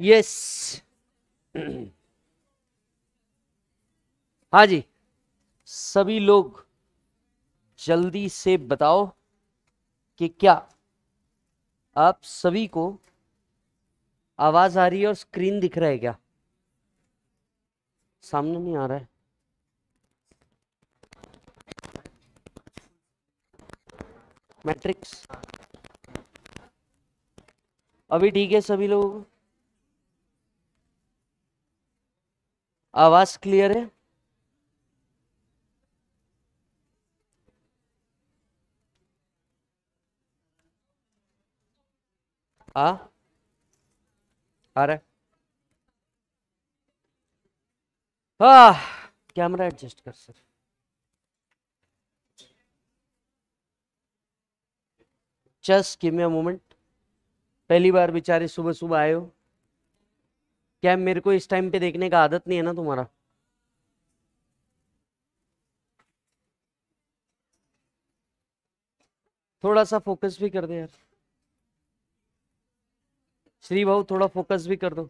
Yes हा जी सभी लोग जल्दी से बताओ कि क्या आप सभी को आवाज आ रही है और स्क्रीन दिख रहा है क्या सामने नहीं आ रहा है मैट्रिक्स अभी ठीक है सभी लोगों को आवाज क्लियर है आ आ रहा है कैमरा एडजस्ट कर sir just give me a moment पहली बार बेचारे सुबह सुबह आए हो क्या मेरे को इस टाइम पे देखने का आदत नहीं है ना तुम्हारा थोड़ा सा फोकस भी कर दे यार श्री भाऊ थोड़ा फोकस भी कर दो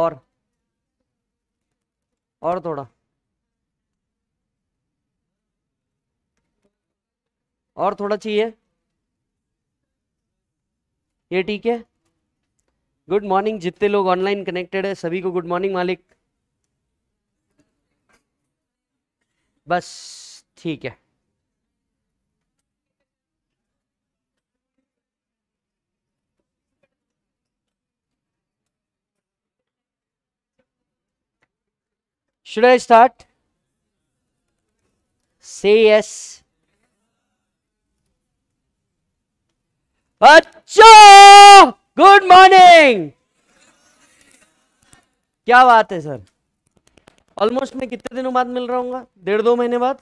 और और थोड़ा और थोड़ा चाहिए ये ठीक है गुड मॉर्निंग जितने लोग ऑनलाइन कनेक्टेड है सभी को गुड मॉर्निंग मालिक बस ठीक है Should स्टार्ट से Say yes. बच्चों गुड मॉर्निंग क्या बात है सर ऑलमोस्ट मैं कितने दिनों बाद मिल रहा हूँ डेढ़ दो महीने बाद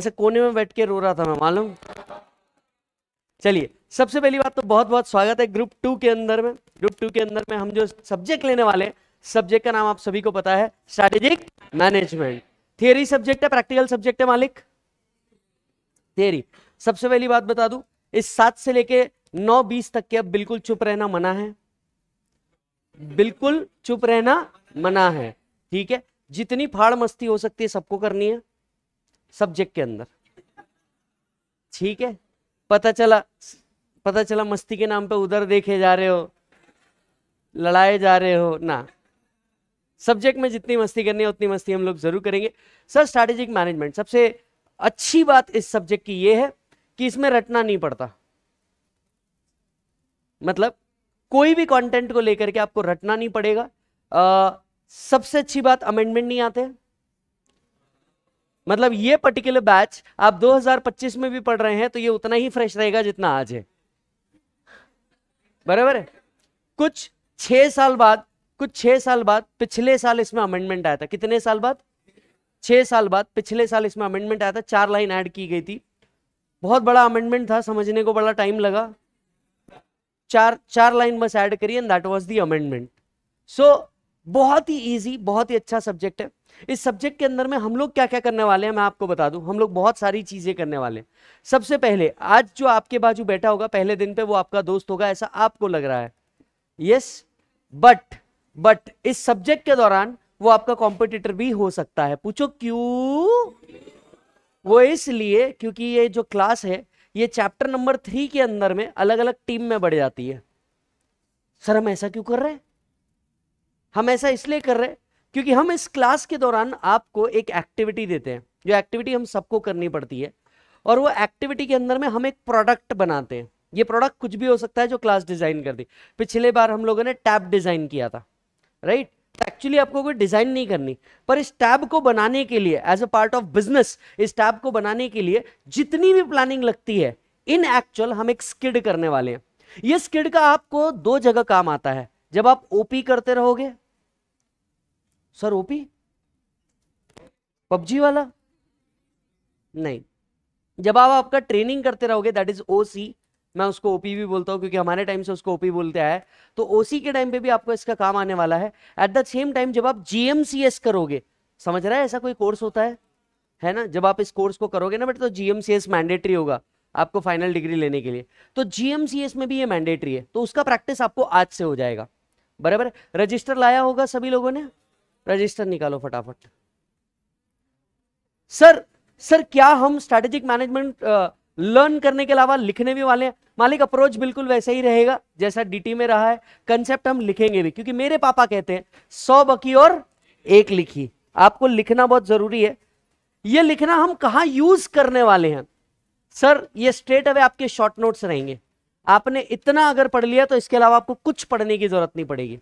ऐसे कोने में बैठ के रो रहा था मैं मालूम चलिए सबसे पहली बात तो बहुत बहुत स्वागत है ग्रुप टू के अंदर में ग्रुप टू के अंदर में हम जो सब्जेक्ट लेने वाले सब्जेक्ट का नाम आप सभी को पता है स्ट्रेटेजिक मैनेजमेंट थियरी सब्जेक्ट है प्रैक्टिकल सब्जेक्ट है मालिक थियरी सबसे पहली बात बता दू इस सात से लेके नौ बीस तक के अब बिल्कुल चुप रहना मना है बिल्कुल चुप रहना मना है ठीक है जितनी फाड़ मस्ती हो सकती है सबको करनी है सब्जेक्ट के अंदर ठीक है पता चला पता चला मस्ती के नाम पे उधर देखे जा रहे हो लड़ाए जा रहे हो ना सब्जेक्ट में जितनी मस्ती करनी है उतनी मस्ती हम लोग जरूर करेंगे सर स्ट्रेटेजिक मैनेजमेंट सबसे अच्छी बात इस सब्जेक्ट की ये है कि इसमें रटना नहीं पड़ता मतलब कोई भी कंटेंट को लेकर के आपको रटना नहीं पड़ेगा आ, सबसे अच्छी बात अमेंडमेंट नहीं आते मतलब ये पर्टिकुलर बैच आप 2025 में भी पढ़ रहे हैं तो ये उतना ही फ्रेश रहेगा जितना आज है बराबर है कुछ छह साल बाद कुछ छह साल बाद पिछले साल इसमें अमेंडमेंट आया था कितने साल बाद छह साल बाद पिछले साल इसमें अमेंडमेंट आया था चार लाइन ऐड की गई थी बहुत बड़ा अमेंडमेंट था समझने को बड़ा टाइम लगा चार चार लाइन बस ऐड करिए and that was the amendment so बहुत ही इजी बहुत ही अच्छा सब्जेक्ट है इस सब्जेक्ट के अंदर में हम लोग क्या क्या करने वाले हैं मैं आपको बता दूं हम लोग बहुत सारी चीज़ें करने वाले हैं सबसे पहले आज जो आपके बाजू बैठा होगा पहले दिन पे वो आपका दोस्त होगा ऐसा आपको लग रहा है यस बट बट इस सब्जेक्ट के दौरान वो आपका कॉम्पिटिटर भी हो सकता है पूछो क्यों वो इसलिए क्योंकि ये जो क्लास है ये चैप्टर नंबर थ्री के अंदर में अलग अलग टीम में बढ़ जाती है सर हम ऐसा क्यों कर रहे हैं हम ऐसा इसलिए कर रहे हैं क्योंकि हम इस क्लास के दौरान आपको एक एक्टिविटी देते हैं जो एक्टिविटी हम सबको करनी पड़ती है और वो एक्टिविटी के अंदर में हम एक प्रोडक्ट बनाते हैं ये प्रोडक्ट कुछ भी हो सकता है जो क्लास डिजाइन कर दी पिछले बार हम लोगों ने टैब डिजाइन किया था राइट एक्चुअली आपको कोई डिज़ाइन नहीं करनी पर इस टैब को बनाने के लिए as a part of business इस टैब को बनाने के लिए जितनी भी प्लानिंग लगती है इन एक्चुअल हम एक स्किड करने वाले हैं ये स्किड का आपको दो जगह काम आता है जब आप ओपी करते रहोगे सर ओपी पबजी वाला नहीं जब आप आपका ट्रेनिंग करते रहोगे दैट इज ओ सी मैं उसको ओपी भी बोलता हूँ क्योंकि हमारे टाइम से उसको ओपी बोलते आया तो ओसी के टाइम पे भी आपको इसका काम आने वाला है एट द सेम टाइम जब आप जीएमसीएस करोगे समझ रहा है ऐसा कोई कोर्स होता है है ना जब आप इस कोर्स को करोगे ना बट तो जीएमसीएस मैंडेटरी होगा आपको फाइनल डिग्री लेने के लिए तो जीएमसीएस में भी ये मैंडेटरी है तो उसका प्रैक्टिस आपको आज से हो जाएगा बराबर रजिस्टर लाया होगा सभी लोगों ने रजिस्टर निकालो फटाफट सर सर क्या हम स्ट्रेटेजिक मैनेजमेंट लर्न करने के अलावा लिखने भी वाले हैं मालिक अप्रोच बिल्कुल वैसे ही रहेगा जैसा डीटी में रहा है कंसेप्ट हम लिखेंगे भी क्योंकि मेरे पापा कहते हैं सौ बकी और एक लिखी आपको लिखना बहुत जरूरी है ये लिखना हम कहा यूज करने वाले हैं सर ये स्ट्रेट अवे आपके शॉर्ट नोट्स रहेंगे आपने इतना अगर पढ़ लिया तो इसके अलावा आपको कुछ पढ़ने की जरूरत नहीं पड़ेगी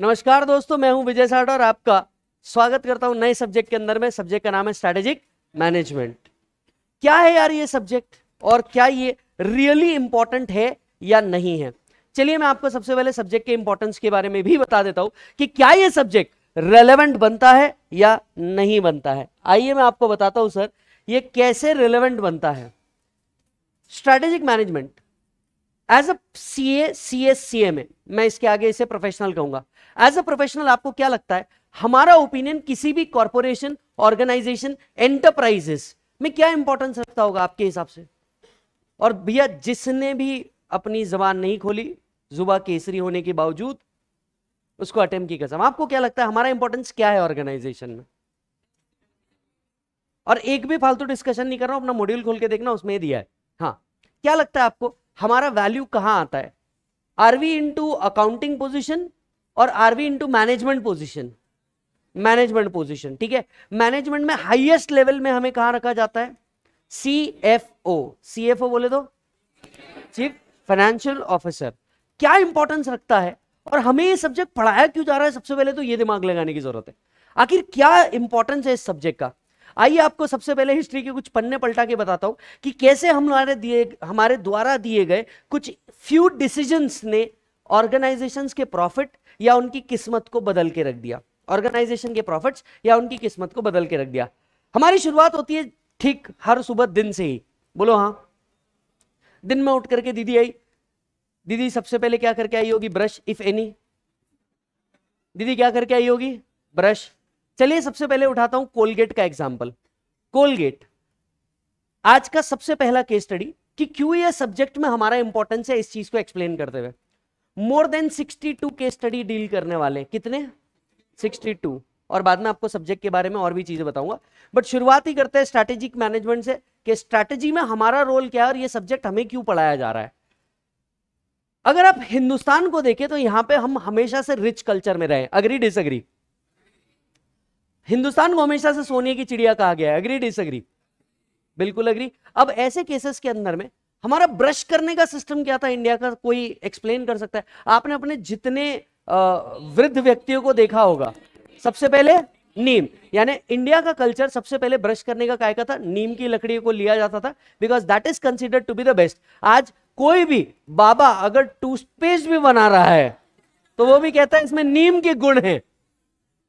नमस्कार दोस्तों मैं हूं विजय साठ और आपका स्वागत करता हूं नए सब्जेक्ट के अंदर में सब्जेक्ट का नाम है स्ट्रेटेजिक मैनेजमेंट क्या है यार ये सब्जेक्ट और क्या ये रियली इंपॉर्टेंट है या नहीं है चलिए मैं आपको सबसे पहले सब्जेक्ट के इंपॉर्टेंस के बारे में भी बता देता हूं कि क्या ये सब्जेक्ट रेलेवेंट बनता है या नहीं बनता है आइए मैं आपको बताता हूं सर ये कैसे रेलेवेंट बनता है strategic management as a C A C S C M A मैं इसके आगे इसे प्रोफेशनल कहूंगा एज अ प्रोफेशनल आपको क्या लगता है हमारा ओपिनियन किसी भी कॉरपोरेशन ऑर्गेनाइजेशन एंटरप्राइजेस में क्या इंपॉर्टेंस रखता होगा आपके हिसाब से और भैया जिसने भी अपनी जबान नहीं खोली जुबा केसरी होने के बावजूद उसको अटेम्प की कसम आपको क्या लगता है हमारा इंपॉर्टेंस क्या है ऑर्गेनाइजेशन में और एक भी फालतू डिस्कशन नहीं कर रहा हूं अपना मॉड्यूल खोल के देखना उसमें दिया है हाँ क्या लगता है आपको हमारा वैल्यू कहां आता है are we into accounting position और are we into management position management position ठीक है मैनेजमेंट में हाइएस्ट लेवल में हमें कहां रखा जाता है C F O C F O बोले तो चीफ फाइनेंशियल ऑफिसर क्या इंपॉर्टेंस रखता है और हमें ये सब्जेक्ट पढ़ाया क्यों जा रहा है सबसे पहले तो ये दिमाग लगाने की जरूरत है आखिर क्या इंपॉर्टेंस है इस सब्जेक्ट का आइए आपको सबसे पहले हिस्ट्री के कुछ पन्ने पलटा के बताता हूँ कि कैसे हमारे दिए हमारे द्वारा दिए गए कुछ फ्यू डिसीजंस ने ऑर्गेनाइजेशन के प्रॉफिट या उनकी किस्मत को बदल के रख दिया ऑर्गेनाइजेशन के प्रॉफिट या उनकी किस्मत को बदल के रख दिया हमारी शुरुआत होती है ठीक हर सुबह दिन से ही बोलो हाँ दिन में उठ करके दीदी आई दीदी सबसे पहले क्या करके आई होगी ब्रश इफ एनी दीदी क्या करके आई होगी ब्रश चलिए सबसे पहले उठाता हूं कोलगेट का एग्जाम्पल कोलगेट आज का सबसे पहला केस स्टडी कि क्यों ये सब्जेक्ट में हमारा इंपॉर्टेंस है इस चीज को एक्सप्लेन करते हुए more than 62 case study deal करने वाले कितने 62 और बाद में आपको सब्जेक्ट के बारे में और भी चीज़ें बताऊंगा बट शुरुआत ही करते हैं स्ट्रैटेजिक मैनेजमेंट से कि स्ट्रेटेजी में हमारा रोल क्या है और ये सब्जेक्ट हमें क्यों पढ़ाया जा रहा है अगर आप हिंदुस्तान को देखें तो यहां पे हम हमेशा से रिच कल्चर में रहे अग्री डिसअग्री हिंदुस्तान को हमेशा से सोने की चिड़िया कहा गया है अग्री डिसअग्री बिल्कुल अग्री अब ऐसे केसेस के अंदर में हमारा ब्रश करने का सिस्टम क्या था इंडिया का कोई एक्सप्लेन कर सकता है आपने अपने जितने वृद्ध व्यक्तियों को देखा होगा सबसे पहले नीम यानी इंडिया का कल्चर सबसे पहले ब्रश करने का कायका था नीम की लकड़ी को लिया जाता था because that is considered to be the best आज कोई भी बाबा अगर टूथपेस्ट भी बना रहा है तो वो भी कहता है इसमें नीम के गुण हैं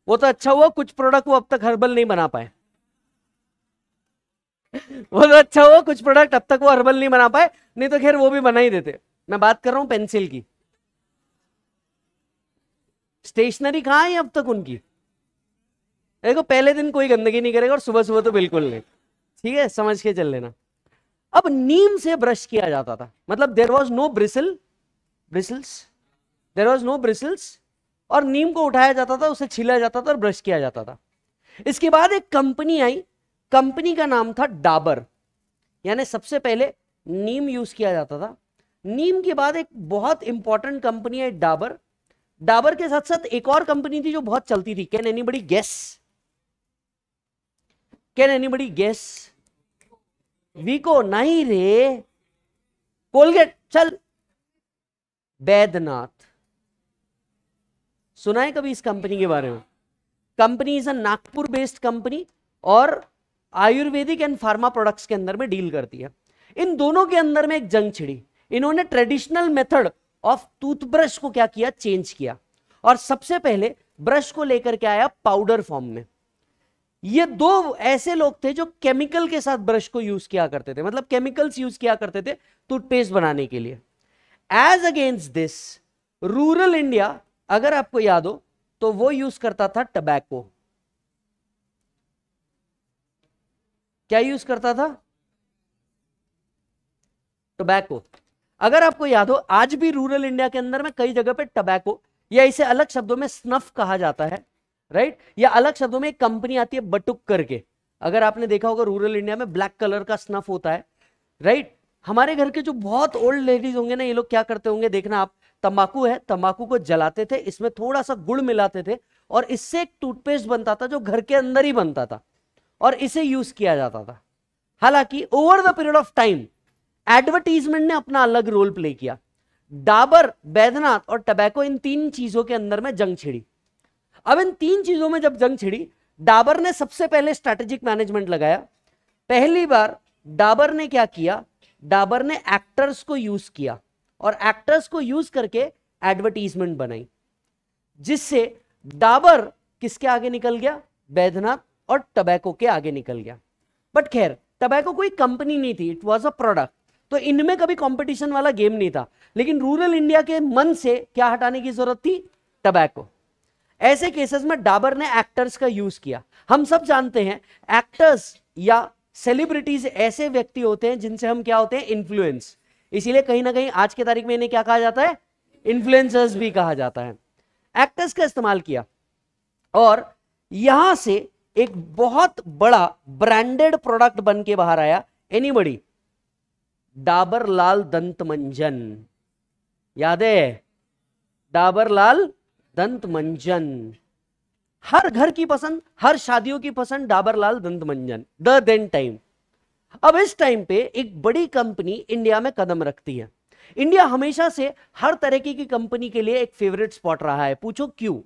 वो तो अच्छा हुआ कुछ प्रोडक्ट वो अब तक हर्बल नहीं बना पाए वो तो अच्छा हुआ कुछ प्रोडक्ट अब तक वो हर्बल नहीं बना पाए नहीं तो खैर वो भी बना ही देते मैं बात कर रहा हूं पेंसिल की स्टेशनरी कहां है अब तक उनकी देखो पहले दिन कोई गंदगी नहीं करेगा और सुबह सुबह तो बिल्कुल नहीं ठीक है समझ के चल लेना अब नीम से ब्रश किया जाता था मतलब there was no bristle bristles there was no bristles और नीम को उठाया जाता था उसे छीला जाता था और ब्रश किया जाता था इसके बाद एक कंपनी आई कंपनी का नाम था डाबर यानी सबसे पहले नीम यूज किया जाता था नीम के बाद एक बहुत इंपॉर्टेंट कंपनी है डाबर डाबर के साथ साथ एक और कंपनी थी जो बहुत चलती थी can anybody guess can anybody guess Vicco नहीं रे कोलगेट चल बैदनाथ सुना है कभी इस कंपनी के बारे में company is a Nagpur based company और आयुर्वेदिक एंड फार्मा प्रोडक्ट्स के अंदर में डील करती है इन दोनों के अंदर में एक जंग छिड़ी इन्होंने ट्रेडिशनल मेथड ऑफ टूथब्रश को क्या किया चेंज किया और सबसे पहले ब्रश को लेकर के आया पाउडर फॉर्म में ये दो ऐसे लोग थे जो केमिकल के साथ ब्रश को यूज किया करते थे मतलब केमिकल्स यूज किया करते थे टूथपेस्ट बनाने के लिए as against this rural India अगर आपको याद हो तो वो यूज करता था टबैको क्या यूज करता था टबैको अगर आपको याद हो आज भी रूरल इंडिया के अंदर में कई जगह पे टबैको या इसे अलग शब्दों में स्नफ कहा जाता है राइट या अलग शब्दों में एक कंपनी आती है बटुक करके अगर आपने देखा होगा रूरल इंडिया में ब्लैक कलर का स्नफ होता है राइट हमारे घर के जो बहुत ओल्ड लेडीज होंगे ना ये लोग क्या करते होंगे देखना आप तंबाकू है तंबाकू को जलाते थे इसमें थोड़ा सा गुड़ मिलाते थे और इससे एक टूथपेस्ट बनता था जो घर के अंदर ही बनता था और इसे यूज किया जाता था हालांकि over the period of time advertisement ने अपना अलग रोल प्ले किया डाबर बैदनाथ और टबैको इन तीन चीजों के अंदर में जंग छिड़ी अब इन तीन चीजों में जब जंग छिड़ी डाबर ने सबसे पहले स्ट्रैटेजिक मैनेजमेंट लगाया पहली बार डाबर ने क्या किया डाबर ने एक्टर्स को यूज किया और एक्टर्स को यूज करके एडवर्टीजमेंट बनाई जिससे डाबर किसके आगे निकल गया बैद्यनाथ और टबैको के आगे निकल गया बट खैर टबैको कोई कंपनी नहीं थी इट वॉज अ प्रोडक्ट तो इनमें कभी कंपटीशन वाला गेम नहीं था लेकिन रूरल इंडिया के मन से क्या हटाने की जरूरत थी टबैको ऐसे केसेस में डाबर ने एक्टर्स का यूज किया हम सब जानते हैं एक्टर्स या सेलिब्रिटीज ऐसे व्यक्ति होते हैं जिनसे हम क्या होते हैं इन्फ्लुएंस इसीलिए कहीं ना कहीं आज की तारीख में इन्हें क्या कहा जाता है इन्फ्लुएंसर्स भी कहा जाता है एक्टर्स का इस्तेमाल किया और यहां से एक बहुत बड़ा ब्रांडेड प्रोडक्ट बन के बाहर आया एनीबडी डाबर लाल दंतमंजन याद है डाबर लाल दंत मंजन हर घर की पसंद हर शादियों की पसंद डाबरलाल दंत मंजन द देन टाइम अब इस टाइम पे एक बड़ी कंपनी इंडिया में कदम रखती है इंडिया हमेशा से हर तरीके की कंपनी के लिए एक फेवरेट स्पॉट रहा है पूछो क्यों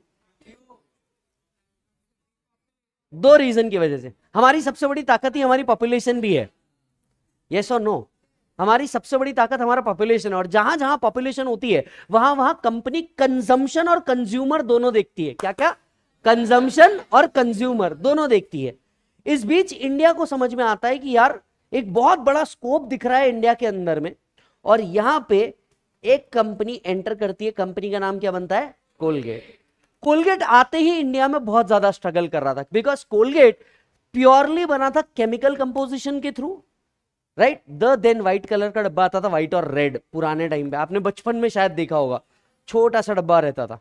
दो रीजन की वजह से हमारी सबसे बड़ी ताकत ही हमारी पॉपुलेशन भी है यस और नो हमारी सबसे बड़ी ताकत हमारा पॉपुलेशन है और जहां जहां पॉपुलेशन होती है वहां वहां कंपनी कंजम्पशन और कंज्यूमर दोनों देखती है क्या क्या कंजम्पशन और कंज्यूमर दोनों देखती है इस बीच इंडिया को समझ में आता है कि यार एक बहुत बड़ा स्कोप दिख रहा है इंडिया के अंदर में और यहाँ पे एक कंपनी एंटर करती है कंपनी का नाम क्या बनता है कोलगेट कोलगेट आते ही इंडिया में बहुत ज्यादा स्ट्रगल कर रहा था बिकॉज कोलगेट प्योरली बना था केमिकल कंपोजिशन के through right the then white colour का डब्बा आता था व्हाइट और रेड पुराने टाइम पे आपने बचपन में शायद देखा होगा छोटा सा डब्बा रहता था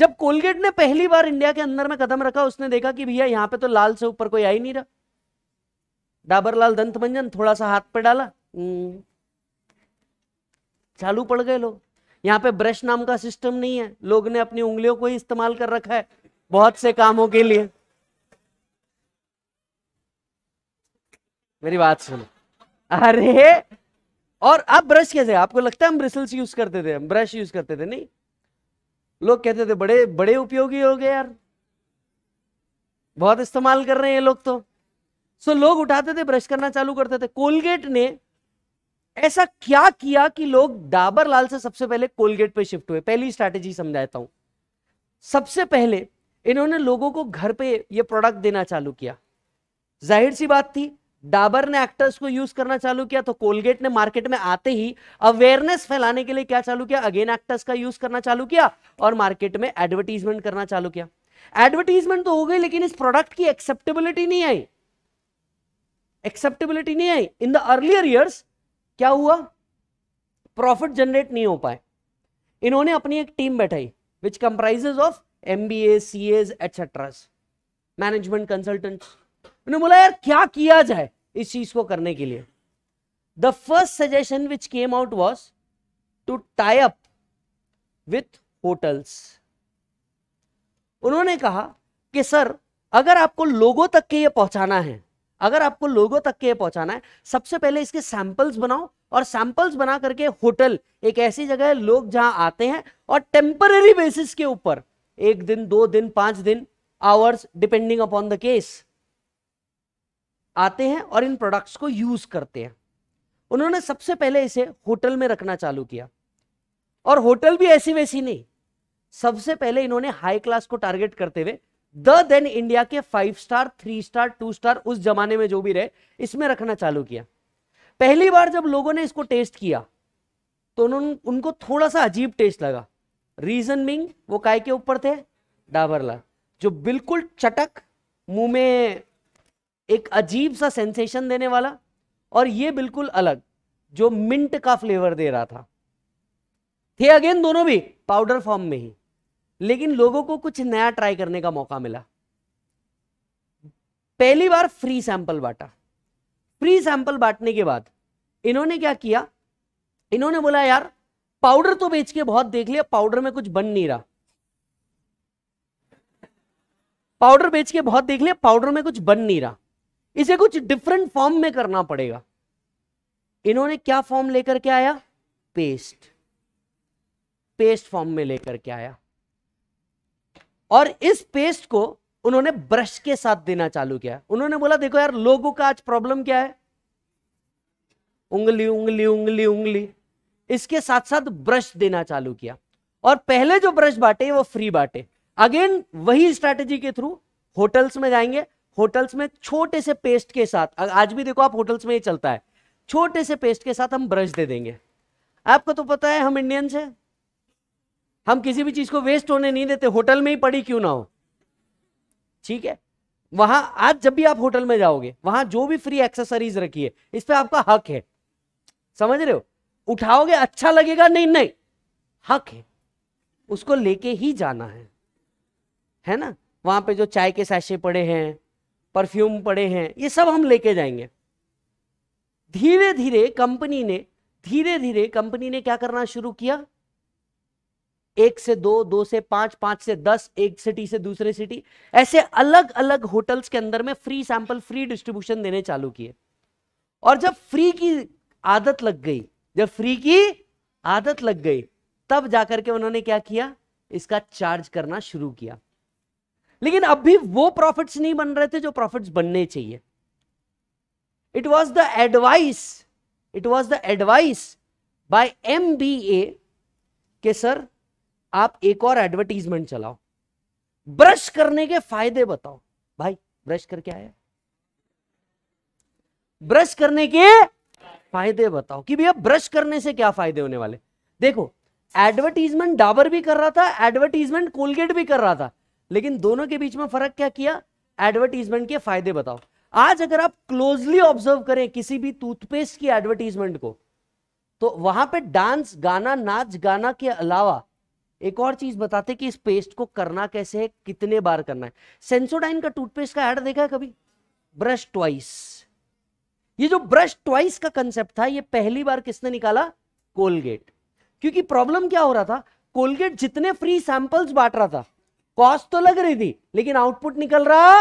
जब कोलगेट ने पहली बार इंडिया के अंदर में कदम रखा उसने देखा कि भैया यहाँ पे तो लाल से ऊपर कोई आ ही नहीं रहा डाबर लाल दंत मंजन थोड़ा सा हाथ पे डाला हम्म। चालू पड़ गए लोग यहाँ पे ब्रश नाम का सिस्टम नहीं है लोग ने अपनी उंगलियों को ही इस्तेमाल कर रखा है बहुत से कामों के लिए मेरी बात सुनो अरे और आप ब्रश कैसे आपको लगता है हम ब्रिसल्स यूज करते थे ब्रश यूज करते थे नहीं लोग कहते थे बड़े बड़े उपयोगी हो गए यार बहुत इस्तेमाल कर रहे हैं ये लोग तो सो लोग उठाते थे ब्रश करना चालू करते थे कोलगेट ने ऐसा क्या किया कि लोग डाबर लाल से सबसे पहले कोलगेट पे शिफ्ट हुए पहली स्ट्रैटेजी समझाता हूं सबसे पहले इन्होंने लोगों को घर पे ये प्रोडक्ट देना चालू किया जाहिर सी बात थी डाबर ने एक्टर्स को यूज करना चालू किया तो कोलगेट ने मार्केट में आते ही अवेयरनेस फैलाने के लिए क्या चालू किया अगेन एक्टर्स का यूज करना चालू किया और मार्केट में एडवर्टीजमेंट करना चालू किया एडवर्टीजमेंट तो हो गई लेकिन इस प्रोडक्ट की एक्सेप्टेबिलिटी नहीं आई एक्सेप्टेबिलिटी नहीं आई इन द अर्लियर ईयर्स क्या हुआ प्रॉफिट जनरेट नहीं हो पाए इन्होंने अपनी एक टीम बैठाई which comprises of M B S C as etcetera management consultants उन्होंने बोला यार क्या किया जाए इस चीज को करने के लिए the first suggestion which came out was to tie up with hotels उन्होंने कहा कि सर अगर आपको लोगों तक के ये पहुंचाना है अगर आपको लोगों तक के ये पहुंचाना है सबसे पहले इसके सैंपल्स बनाओ और सैंपल्स बना करके होटल एक ऐसी जगह है लोग जहां आते हैं और टेम्पररी बेसिस के ऊपर एक दिन दो दिन पांच दिन hours depending upon the case आते हैं और इन प्रोडक्ट्स को यूज करते हैं उन्होंने सबसे पहले इसे होटल में रखना चालू किया और होटल भी ऐसी वैसी नहीं सबसे पहले इन्होंने हाई क्लास को टारगेट करते हुए द देन इंडिया के five star three star two star उस जमाने में जो भी रहे इसमें रखना चालू किया पहली बार जब लोगों ने इसको टेस्ट किया तो उन्होंने उनको थोड़ा सा अजीब टेस्ट लगा रीजन मिंग वो काय के ऊपर थे डाबरला जो बिल्कुल चटक मुंह में एक अजीब सा सेंसेशन देने वाला और ये बिल्कुल अलग जो मिंट का फ्लेवर दे रहा था थे अगेन दोनों भी पाउडर फॉर्म में ही लेकिन लोगों को कुछ नया ट्राई करने का मौका मिला पहली बार फ्री सैंपल बांटा फ्री सैंपल बांटने के बाद इन्होंने क्या किया इन्होंने बोला यार पाउडर तो बेच के बहुत देख लिया पाउडर में कुछ बन नहीं रहा पाउडर बेच के बहुत देख लिया पाउडर में कुछ बन नहीं रहा इसे कुछ डिफरेंट फॉर्म में करना पड़ेगा इन्होंने क्या फॉर्म लेकर के आया पेस्ट पेस्ट फॉर्म में लेकर के आया और इस पेस्ट को उन्होंने ब्रश के साथ देना चालू किया उन्होंने बोला देखो यार लोगों का आज प्रॉब्लम क्या है उंगली उंगली उंगली उंगली इसके साथ साथ ब्रश देना चालू किया और पहले जो ब्रश बांटे वो फ्री बांटे अगेन वही स्ट्रेटेजी के थ्रू होटल्स में जाएंगे होटल्स में छोटे से पेस्ट के साथ आज भी देखो आप होटल्स में ये चलता है छोटे से पेस्ट के साथ हम ब्रश दे देंगे आपको तो पता है हम इंडियंस हैं हम किसी भी चीज को वेस्ट होने नहीं देते होटल में ही पड़ी क्यों ना हो ठीक है वहां आज जब भी आप होटल में जाओगे वहां जो भी फ्री एक्सेसरीज रखी है इस पर आपका हक है समझ रहे हो उठाओगे अच्छा लगेगा नहीं नहीं हक है उसको लेके ही जाना है है ना वहां पे जो चाय के सैशे पड़े हैं परफ्यूम पड़े हैं ये सब हम लेके जाएंगे धीरे धीरे कंपनी ने धीरे धीरे कंपनी ने क्या करना शुरू किया एक से दो दो से पांच पांच से दस एक सिटी से दूसरे सिटी ऐसे अलग अलग होटल्स के अंदर में फ्री सैंपल फ्री डिस्ट्रीब्यूशन देने चालू किए और जब फ्री की आदत लग गई जब फ्री की आदत लग गई तब जाकर के उन्होंने क्या किया इसका चार्ज करना शुरू किया लेकिन अब भी वो प्रॉफिट्स नहीं बन रहे थे जो प्रॉफिट्स बनने चाहिए it was the advice it was the advice by M B A के सर आप एक और एडवर्टीजमेंट चलाओ ब्रश करने के फायदे बताओ भाई ब्रश करके आया ब्रश करने के फायदे बताओ कि भैया ब्रश करने से क्या फायदे होने वाले देखो एडवर्टीजमेंट डाबर भी कर रहा था एडवर्टीजमेंट कोलगेट भी कर रहा था लेकिन दोनों के बीच में फर्क क्या किया एडवर्टीजमेंट के फायदे बताओ आज अगर आप क्लोजली ऑब्जर्व करें किसी भी टूथपेस्ट की एडवर्टीजमेंट को तो वहां पे डांस गाना नाच गाना के अलावा एक और चीज बताते कि इस पेस्ट को करना कैसे है कितने बार करना है सेंसोडाइन का टूथपेस्ट का एड देखा है कभी ब्रश ट्वाइस ये जो ब्रश ट्वाइस का कंसेप्ट था ये पहली बार किसने निकाला कोलगेट क्योंकि प्रॉब्लम क्या हो रहा था कोलगेट जितने फ्री सैंपल्स बांट रहा था कॉस्ट तो लग रही थी लेकिन आउटपुट निकल रहा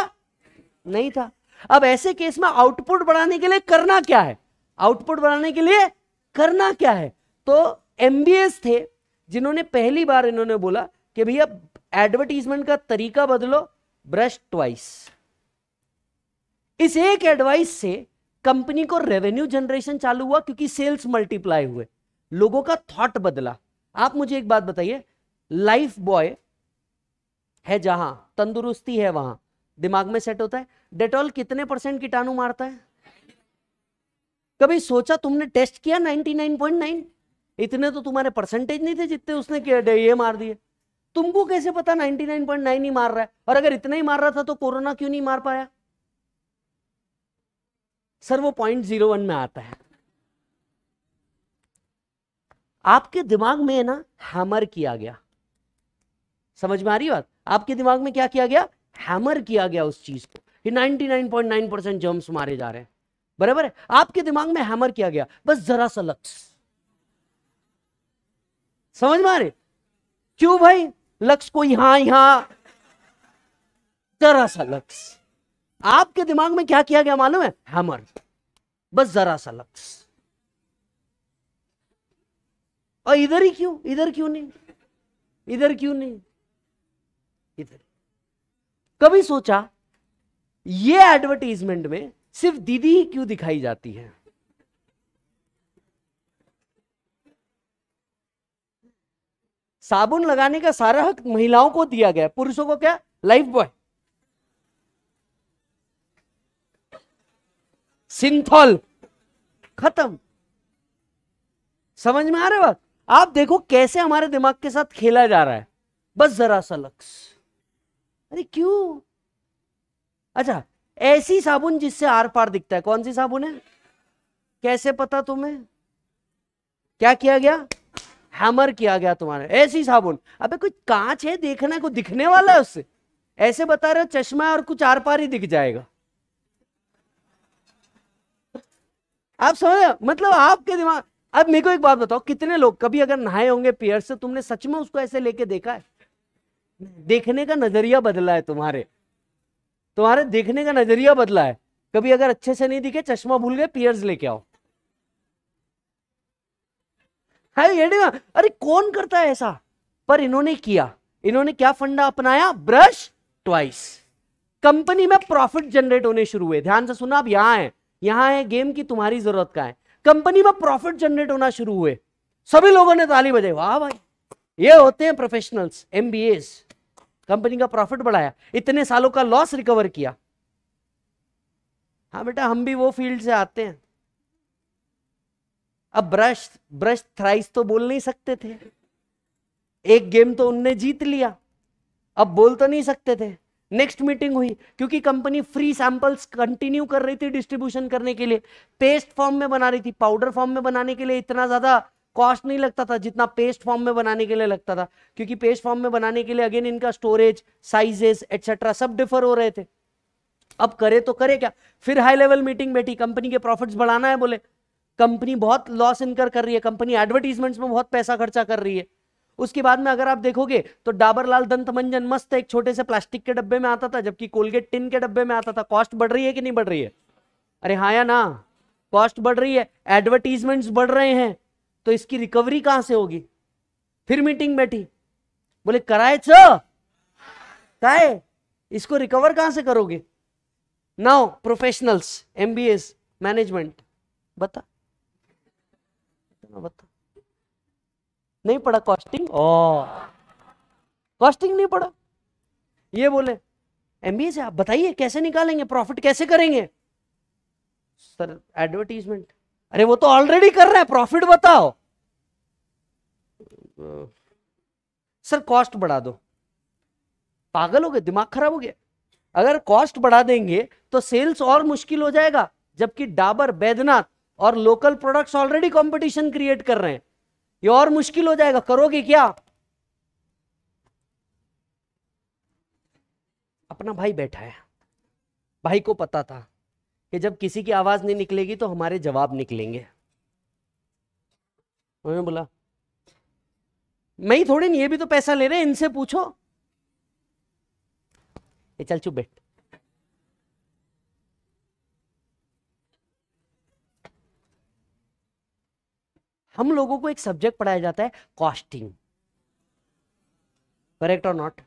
नहीं था अब ऐसे केस में आउटपुट बढ़ाने के लिए करना क्या है आउटपुट बढ़ाने के लिए करना क्या है तो एमबीएस थे जिन्होंने पहली बार इन्होंने बोला कि भैया एडवर्टीजमेंट का तरीका बदलो ब्रश ट्वाइस इस एक एडवाइस से कंपनी को रेवेन्यू जनरेशन चालू हुआ क्योंकि सेल्स मल्टीप्लाई हुए लोगों का थॉट बदला आप मुझे एक बात बताइए लाइफ बॉय है जहां तंदुरुस्ती है वहां दिमाग में सेट होता है डेटॉल कितने परसेंट कीटाणु मारता है कभी सोचा तुमने टेस्ट किया 99.9 इतने तो तुम्हारे परसेंटेज नहीं थे जितने उसने ये मार दिए तुमको कैसे पता 99.9 ही मार रहा है और अगर इतना ही मार रहा था तो कोरोना क्यों नहीं मार पाया सर वो पॉइंट जीरो वन में आता है आपके दिमाग में ना हैमर किया गया समझ में आ रही बात आपके दिमाग में क्या किया गया हैमर किया गया उस चीज को कि 99.9 परसेंट जर्म्स मारे जा रहे हैं बराबर है आपके दिमाग में हैमर किया गया बस जरा सा लक्स समझ में आ रहे क्यों भाई लक्स को यहां यहां जरा सा लक्स आपके दिमाग में क्या किया गया मालूम है हैमर बस जरा सा लक्स और इधर ही क्यों इधर क्यों नहीं इधर क्यों नहीं इधर कभी सोचा ये एडवर्टीजमेंट में सिर्फ दीदी ही क्यों दिखाई जाती है साबुन लगाने का सारा हक महिलाओं को दिया गया पुरुषों को क्या लाइफ बॉय सिंथॉल खत्म समझ में आ रहा है बात आप देखो कैसे हमारे दिमाग के साथ खेला जा रहा है बस जरा सा लक्ष्य अरे क्यों अच्छा ऐसी साबुन जिससे आर पार दिखता है कौन सी साबुन है कैसे पता तुम्हें क्या किया गया हैमर किया गया तुम्हारे ऐसी साबुन अबे कुछ कांच है देखना को दिखने वाला है उससे ऐसे बता रहे हो चश्मा और कुछ आर पार ही दिख जाएगा आप समझ मतलब आपके दिमाग अब मेरे को एक बात बताओ कितने लोग कभी अगर नहाए होंगे पियर से तुमने सच में उसको ऐसे लेके देखा है देखने का नजरिया बदला है तुम्हारे तुम्हारे देखने का नजरिया बदला है कभी अगर अच्छे से नहीं दिखे चश्मा भूल गए पियर्स लेके आओ है ये अरे कौन करता है ऐसा पर इन्होंने किया इन्होंने क्या फंडा अपनाया ब्रश ट्वाइस कंपनी में प्रॉफिट जनरेट होने शुरू हुए ध्यान से सुना आप यहां है यहां है गेम की तुम्हारी जरूरत का है कंपनी में प्रॉफिट जनरेट होना शुरू हुए सभी लोगों ने ताली बजाई वाह भाई ये होते हैं प्रोफेशनल्स एम कंपनी का प्रॉफिट बढ़ाया इतने सालों का लॉस रिकवर किया हाँ बेटा हम भी वो फील्ड से आते हैं अब ब्रश ब्रश थ्राइस तो बोल नहीं सकते थे एक गेम तो उनने जीत लिया अब बोल तो नहीं सकते थे नेक्स्ट मीटिंग हुई क्योंकि कंपनी फ्री सैंपल्स कंटिन्यू कर रही थी डिस्ट्रीब्यूशन करने के लिए पेस्ट फॉर्म में बना रही थी पाउडर फॉर्म में बनाने के लिए इतना ज्यादा कॉस्ट नहीं लगता था जितना पेस्ट फॉर्म में बनाने के लिए लगता था क्योंकि पेस्ट फॉर्म में बनाने के लिए अगेन इनका स्टोरेज साइजेस एटसेट्रा सब डिफर हो रहे थे अब करे तो करे क्या फिर हाई लेवल मीटिंग बैठी कंपनी के प्रॉफिट्स बढ़ाना है बोले कंपनी बहुत लॉस इनकर कर रही है कंपनी एडवर्टीजमेंट्स में बहुत पैसा खर्चा कर रही है उसके बाद में अगर आप देखोगे तो डाबरलाल दंत मंजन मस्त एक छोटे से प्लास्टिक के डब्बे में आता था जबकि कोलगेट टिन के डब्बे में आता था कॉस्ट बढ़ रही है कि नहीं बढ़ रही है अरे हाँ या ना कॉस्ट बढ़ रही है एडवर्टीजमेंट्स बढ़ रहे हैं तो इसकी रिकवरी कहां से होगी फिर मीटिंग बैठी बोले चो काय इसको रिकवर कहां से करोगे नाउ प्रोफेशनल्स एमबीएस मैनेजमेंट बता बता नहीं पढ़ा कॉस्टिंग ओ कॉस्टिंग नहीं पढ़ा ये बोले एमबीए से आप बताइए कैसे निकालेंगे प्रॉफिट कैसे करेंगे सर एडवर्टीजमेंट अरे वो तो ऑलरेडी कर रहे हैं प्रॉफिट बताओ सर कॉस्ट बढ़ा दो पागल हो गए दिमाग खराब हो गया अगर कॉस्ट बढ़ा देंगे तो सेल्स और मुश्किल हो जाएगा जबकि डाबर बैदनाथ और local products already competition create कर रहे हैं ये और मुश्किल हो जाएगा करोगे क्या अपना भाई बैठा है भाई को पता था कि जब किसी की आवाज नहीं निकलेगी तो हमारे जवाब निकलेंगे उन्होंने बोला मैं ही थोड़ी नहीं ये भी तो पैसा ले रहे हैं इनसे पूछो ये चल चुप बैठ हम लोगों को एक सब्जेक्ट पढ़ाया जाता है कॉस्टिंग करेक्ट और नॉट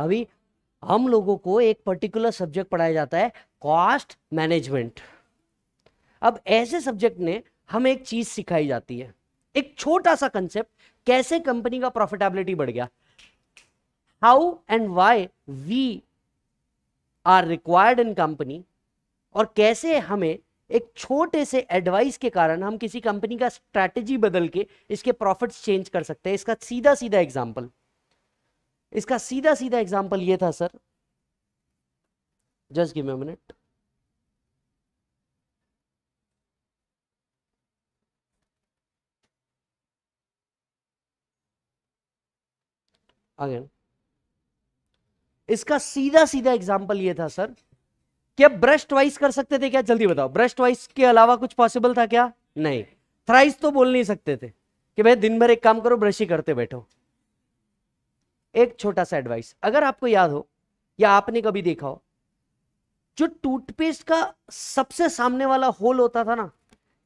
अभी हम लोगों को एक पर्टिकुलर सब्जेक्ट पढ़ाया जाता है कॉस्ट मैनेजमेंट अब ऐसे सब्जेक्ट ने हम एक चीज सिखाई जाती है एक छोटा सा कंसेप्ट कैसे कंपनी का प्रॉफिटेबिलिटी बढ़ गया how and why we are required in company और कैसे हमें एक छोटे से एडवाइस के कारण हम किसी कंपनी का स्ट्रेटेजी बदल के इसके प्रॉफिट्स चेंज कर सकते हैं इसका सीधा सीधा एग्जाम्पल इसका सीधा सीधा एग्जाम्पल ये था सर जस्ट गिव मिनट आगे इसका सीधा सीधा एग्जाम्पल ये था सर क्या ब्रश ट्वाइस कर सकते थे क्या जल्दी बताओ ब्रश वाइस के अलावा कुछ पॉसिबल था क्या नहीं थ्राइस तो बोल नहीं सकते थे कि भाई दिन भर एक काम करो ब्रश ही करते बैठो एक छोटा सा एडवाइस अगर आपको याद हो या आपने कभी देखा हो जो टूथपेस्ट का सबसे सामने वाला होल होता था ना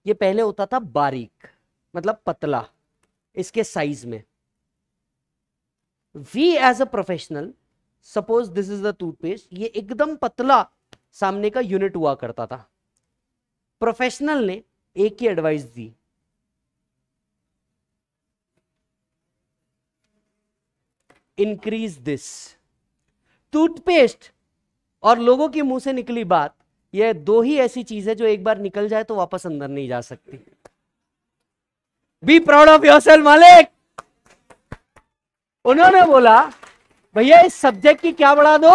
ये पहले होता था बारीक मतलब पतला इसके साइज में we as a professional suppose this is the toothpaste ये एकदम पतला सामने का यूनिट हुआ करता था प्रोफेशनल ने एक ही एडवाइस दी इंक्रीज दिस टूथपेस्ट और लोगों के मुंह से निकली बात यह दो ही ऐसी चीज है जो एक बार निकल जाए तो वापस अंदर नहीं जा सकती be proud of yourself मालिक उन्होंने बोला भैया इस सब्जेक्ट की क्या बढ़ा दो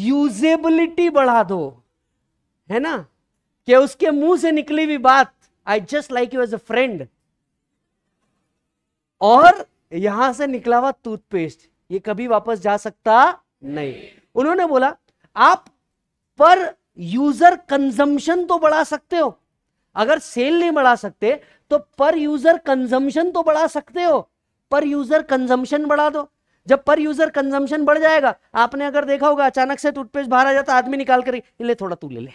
यूजेबिलिटी बढ़ा दो है ना कि उसके मुंह से निकली हुई बात I just like you as a friend और यहां से निकला हुआ टूथपेस्ट ये कभी वापस जा सकता नहीं उन्होंने बोला आप पर यूजर कंजम्पशन तो बढ़ा सकते हो अगर सेल नहीं बढ़ा सकते तो पर यूजर कंजम्पशन तो बढ़ा सकते हो पर यूजर कंजम्पशन बढ़ा दो जब पर यूजर कंजम्पशन बढ़ जाएगा आपने अगर देखा होगा अचानक से टूथपेस्ट बाहर आ जाता आदमी निकाल कर ले थोड़ा तू ले ले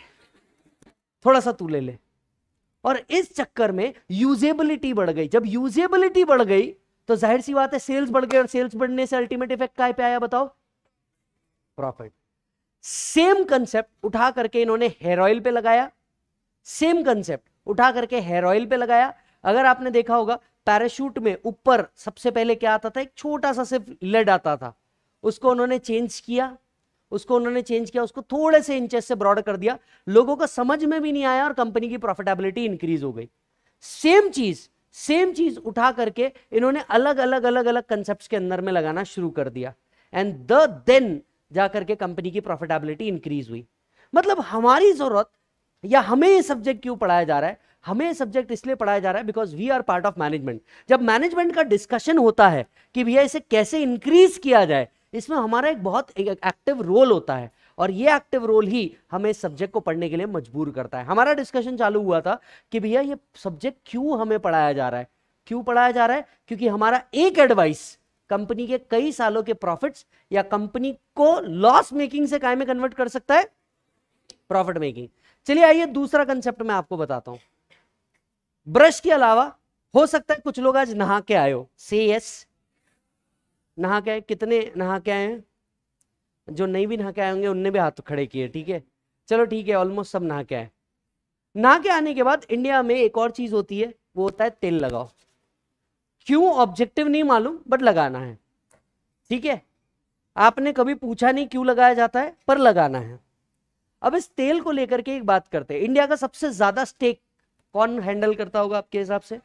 थोड़ा सा तू ले ले और इस चक्कर में यूजेबिलिटी बढ़ गई जब यूजेबिलिटी बढ़ गई तो जाहिर सी बात है सेल्स बढ़ गए और सेल्स बढ़ने से अल्टीमेट इफेक्ट का आया बताओ प्रॉफिट सेम कंसेप्ट उठा करके इन्होंने हेयर ऑयल पे लगाया सेम कंसेप्ट उठा करके हेयर ऑयल पे लगाया अगर आपने देखा होगा पैराशूट में ऊपर सबसे पहले क्या आता था एक छोटा सा सिर्फ लेड आता था उसको उन्होंने चेंज किया उसको उन्होंने चेंज किया उसको थोड़े से इंचेस से ब्रॉड कर दिया लोगों का समझ में भी नहीं आया और कंपनी की प्रॉफिटेबिलिटी इंक्रीज हो गई सेम चीज सेम चीज उठा करके इन्होंने अलग अलग अलग अलग कंसेप्ट के अंदर में लगाना शुरू कर दिया एंड द देन जाकर के कंपनी की प्रॉफिटेबिलिटी इंक्रीज हुई मतलब हमारी जरूरत या हमें ये सब्जेक्ट क्यों पढ़ाया जा रहा है हमें सब्जेक्ट इसलिए पढ़ाया जा रहा है because we are part of management जब मैनेजमेंट का डिस्कशन होता है कि भैया इसे कैसे इंक्रीज किया जाए इसमें हमारा एक बहुत एक्टिव रोल होता है और ये एक्टिव रोल ही हमें सब्जेक्ट को पढ़ने के लिए मजबूर करता है हमारा डिस्कशन चालू हुआ था कि भैया ये सब्जेक्ट क्यों हमें पढ़ाया जा रहा है क्यों पढ़ाया जा रहा है क्योंकि हमारा एक एडवाइस कंपनी के कई सालों के प्रॉफिट्स या कंपनी को लॉस मेकिंग से काय में कन्वर्ट कर सकता है प्रॉफिट मेकिंग चलिए आइए दूसरा कंसेप्ट मैं आपको बताता हूं ब्रश के अलावा हो सकता है कुछ लोग आज नहा के आए हो से यस नहा के आए कितने नहा के आए हैं जो नहीं भी नहा के आए होंगे उनने भी हाथ तो खड़े किए ठीक है चलो ठीक है ऑलमोस्ट सब नहा के आए नहा के आने के बाद इंडिया में एक और चीज होती है वो होता है तेल लगाओ क्यों ऑब्जेक्टिव नहीं मालूम बट लगाना है ठीक है आपने कभी पूछा नहीं क्यों लगाया जाता है पर लगाना है अब इस तेल को लेकर के एक बात करते हैं इंडिया का सबसे ज्यादा स्टेक कौन हैंडल करता होगा आपके हिसाब से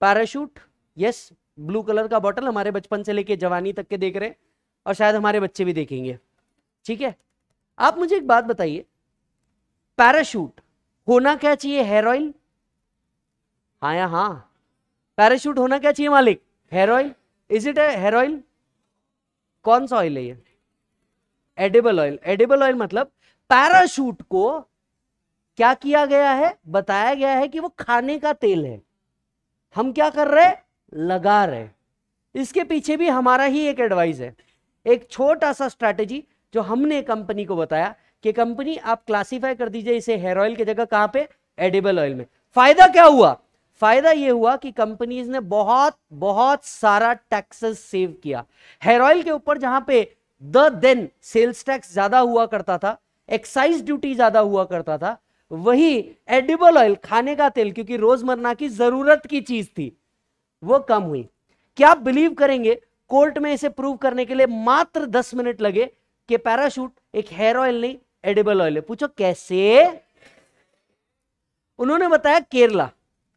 पैराशूट यस ब्लू कलर का बॉटल हमारे बचपन से लेके जवानी तक के देख रहे हैं और शायद हमारे बच्चे भी देखेंगे ठीक है आप मुझे एक बात बताइए पैराशूट होना क्या चाहिए हेयर ऑयल हाँ या हाँ पैराशूट होना क्या चाहिए मालिक hair oil is it hair oil कौन सा ऑयल है ये एडेबल ऑयल एडेबल ऑयल मतलब पैराशूट को क्या किया गया है बताया गया है कि वो खाने का तेल है हम क्या कर रहे लगा रहे इसके पीछे भी हमारा ही एक एडवाइस है एक छोटा सा स्ट्रेटेजी जो हमने कंपनी को बताया कि कंपनी आप क्लासिफाई कर दीजिए इसे हेयर ऑयल की जगह कहां पे एडेबल ऑयल में फायदा क्या हुआ फायदा यह हुआ कि कंपनीज ने बहुत बहुत सारा टैक्सेस सेव किया हेयर ऑयल के ऊपर जहां पे द देन सेल्स टैक्स ज्यादा हुआ करता था एक्साइज ड्यूटी ज्यादा हुआ करता था वही एडिबल ऑयल खाने का तेल क्योंकि रोजमर्रा की जरूरत की चीज थी वो कम हुई क्या बिलीव करेंगे कोर्ट में इसे प्रूव करने के लिए मात्र दस मिनट लगे कि पैराशूट एक हेयर ऑयल नहीं एडिबल ऑयल है पूछो कैसे उन्होंने बताया केरला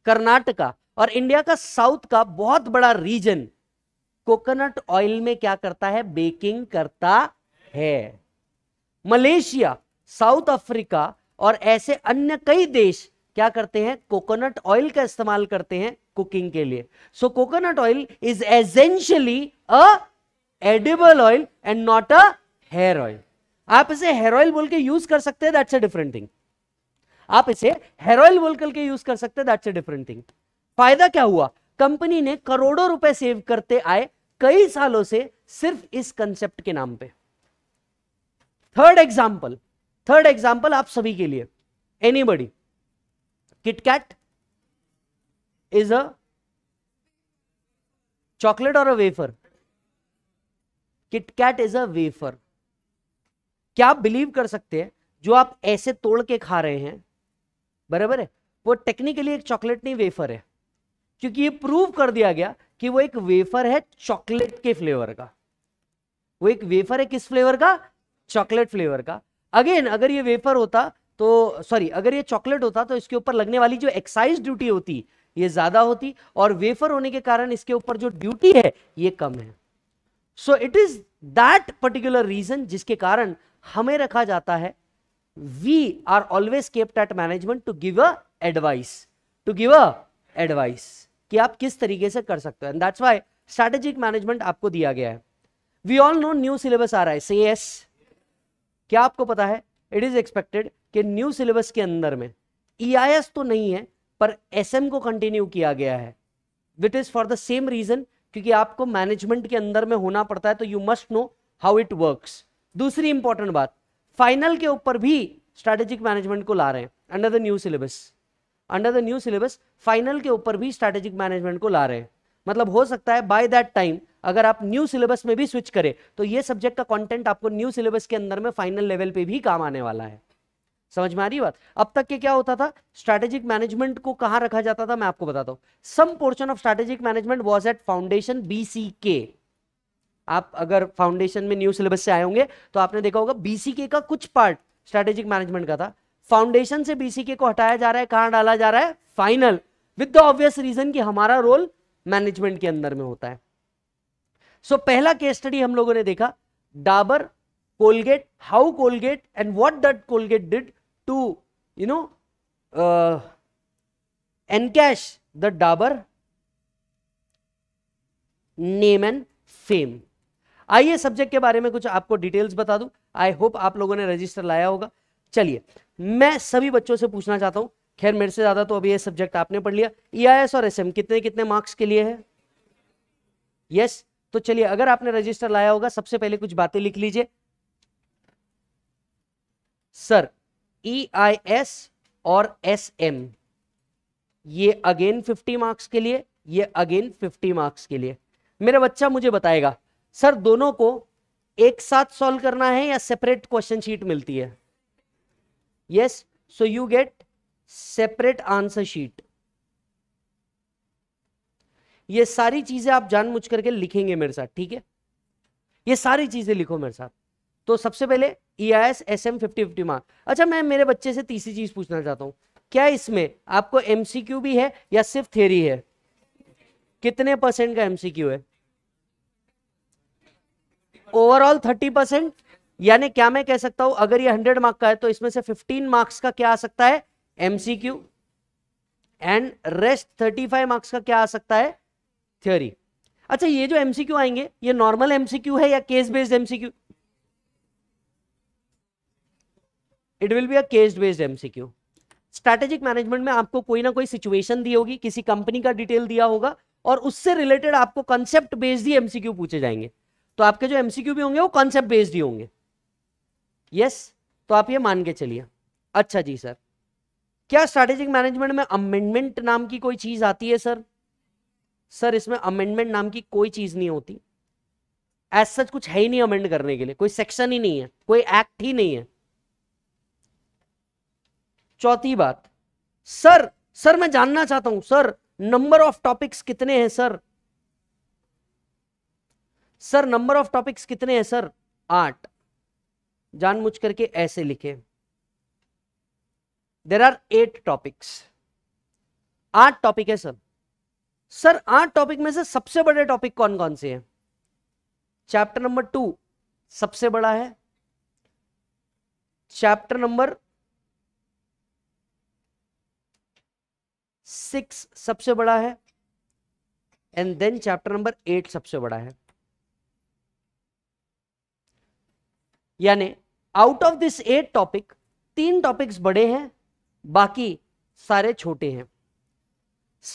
कर्नाटका और इंडिया का साउथ का बहुत बड़ा रीजन कोकोनट ऑयल में क्या करता है बेकिंग करता है मलेशिया साउथ अफ्रीका और ऐसे अन्य कई देश क्या करते हैं कोकोनट ऑयल का इस्तेमाल करते हैं कुकिंग के लिए so coconut oil is essentially a edible oil and not a hair oil आप इसे हेयर ऑयल बोल के यूज कर सकते हैं दैट्स अ डिफरेंट थिंग आप इसे हेयर ऑयल बोल करके यूज कर सकते हैं दैट्स अ डिफरेंट थिंग फायदा क्या हुआ कंपनी ने करोड़ों रुपए सेव करते आए कई सालों से सिर्फ इस कंसेप्ट के नाम पे थर्ड एग्जाम्पल थर्ड एग्जाम्पल आप सभी के लिए anybody KitKat is a chocolate और a wafer KitKat is a wafer क्या आप बिलीव कर सकते हैं जो आप ऐसे तोड़ के खा रहे हैं बराबर है वो टेक्निकली एक चॉकलेट नहीं वेफर है क्योंकि ये प्रूव कर दिया गया कि वो एक वेफर है चॉकलेट के फ्लेवर का वो एक वेफर है किस फ्लेवर का चॉकलेट फ्लेवर का अगेन अगर ये वेफर होता तो सॉरी अगर ये चॉकलेट होता तो इसके ऊपर लगने वाली जो एक्साइज ड्यूटी होती ये ज्यादा होती और वेफर होने के कारण इसके ऊपर जो ड्यूटी है ये कम है so it is that particular reason जिसके कारण हमें रखा जाता है we are always kept at management to give a advice to give a advice कि आप किस तरीके से कर सकते हो and that's why strategic management आपको दिया गया है we all know new syllabus आ रहा है सी एस क्या आपको पता है इट इज एक्सपेक्टेड कि न्यू सिलेबस के अंदर में ईआईएस e तो नहीं है पर एस को कंटिन्यू किया गया है it is for the same reason क्योंकि आपको मैनेजमेंट के अंदर में होना पड़ता है तो you must know how it works दूसरी इंपॉर्टेंट बात फाइनल के ऊपर भी स्ट्रेटेजिक मैनेजमेंट को ला रहे हैं under the new syllabus under the new syllabus final के ऊपर भी स्ट्रेटेजिक मैनेजमेंट को ला रहे हैं मतलब हो सकता है बाय दैट टाइम अगर आप न्यू सिलेबस में भी स्विच करें तो ये सब्जेक्ट का कंटेंट आपको न्यू सिलेबस के अंदर में फाइनल लेवल पे भी काम आने वाला है समझ में आ रही बात अब तक के क्या होता था स्ट्रेटेजिक मैनेजमेंट को कहाँ रखा जाता था मैं आपको बताता हूं some portion of strategic management was at foundation बी आप अगर फाउंडेशन में न्यू सिलेबस से आए होंगे तो आपने देखा होगा बीसीके का कुछ पार्ट स्ट्रेटेजिक मैनेजमेंट का था फाउंडेशन से बीसीके को हटाया जा रहा है कहां डाला जा रहा है final with the obvious reason कि हमारा रोल मैनेजमेंट के अंदर में होता है सो so, पहला केस स्टडी हम लोगों ने देखा Dabur Colgate how Colgate and what that Colgate did to you know encash the Dabur name and fame आइए सब्जेक्ट के बारे में कुछ आपको डिटेल्स बता दूं आई होप आप लोगों ने रजिस्टर लाया होगा चलिए मैं सभी बच्चों से पूछना चाहता हूं खैर मेरे से ज़्यादा तो अभी ये सब्जेक्ट आपने पढ़ लिया ई e और एस कितने कितने मार्क्स के लिए है यस yes? तो चलिए अगर आपने रजिस्टर लाया होगा सबसे पहले कुछ बातें लिख लीजिए सर ई आई एस और एस एम ये अगेन 50 मार्क्स के लिए ये अगेन 50 मार्क्स के लिए मेरा बच्चा मुझे बताएगा सर दोनों को एक साथ सॉल्व करना है या सेपरेट क्वेश्चन शीट मिलती है yes so you get separate answer sheet ये सारी चीजें आप जान मुझ करके लिखेंगे मेरे साथ ठीक है ये सारी चीजें लिखो मेरे साथ तो सबसे पहले E I S S M fifty fifty mark अच्छा मैं मेरे बच्चे से तीसरी चीज पूछना चाहता हूं क्या इसमें आपको एमसीक्यू भी है या सिर्फ थ्योरी है कितने परसेंट का एमसीक्यू है ओवरऑल थर्टी परसेंट यानी क्या मैं कह सकता हूं अगर ये हंड्रेड मार्क का है तो इसमें से फिफ्टीन मार्क्स का क्या आ सकता है एमसीक्यू एंड रेस्ट 35 मार्क्स का क्या आ सकता है थ्योरी अच्छा ये जो एमसीक्यू आएंगे ये नॉर्मल एमसीक्यू है या case based MCQ it will be a case based MCQ strategic management में आपको कोई ना कोई सिचुएशन दी होगी किसी कंपनी का डिटेल दिया होगा और उससे रिलेटेड आपको कंसेप्ट बेस्ड ही एमसीक्यू पूछे जाएंगे तो आपके जो एमसीक्यू भी होंगे वो कॉन्सेप्ट बेस्ड ही होंगे यस yes? तो आप ये मान के चलिए अच्छा जी सर क्या स्ट्रेटेजिक मैनेजमेंट में अमेंडमेंट नाम की कोई चीज आती है सर सर इसमें अमेंडमेंट नाम की कोई चीज नहीं होती एज सच कुछ है ही नहीं अमेंड करने के लिए कोई सेक्शन ही नहीं है कोई एक्ट ही नहीं है चौथी बात सर सर मैं जानना चाहता हूं सर नंबर ऑफ टॉपिक्स कितने हैं sir sir number of topics कितने हैं सर आठ मुझ करके ऐसे लिखे देर आर एट टॉपिक्स आठ टॉपिक है सर सर आठ टॉपिक में से सबसे बड़े टॉपिक कौन कौन से हैं चैप्टर नंबर टू सबसे बड़ा है चैप्टर नंबर सिक्स सबसे बड़ा है and then chapter number eight सबसे बड़ा है यानी out of this eight topic तीन टॉपिक्स बड़े हैं बाकी सारे छोटे हैं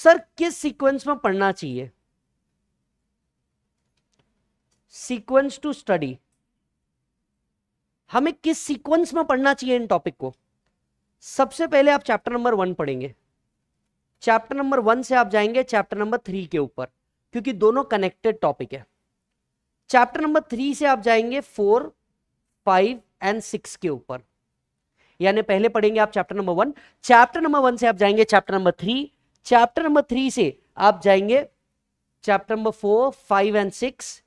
सर किस सीक्वेंस में पढ़ना चाहिए सीक्वेंस टू स्टडी हमें किस सीक्वेंस में पढ़ना चाहिए इन टॉपिक को सबसे पहले आप चैप्टर नंबर वन पढ़ेंगे चैप्टर नंबर वन से आप जाएंगे चैप्टर नंबर थ्री के ऊपर क्योंकि दोनों कनेक्टेड टॉपिक है चैप्टर नंबर थ्री से आप जाएंगे फोर फाइव एंड सिक्स के ऊपर यानी पहले पढ़ेंगे आप chapter number one chapter number one से आप जाएंगे chapter number three chapter number three से आप जाएंगे chapter number four five and six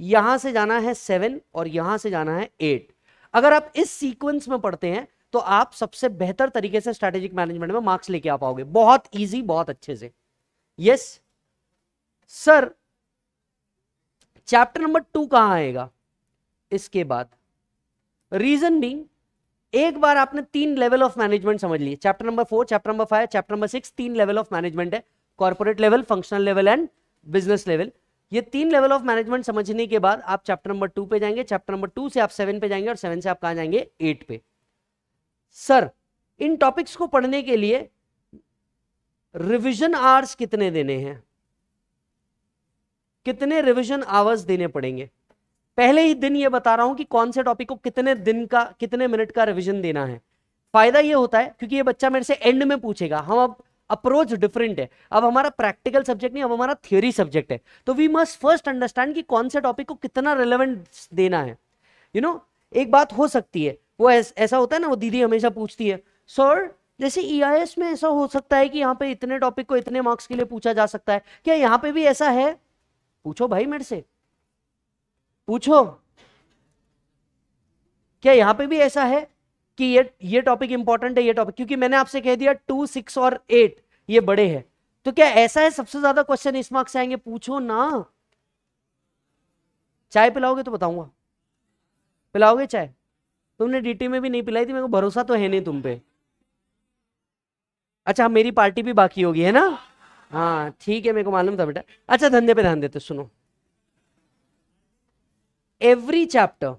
यहां से जाना है सेवन और यहां से जाना है एट अगर आप इस सीक्वेंस में पढ़ते हैं तो आप सबसे बेहतर तरीके से स्ट्रेटेजिक मैनेजमेंट में मार्क्स लेके आ पाओगे बहुत इजी बहुत अच्छे से yes sir chapter number two कहां आएगा इसके बाद रीजन बींग एक बार आपने तीन लेवल ऑफ मैनेजमेंट समझ लिए chapter number four chapter number five chapter number six तीन लेवल ऑफ मैनेजमेंट है corporate level functional level and business level ये तीन लेवल ऑफ मैनेजमेंट समझने के बाद आप चैप्टर नंबर टू पे जाएंगे चैप्टर नंबर टू से आप सेवन पे जाएंगे और सेवन से आप कहा जाएंगे एट पे सर इन टॉपिक्स को पढ़ने के लिए रिविजन आवर्स कितने देने हैं कितने रिविजन आवर्स देने पड़ेंगे पहले ही दिन ये बता रहा हूं कि कौन से टॉपिक को कितने दिन का कितने मिनट का रिविजन देना है फायदा ये होता है क्योंकि ये बच्चा मेरे से एंड में पूछेगा हम अब अप्रोच डिफरेंट है अब हमारा प्रैक्टिकल सब्जेक्ट नहीं अब हमारा थियोरी सब्जेक्ट है तो वी मस्ट फर्स्ट अंडरस्टैंड कि कौन से टॉपिक को कितना रेलिवेंट देना है यू you नो know, एक बात हो सकती है वो ऐस, ऐसा होता है ना वो दीदी हमेशा पूछती है सर जैसे ई e में ऐसा हो सकता है कि यहाँ पे इतने टॉपिक को इतने मार्क्स के लिए पूछा जा सकता है क्या यहाँ पे भी ऐसा है पूछो भाई मेरे से पूछो क्या यहां पे भी ऐसा है कि ये ये टॉपिक इंपॉर्टेंट है ये टॉपिक क्योंकि मैंने आपसे कह दिया टू सिक्स और एट ये बड़े हैं तो क्या ऐसा है सबसे ज्यादा क्वेश्चन इस मार्क्स आएंगे पूछो ना चाय पिलाओगे तो बताऊंगा पिलाओगे चाय तुमने डीटी में भी नहीं पिलाई थी मेरे को भरोसा तो है नहीं तुम पे अच्छा मेरी पार्टी भी बाकी होगी है ना हाँ ठीक है मेरे को मालूम था बेटा अच्छा धंधे पे ध्यान देते सुनो every chapter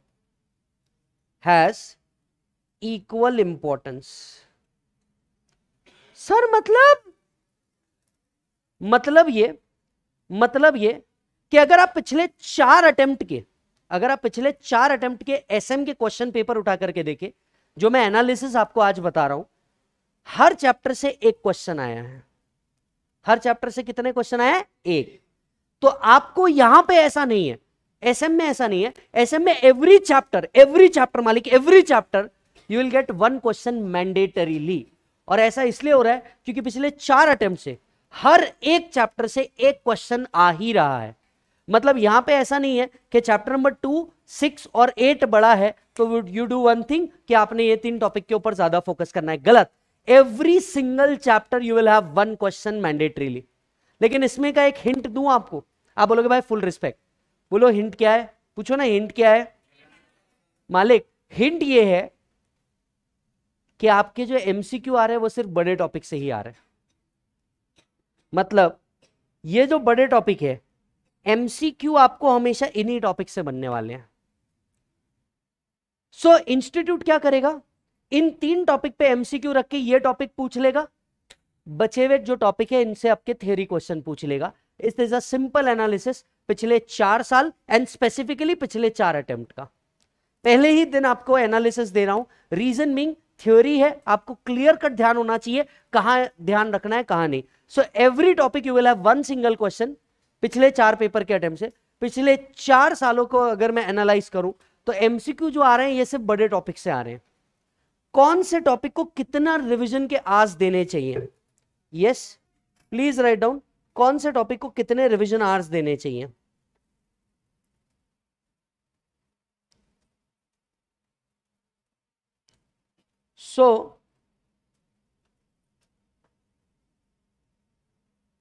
has equal importance. Sir मतलब मतलब ये मतलब ये कि अगर आप पिछले चार अटेम्प्ट के अगर आप पिछले चार अटेम्प्ट के एसएम के क्वेश्चन पेपर उठा करके देखें जो मैं एनालिसिस आपको आज बता रहा हूं हर चैप्टर से एक क्वेश्चन आया है हर चैप्टर से कितने क्वेश्चन आए एक तो आपको यहां पे ऐसा नहीं है एसएम में ऐसा नहीं है एसएम में एवरी चैप्टर एवरी चैप्टर मालिक every chapter you will get one question mandatorily और ऐसा इसलिए हो रहा है क्योंकि पिछले चार अटेम्प्ट से हर एक चैप्टर से एक क्वेश्चन आ ही रहा है मतलब यहां पे ऐसा नहीं है कि चैप्टर नंबर टू सिक्स और एट बड़ा है तो यू डू वन थिंग कि आपने ये तीन टॉपिक के ऊपर ज्यादा फोकस करना है गलत every single chapter you will have one question mandatorily लेकिन इसमें का एक हिंट दू आपको आप बोलोगे भाई फुल रिस्पेक्ट बोलो हिंट क्या है पूछो ना हिंट क्या है मालिक हिंट ये है कि आपके जो एमसीक्यू आ रहे हैं वो सिर्फ बड़े टॉपिक से ही आ रहे हैं मतलब ये जो बड़े टॉपिक है एमसीक्यू आपको हमेशा इन्हीं टॉपिक से बनने वाले हैं सो so, इंस्टीट्यूट क्या करेगा इन तीन टॉपिक पे एमसीक्यू रख के ये टॉपिक पूछ लेगा बचे हुए जो टॉपिक है इनसे आपके थ्योरी क्वेश्चन पूछ लेगा it is a simple analysis पिछले चार साल एंड स्पेसिफिकली पिछले चार अटेम्प्ट का पहले ही दिन आपको एनालिसिस दे रहा हूं रीजन मींग थ्योरी है आपको क्लियर कट ध्यान होना चाहिए कहां ध्यान रखना है कहां नहीं so every topic you will have one single question पिछले चार पेपर के अटेम्प्ट से पिछले चार सालों को अगर मैं एनालाइज करूं तो एमसीक्यू जो आ रहे हैं ये सिर्फ बड़े टॉपिक से आ रहे हैं कौन से टॉपिक को कितना रिविजन के आज देने चाहिए यस प्लीज राइट डाउन कौन से टॉपिक को कितने रिविजन आवर्स देने चाहिए सो so,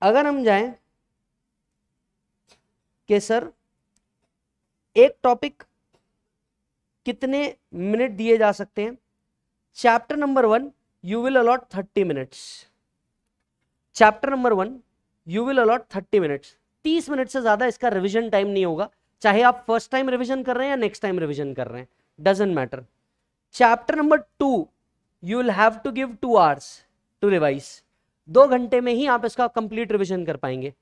अगर हम जाएं कि सर एक टॉपिक कितने मिनट दिए जा सकते हैं chapter number one you will allot thirty minutes chapter number one you will allot thirty minutes तीस मिनट से ज़्यादा इसका रिविजन टाइम नहीं होगा चाहे आप फर्स्ट टाइम रिविजन कर रहे हैं या नेक्स्ट टाइम रिविजन कर रहे हैं doesn't matter chapter number two you will have to give two hours to revise दो घंटे में ही आप इसका कंप्लीट रिविजन कर पाएंगे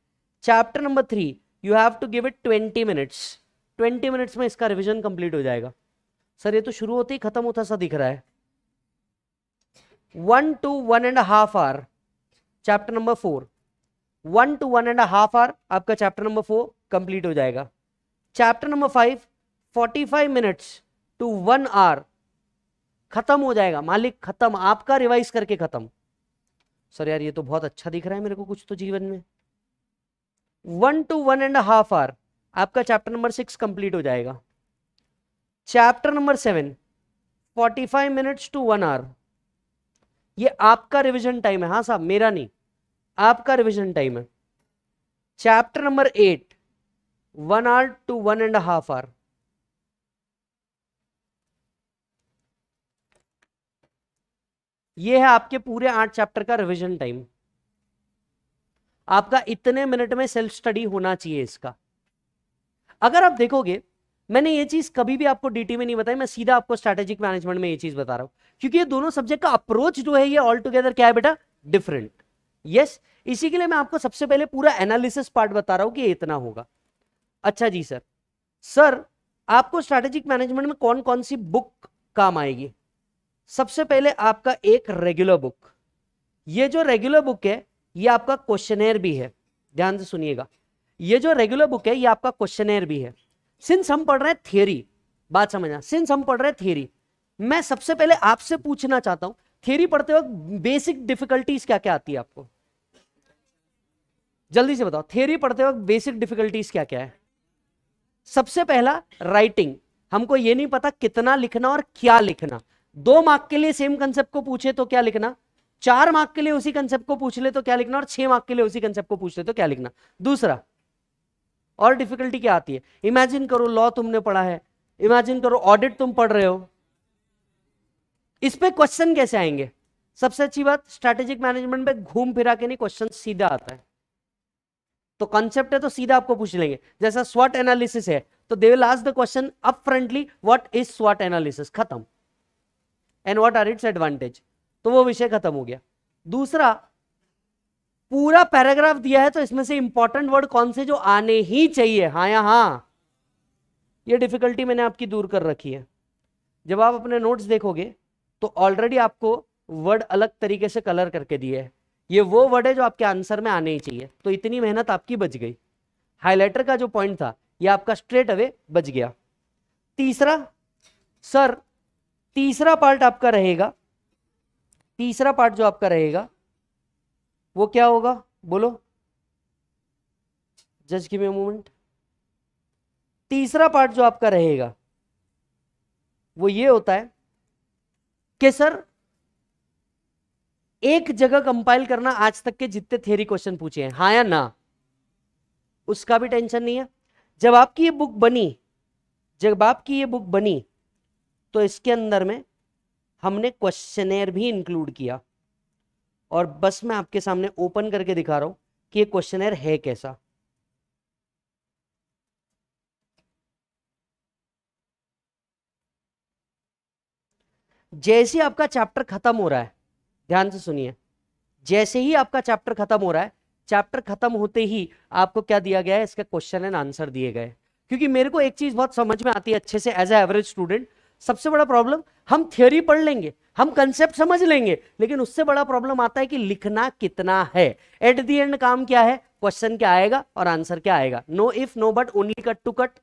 chapter number three you have to give it twenty minutes twenty minutes में इसका रिविजन कंप्लीट हो जाएगा सर ये तो शुरू होते ही खत्म होता सा दिख रहा है one to one and half hour chapter number four one to one and half hour आपका चैप्टर नंबर फोर कंप्लीट हो जाएगा chapter number five forty five minutes to one hour खत्म हो जाएगा मालिक खत्म आपका रिवाइज करके खत्म सर यार ये तो बहुत अच्छा दिख रहा है मेरे को कुछ तो जीवन में one to one and half hour आपका चैप्टर नंबर सिक्स कंप्लीट हो जाएगा chapter number seven forty five minutes to one hour ये आपका रिविजन टाइम है हाँ साहब मेरा नहीं आपका रिविजन टाइम है chapter number eight one hour to one and half hour ये है आपके पूरे आठ चैप्टर का रिवीजन टाइम आपका इतने मिनट में सेल्फ स्टडी होना चाहिए इसका अगर आप देखोगे मैंने ये चीज कभी भी आपको डीटी में नहीं बताई मैं सीधा आपको स्ट्रेटेजिक मैनेजमेंट में ये चीज बता रहा हूं क्योंकि ये दोनों सब्जेक्ट का अप्रोच जो है ये ऑल टुगेदर क्या है बेटा डिफरेंट यस इसी के लिए मैं आपको सबसे पहले पूरा एनालिसिस पार्ट बता रहा हूं कि इतना होगा अच्छा जी सर सर आपको स्ट्रेटेजिक मैनेजमेंट में कौन कौन सी बुक काम आएगी सबसे पहले आपका एक रेगुलर बुक ये जो रेगुलर बुक है ये आपका क्वेश्चनर भी है ध्यान से सुनिएगा ये जो रेगुलर बुक है ये आपका क्वेश्चनर भी है सिंस हम पढ़ रहे हैं थियोरी बात समझना सिंस हम पढ़ रहे हैं थियोरी मैं सबसे पहले आपसे पूछना चाहता हूं थ्योरी पढ़ते वक्त बेसिक डिफिकल्टीज क्या क्या आती है आपको जल्दी से बताओ थ्योरी पढ़ते वक्त बेसिक डिफिकल्टीज क्या क्या है सबसे पहला राइटिंग हमको ये नहीं पता कितना लिखना और क्या लिखना दो मार्क के लिए सेम कंसेप्ट को पूछे तो क्या लिखना चार मार्क के लिए उसी कंसेप्ट को पूछ ले तो क्या लिखना और छह मार्क के लिए उसी कंसेप्ट को पूछ ले तो क्या लिखना दूसरा और डिफिकल्टी क्या आती है इमेजिन करो लॉ तुमने पढ़ा है इमेजिन करो ऑडिट तुम पढ़ रहे हो इस पे क्वेश्चन कैसे आएंगे सबसे अच्छी बात स्ट्रेटेजिक मैनेजमेंट में घूम फिरा के नहीं क्वेश्चन सीधा आता है तो कॉन्सेप्ट है तो सीधा आपको पूछ लेंगे जैसा स्वॉट एनालिसिस है तो they will ask the question up friendly what is स्वॉट एनालिसिस खत्म and what are its advantage तो वो विषय खत्म हो गया दूसरा पूरा पैराग्राफ दिया है तो इसमें से इंपॉर्टेंट वर्ड कौन से जो आने ही चाहिए हाँ या हा ये डिफिकल्टी मैंने आपकी दूर कर रखी है जब आप अपने नोट्स देखोगे तो ऑलरेडी आपको वर्ड अलग तरीके से कलर करके दिए है ये वो वर्ड है जो आपके आंसर में आने ही चाहिए तो इतनी मेहनत आपकी बच गई हाईलाइटर का जो पॉइंट था ये आपका स्ट्रेट अवे बच गया तीसरा सर तीसरा पार्ट आपका रहेगा तीसरा पार्ट जो आपका रहेगा वो क्या होगा बोलो जज की मूवमेंट तीसरा पार्ट जो आपका रहेगा वो ये होता है कि सर एक जगह कंपाइल करना आज तक के जितने थेरी क्वेश्चन पूछे हैं हाँ या ना उसका भी टेंशन नहीं है जब आपकी ये बुक बनी जब आपकी ये बुक बनी तो इसके अंदर में हमने क्वेश्चनेयर भी इंक्लूड किया और बस मैं आपके सामने ओपन करके दिखा रहा हूं कि ये क्वेश्चनेयर है कैसा जैसे आपका चैप्टर खत्म हो रहा है ध्यान से सुनिए जैसे ही आपका चैप्टर खत्म हो रहा है चैप्टर खत्म होते ही आपको क्या दिया गया है इसका क्वेश्चन एंड आंसर दिए गए क्योंकि मेरे को एक चीज बहुत समझ में आती है अच्छे से एज ए एवरेज स्टूडेंट सबसे बड़ा प्रॉब्लम हम थ्योरी पढ़ लेंगे हम कंसेप्ट समझ लेंगे लेकिन उससे बड़ा प्रॉब्लम आता है कि लिखना कितना है एट दी एंड काम क्या है क्वेश्चन क्या आएगा और आंसर क्या आएगा no if no but only cut to cut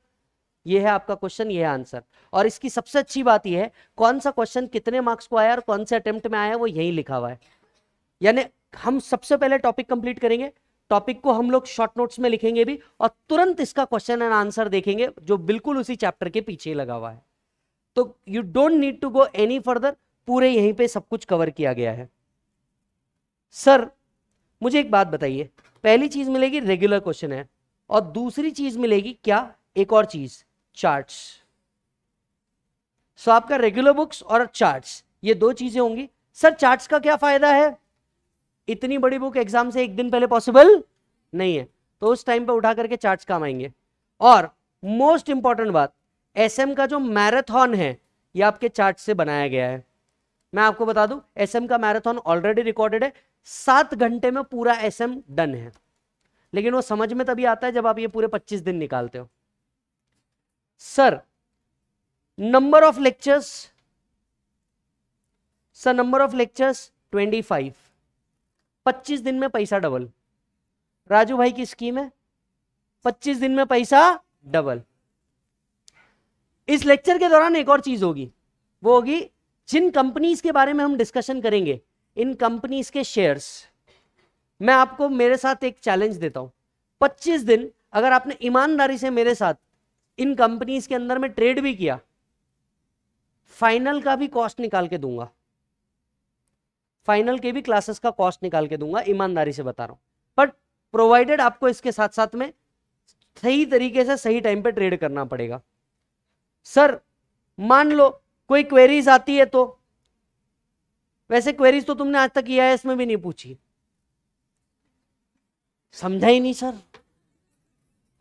ये है आपका क्वेश्चन ये है आंसर और इसकी सबसे अच्छी बात यह है कौन सा क्वेश्चन कितने मार्क्स को आया और कौन से अटेम्प्ट में आया वो यही लिखा हुआ है यानी हम सबसे पहले टॉपिक कंप्लीट करेंगे टॉपिक को हम लोग शॉर्ट नोट्स में लिखेंगे भी और तुरंत इसका क्वेश्चन एंड आंसर देखेंगे जो बिल्कुल उसी चैप्टर के पीछे लगा हुआ है तो you don't need to go any further पूरे यहीं पे सब कुछ कवर किया गया है सर मुझे एक बात बताइए पहली चीज मिलेगी रेगुलर क्वेश्चन है और दूसरी चीज मिलेगी क्या एक और चीज चार्ट्स सो आपका रेगुलर बुक्स और चार्ट्स ये दो चीजें होंगी सर चार्ट्स का क्या फायदा है इतनी बड़ी बुक एग्जाम से एक दिन पहले पॉसिबल नहीं है तो उस टाइम पे उठा करके चार्ट काम आएंगे और मोस्ट इंपॉर्टेंट बात एसएम का जो मैराथन है ये आपके चार्ट से बनाया गया है मैं आपको बता दूं एसएम का मैराथन ऑलरेडी रिकॉर्डेड है सात घंटे में पूरा एसएम डन है लेकिन वो समझ में तभी आता है जब आप ये पूरे पच्चीस दिन निकालते हो number of lectures sir number of lectures twenty 25 25 दिन में पैसा डबल राजू भाई की स्कीम है 25 दिन में पैसा डबल इस लेक्चर के दौरान एक और चीज होगी वो होगी जिन कंपनीज के बारे में हम डिस्कशन करेंगे इन कंपनीज के शेयर्स मैं आपको मेरे साथ एक चैलेंज देता हूं 25 दिन अगर आपने ईमानदारी से मेरे साथ इन कंपनीज के अंदर में ट्रेड भी किया फाइनल का भी कॉस्ट निकाल के दूंगा फाइनल के भी क्लासेस का कॉस्ट निकाल के दूंगा ईमानदारी से बता रहा हूं बट प्रोवाइडेड आपको इसके साथ साथ में सही तरीके से सही टाइम पे ट्रेड करना पड़ेगा सर मान लो कोई क्वेरीज आती है तो वैसे क्वेरीज तो तुमने आज तक किया e है इसमें भी नहीं पूछी समझा ही नहीं सर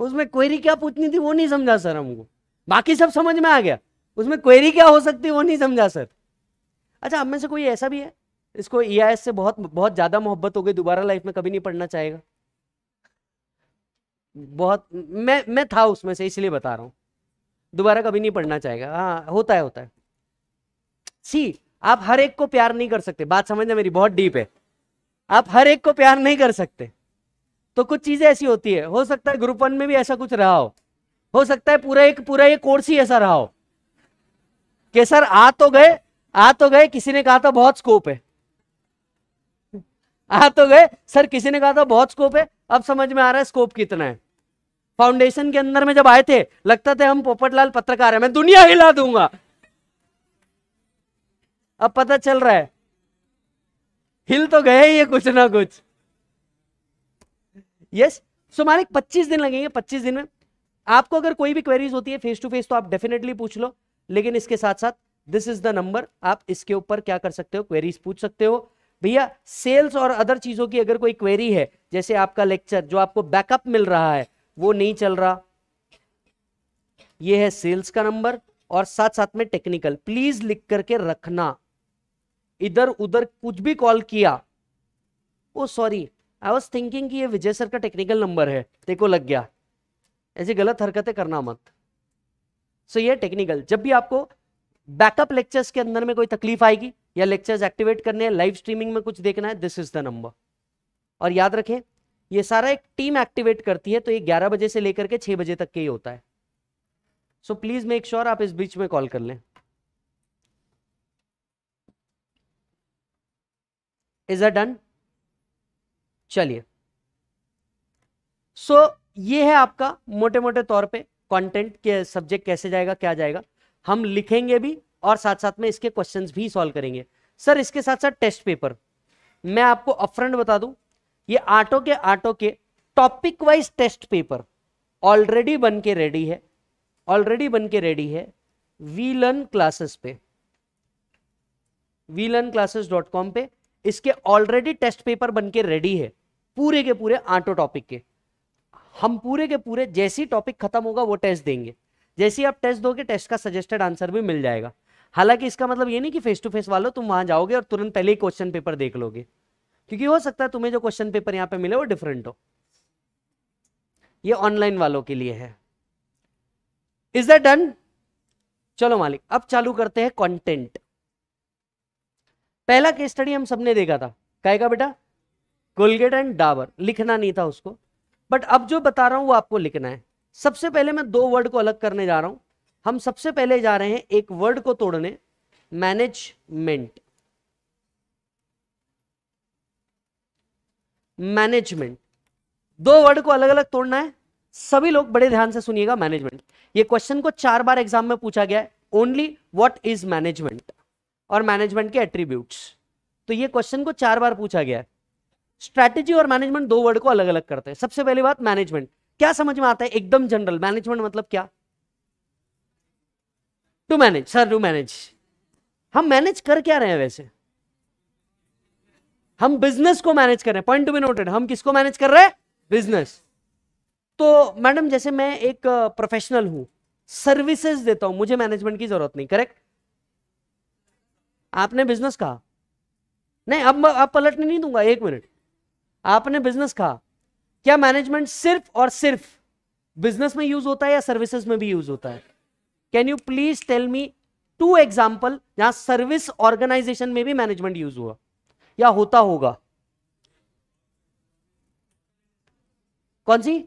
उसमें क्वेरी क्या पूछनी थी वो नहीं समझा सर हमको बाकी सब समझ में आ गया उसमें क्वेरी क्या हो सकती वो नहीं समझा सर अच्छा आप में से कोई ऐसा भी है इसको ई e से बहुत बहुत ज़्यादा मोहब्बत हो गई दोबारा लाइफ में कभी नहीं पढ़ना चाहेगा बहुत मैं मैं था उसमें से इसलिए बता रहा हूं दोबारा कभी नहीं पढ़ना चाहेगा हाँ होता है होता है सी आप हर एक को प्यार नहीं कर सकते बात समझना मेरी बहुत डीप है आप हर एक को प्यार नहीं कर सकते तो कुछ चीजें ऐसी होती है हो सकता है ग्रुप वन में भी ऐसा कुछ रहा हो हो सकता है पूरा एक पूरा एक कोर्स ही ऐसा रहा हो कि सर आ तो गए आ तो गए किसी ने कहा था बहुत स्कोप है आ तो गए सर किसी ने कहा था बहुत स्कोप है अब समझ में आ रहा है स्कोप कितना है फाउंडेशन के अंदर में जब आए थे लगता थे हम पोपटलाल पत्रकार है मैं दुनिया हिला दूंगा अब पता चल रहा है हिल तो गए ही है कुछ ना कुछ यस सो मालिक पच्चीस दिन लगेंगे पच्चीस दिन में आपको अगर कोई भी क्वेरीज होती है फेस टू फेस तो आप डेफिनेटली पूछ लो लेकिन इसके साथ साथ दिस इज द नंबर आप इसके ऊपर क्या कर सकते हो क्वेरीज पूछ सकते हो भैया सेल्स और अदर चीजों की अगर कोई क्वेरी है जैसे आपका लेक्चर जो आपको बैकअप मिल रहा है वो नहीं चल रहा ये है सेल्स का नंबर और साथ साथ में टेक्निकल प्लीज लिख करके रखना इधर उधर कुछ भी कॉल किया oh sorry I was thinking कि ये विजय सर का टेक्निकल नंबर है देखो लग गया ऐसी गलत हरकतें करना मत सो so, ये टेक्निकल जब भी आपको बैकअप लेक्चर्स के अंदर में कोई तकलीफ आएगी या लेक्चर्स एक्टिवेट करने हैं लाइव स्ट्रीमिंग में कुछ देखना है दिस इज द नंबर और याद रखें ये सारा एक टीम एक्टिवेट करती है तो ये 11 बजे से लेकर के 6 बजे तक के ही होता है सो प्लीज मेक श्योर आप इस बीच में कॉल कर लें इज अ डन चलिए सो so, ये है आपका मोटे मोटे तौर पे कंटेंट के सब्जेक्ट कैसे जाएगा क्या जाएगा हम लिखेंगे भी और साथ साथ में इसके क्वेश्चंस भी सॉल्व करेंगे सर इसके साथ साथ टेस्ट पेपर मैं आपको अपफ्रंट बता दूं ये आटो के आटो के topic wise test paper already बन के रेडी है ऑलरेडी बन के रेडी है वी लर्न क्लासेस पे we learn classes dot com पे इसके ऑलरेडी टेस्ट पेपर बन के रेडी है पूरे के पूरे आटो टॉपिक के हम पूरे के पूरे जैसी टॉपिक खत्म होगा वो टेस्ट देंगे जैसी आप टेस्ट दोगे टेस्ट का सजेस्टेड आंसर भी मिल जाएगा हालांकि इसका मतलब ये नहीं कि फेस टू फेस वालों तुम वहां जाओगे और तुरंत पहले ही क्वेश्चन पेपर देख लोगे क्योंकि हो सकता है तुम्हें जो क्वेश्चन पेपर यहाँ पे मिले वो डिफरेंट हो ये ऑनलाइन वालों के लिए है इज दैट डन चलो मालिक अब चालू करते हैं कंटेंट पहला केस स्टडी हम सबने देखा था कहेगा बेटा कोलगेट एंड डाबर लिखना नहीं था उसको बट अब जो बता रहा हूं वो आपको लिखना है सबसे पहले मैं दो वर्ड को अलग करने जा रहा हूं हम सबसे पहले जा रहे हैं एक वर्ड को तोड़ने मैनेजमेंट मैनेजमेंट दो वर्ड को अलग अलग तोड़ना है सभी लोग बड़े ध्यान से सुनिएगा मैनेजमेंट ये क्वेश्चन को चार बार एग्जाम में पूछा गया है ओनली वॉट इज मैनेजमेंट और मैनेजमेंट के एट्रीब्यूट तो ये क्वेश्चन को चार बार पूछा गया है स्ट्रैटेजी और मैनेजमेंट दो वर्ड को अलग अलग करते हैं सबसे पहली बात मैनेजमेंट क्या समझ में आता है एकदम जनरल मैनेजमेंट मतलब क्या to manage sir to manage हम मैनेज कर क्या रहे हैं वैसे हम बिजनेस को मैनेज कर रहे हैं पॉइंट टू बी नोटेड हम किसको मैनेज कर रहे हैं बिजनेस तो मैडम जैसे मैं एक प्रोफेशनल हूं सर्विसेज देता हूं मुझे मैनेजमेंट की जरूरत नहीं करेक्ट आपने बिजनेस कहा नहीं अब आप पलटने नहीं दूंगा एक मिनट आपने बिजनेस कहा क्या मैनेजमेंट सिर्फ और सिर्फ बिजनेस में यूज होता है या सर्विसेज में भी यूज होता है can you please tell me two example जहां सर्विस ऑर्गेनाइजेशन में भी मैनेजमेंट यूज हुआ या होता होगा कौन सी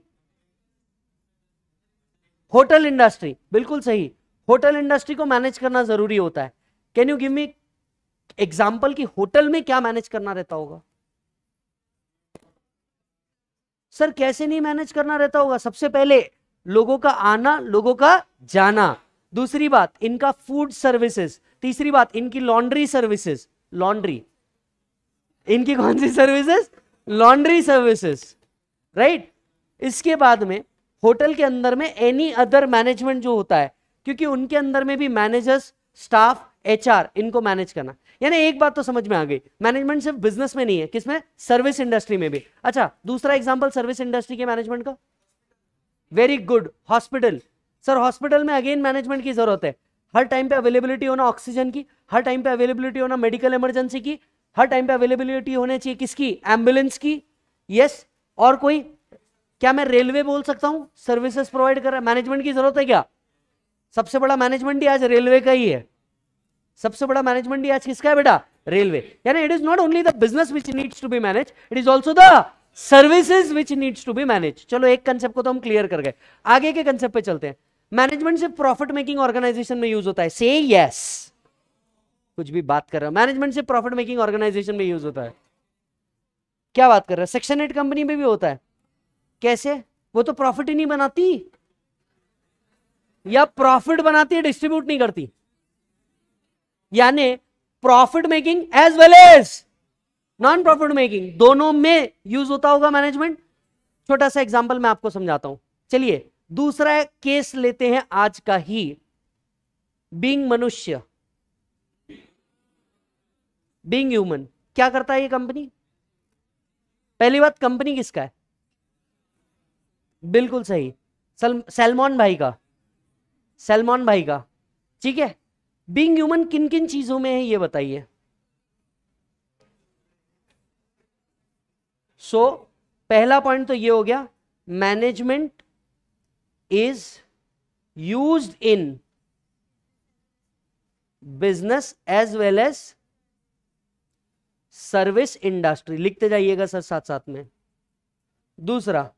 होटल इंडस्ट्री बिल्कुल सही होटल इंडस्ट्री को मैनेज करना जरूरी होता है can you give me example कि होटल में क्या मैनेज करना रहता होगा सर कैसे नहीं मैनेज करना रहता होगा सबसे पहले लोगों का आना लोगों का जाना दूसरी बात इनका फूड सर्विसेज तीसरी बात इनकी लॉन्ड्री सर्विसेज लॉन्ड्री इनकी कौन सी सर्विसेज लॉन्ड्री सर्विसेज राइट इसके बाद में होटल के अंदर में एनी अदर मैनेजमेंट जो होता है क्योंकि उनके अंदर में भी मैनेजर्स स्टाफ एचआर इनको मैनेज करना यानी एक बात तो समझ में आ गई मैनेजमेंट सिर्फ बिजनेस में नहीं है किसमें सर्विस इंडस्ट्री में भी अच्छा दूसरा एग्जाम्पल सर्विस इंडस्ट्री के मैनेजमेंट का very good hospital sir hospital में अगेन मैनेजमेंट की जरूरत है हर टाइम पे अवेलेबिलिटी होना ऑक्सीजन की हर टाइम पे अवेलेबिलिटी होना मेडिकल इमरजेंसी की हर टाइम पे अवेलेबिलिटी होनी चाहिए किसकी एम्बुलेंस की यस yes. और कोई क्या मैं रेलवे बोल सकता हूं सर्विसेज प्रोवाइड कर रहा है मैनेजमेंट की जरूरत है क्या सबसे बड़ा मैनेजमेंट ही आज रेलवे का ही है सबसे बड़ा मैनेजमेंट आज किसका है बेटा रेलवे यानी it is not only the business which needs to be manage it is also the services which needs to be manage चलो एक कंसेप्ट को तो हम क्लियर कर गए आगे के कंसेप्ट पे चलते हैं मैनेजमेंट सिर्फ प्रॉफिट मेकिंग ऑर्गेनाइजेशन में यूज होता है से यस yes. कुछ भी बात कर रहा हूं मैनेजमेंट सिर्फ प्रॉफिट मेकिंग ऑर्गेनाइजेशन में यूज होता है क्या बात कर रहा है सेक्शन एट कंपनी में भी होता है कैसे वो तो प्रॉफिट ही नहीं बनाती या प्रॉफिट बनाती है डिस्ट्रीब्यूट नहीं करती यानी profit making as well as non profit making दोनों में यूज होता होगा मैनेजमेंट छोटा सा एग्जाम्पल मैं आपको समझाता हूं चलिए दूसरा केस लेते हैं आज का ही बींग मनुष्य बींग ह्यूमन क्या करता है ये कंपनी पहली बात कंपनी किसका है बिल्कुल सही सलमान भाई का सलमान भाई का ठीक है बींग ह्यूमन किन किन चीजों में है ये बताइए सो so, पहला पॉइंट तो ये हो गया management is use in business as well as service industry लिखते जाइएगा सर साथ साथ में दूसरा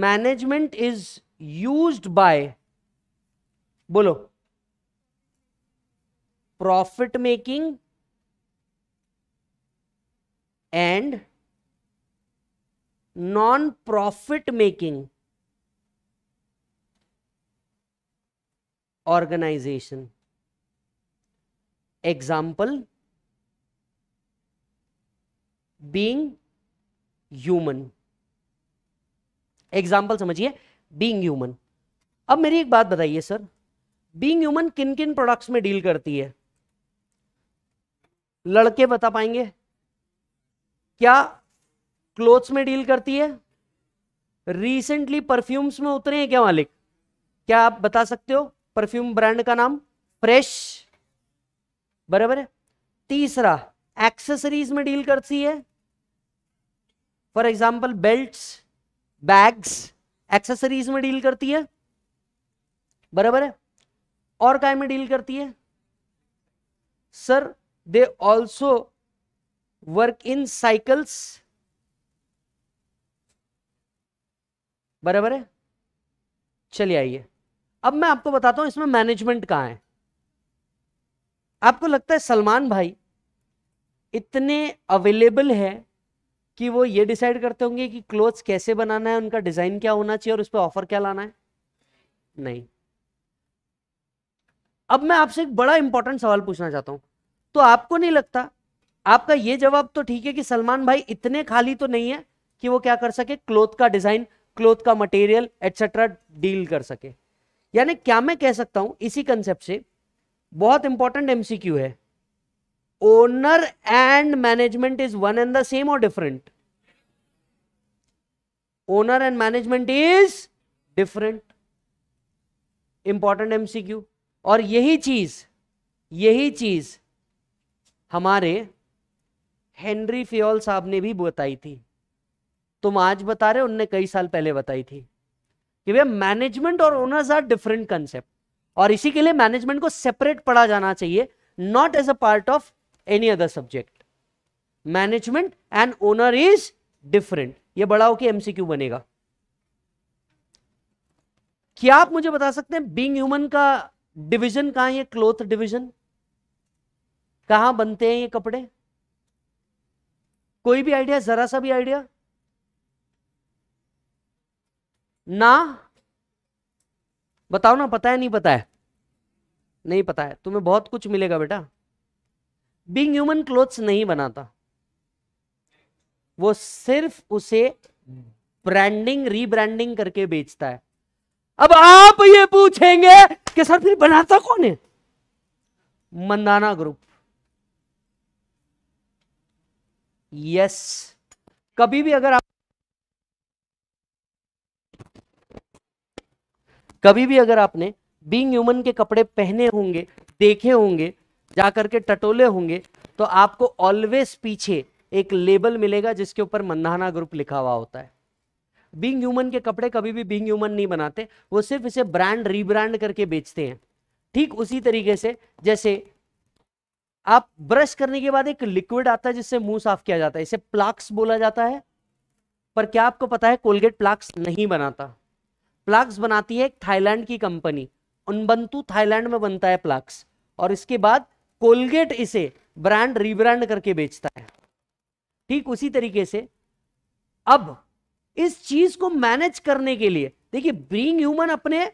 मैनेजमेंट इज यूज बाय बोलो profit making and non profit making organisation example being human example समझिए बींग ह्यूमन अब मेरी एक बात बताइए सर बींग ह्यूमन किन किन प्रोडक्ट्स में डील करती है लड़के बता पाएंगे क्या क्लोथ्स में डील करती है रिसेंटली परफ्यूम्स में उतरे हैं क्या मालिक क्या आप बता सकते हो परफ्यूम ब्रांड का नाम फ्रेश बराबर है तीसरा एक्सेसरीज में डील करती है for example belt bags accessories में डील करती है बराबर है और काय में डील करती है sir they also work in cycles बराबर है चलिए आइए अब मैं आपको बताता हूं इसमें मैनेजमेंट कहाँ है आपको लगता है सलमान भाई इतने अवेलेबल है कि वो ये डिसाइड करते होंगे कि क्लोथ्स कैसे बनाना है उनका डिजाइन क्या होना चाहिए और उस पर ऑफर क्या लाना है नहीं अब मैं आपसे एक बड़ा इंपॉर्टेंट सवाल पूछना चाहता हूं तो आपको नहीं लगता आपका ये जवाब तो ठीक है कि सलमान भाई इतने खाली तो नहीं है कि वो क्या कर सके क्लोथ का डिजाइन क्लोथ का मटेरियल एटसेट्रा डील कर सके यानी क्या मैं कह सकता हूं इसी कंसेप्ट से बहुत इंपॉर्टेंट एमसीक्यू है owner and management is one and the same और different owner and management is different important MCQ और यही चीज यही चीज हमारे हेनरी फ्योल साहब ने भी बताई थी तुम आज बता रहे हो उनने कई साल पहले बताई थी कि भैया मैनेजमेंट और ओनर्स आर डिफरेंट कंसेप्ट और इसी के लिए मैनेजमेंट को सेपरेट पढ़ा जाना चाहिए not as a part of any other subject management and owner is different ये बड़ा होके एमसीक्यू बनेगा क्या आप मुझे बता सकते हैं बींग ह्यूमन का डिवीजन कहां है क्लोथ डिवीजन कहां बनते हैं ये कपड़े कोई भी आइडिया जरा सा भी आइडिया ना बताओ ना पता है नहीं पता है नहीं पता है तुम्हें बहुत कुछ मिलेगा बेटा बींग ह्यूमन क्लोथ्स नहीं बनाता वो सिर्फ उसे ब्रांडिंग रीब्रांडिंग करके बेचता है अब आप ये पूछेंगे कि सर फिर बनाता कौन है मंदाना ग्रुप यस कभी भी अगर आप कभी भी अगर आपने बींग ह्यूमन के कपड़े पहने होंगे देखे होंगे जा करके टटोले होंगे तो आपको ऑलवेज पीछे एक लेबल मिलेगा जिसके ऊपर मंदाना ग्रुप लिखा हुआ होता है बींग ह्यूमन के कपड़े कभी भी बींग ह्यूमन नहीं बनाते वो सिर्फ इसे ब्रांड रीब्रांड करके बेचते हैं ठीक उसी तरीके से जैसे आप ब्रश करने के बाद एक लिक्विड आता है जिससे मुंह साफ किया जाता है इसे प्लाक्स बोला जाता है पर क्या आपको पता है कोलगेट प्लाक्स नहीं बनाता प्लाक्स बनाती है एक थाईलैंड की कंपनी उनबंतु थाईलैंड में बनता है प्लाक्स और इसके बाद कोलगेट इसे ब्रांड रीब्रांड करके बेचता है ठीक उसी तरीके से अब इस चीज को मैनेज करने के लिए देखिए बींग ह्यूमन अपने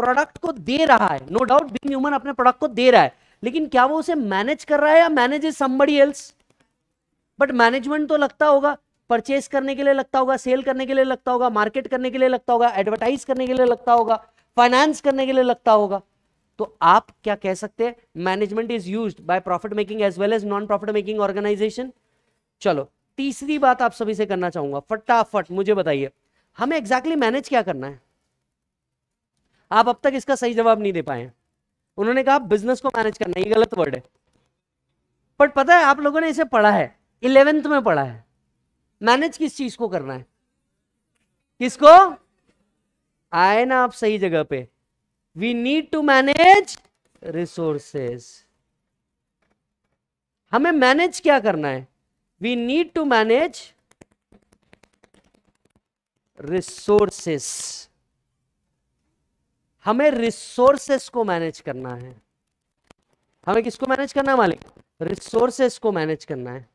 प्रोडक्ट को दे रहा है नो डाउट बींग ह्यूमन अपने प्रोडक्ट को दे रहा है लेकिन क्या वो उसे मैनेज कर रहा है या manage is somebody else but management तो लगता होगा परचेस करने के लिए लगता होगा सेल करने के लिए लगता होगा मार्केट करने के लिए लगता होगा एडवर्टाइज करने के लिए लगता होगा फाइनेंस करने के लिए लगता होगा तो आप क्या कह सकते हैं management is use by profit making as well as non profit making organisation चलो तीसरी बात आप सभी से करना चाहूंगा फटाफट मुझे बताइए हमें एग्जैक्टली exactly मैनेज क्या करना है आप अब तक इसका सही जवाब नहीं दे पाए उन्होंने कहा बिजनेस को मैनेज करना ये गलत वर्ड है बट पता है आप लोगों ने इसे पढ़ा है इलेवेंथ में पढ़ा है मैनेज किस चीज को करना है किसको आए ना आप सही जगह पे we need to manage resources हमें मैनेज क्या करना है we need to manage resources हमें रिसोर्सेस को मैनेज करना है हमें किसको मैनेज करना है मालिक रिसोर्सेस को मैनेज करना है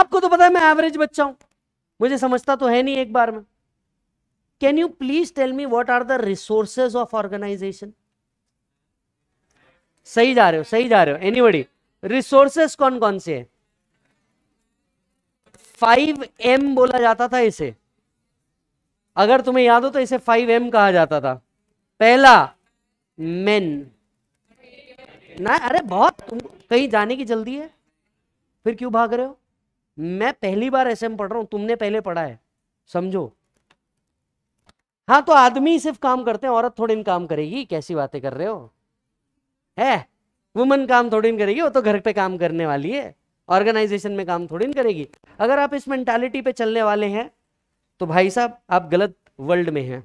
आपको तो पता है मैं एवरेज बच्चा हूं मुझे समझता तो है नहीं एक बार में can you please tell me what are the resources of organisation सही जा रहे हो सही जा रहे हो एनीबडी रिसोर्सेस कौन कौन से है फाइव एम बोला जाता था इसे अगर तुम्हें याद हो तो इसे फाइव एम कहा जाता था पहला मेन ना अरे बहुत तुम कहीं जाने की जल्दी है फिर क्यों भाग रहे हो मैं पहली बार ऐसे पढ़ रहा हूं तुमने पहले पढ़ा है समझो हाँ तो आदमी सिर्फ काम करते हैं औरत थोड़ी काम करेगी कैसी बातें कर रहे हो है वुमन काम थोड़ी करेगी वो तो घर पे काम करने वाली है ऑर्गेनाइजेशन में काम थोड़ी करेगी अगर आप इस मेंटालिटी पे चलने वाले हैं तो भाई साहब आप गलत वर्ल्ड में हैं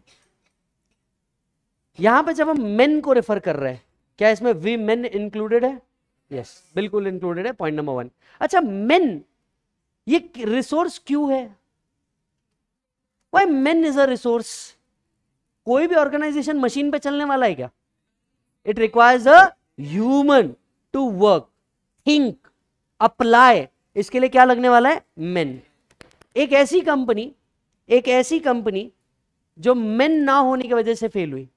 यहां पे जब हम मेन को रेफर कर रहे हैं क्या इसमें वी मेन इंक्लूडेड है यस yes, बिल्कुल इंक्लूडेड है पॉइंट नंबर वन अच्छा मेन ये रिसोर्स क्यों है why men is a resource कोई भी ऑर्गेनाइजेशन मशीन पे चलने वाला है क्या it requires a human to work think apply इसके लिए क्या लगने वाला है मेन एक ऐसी कंपनी एक ऐसी कंपनी जो मेन ना होने की वजह से फेल हुई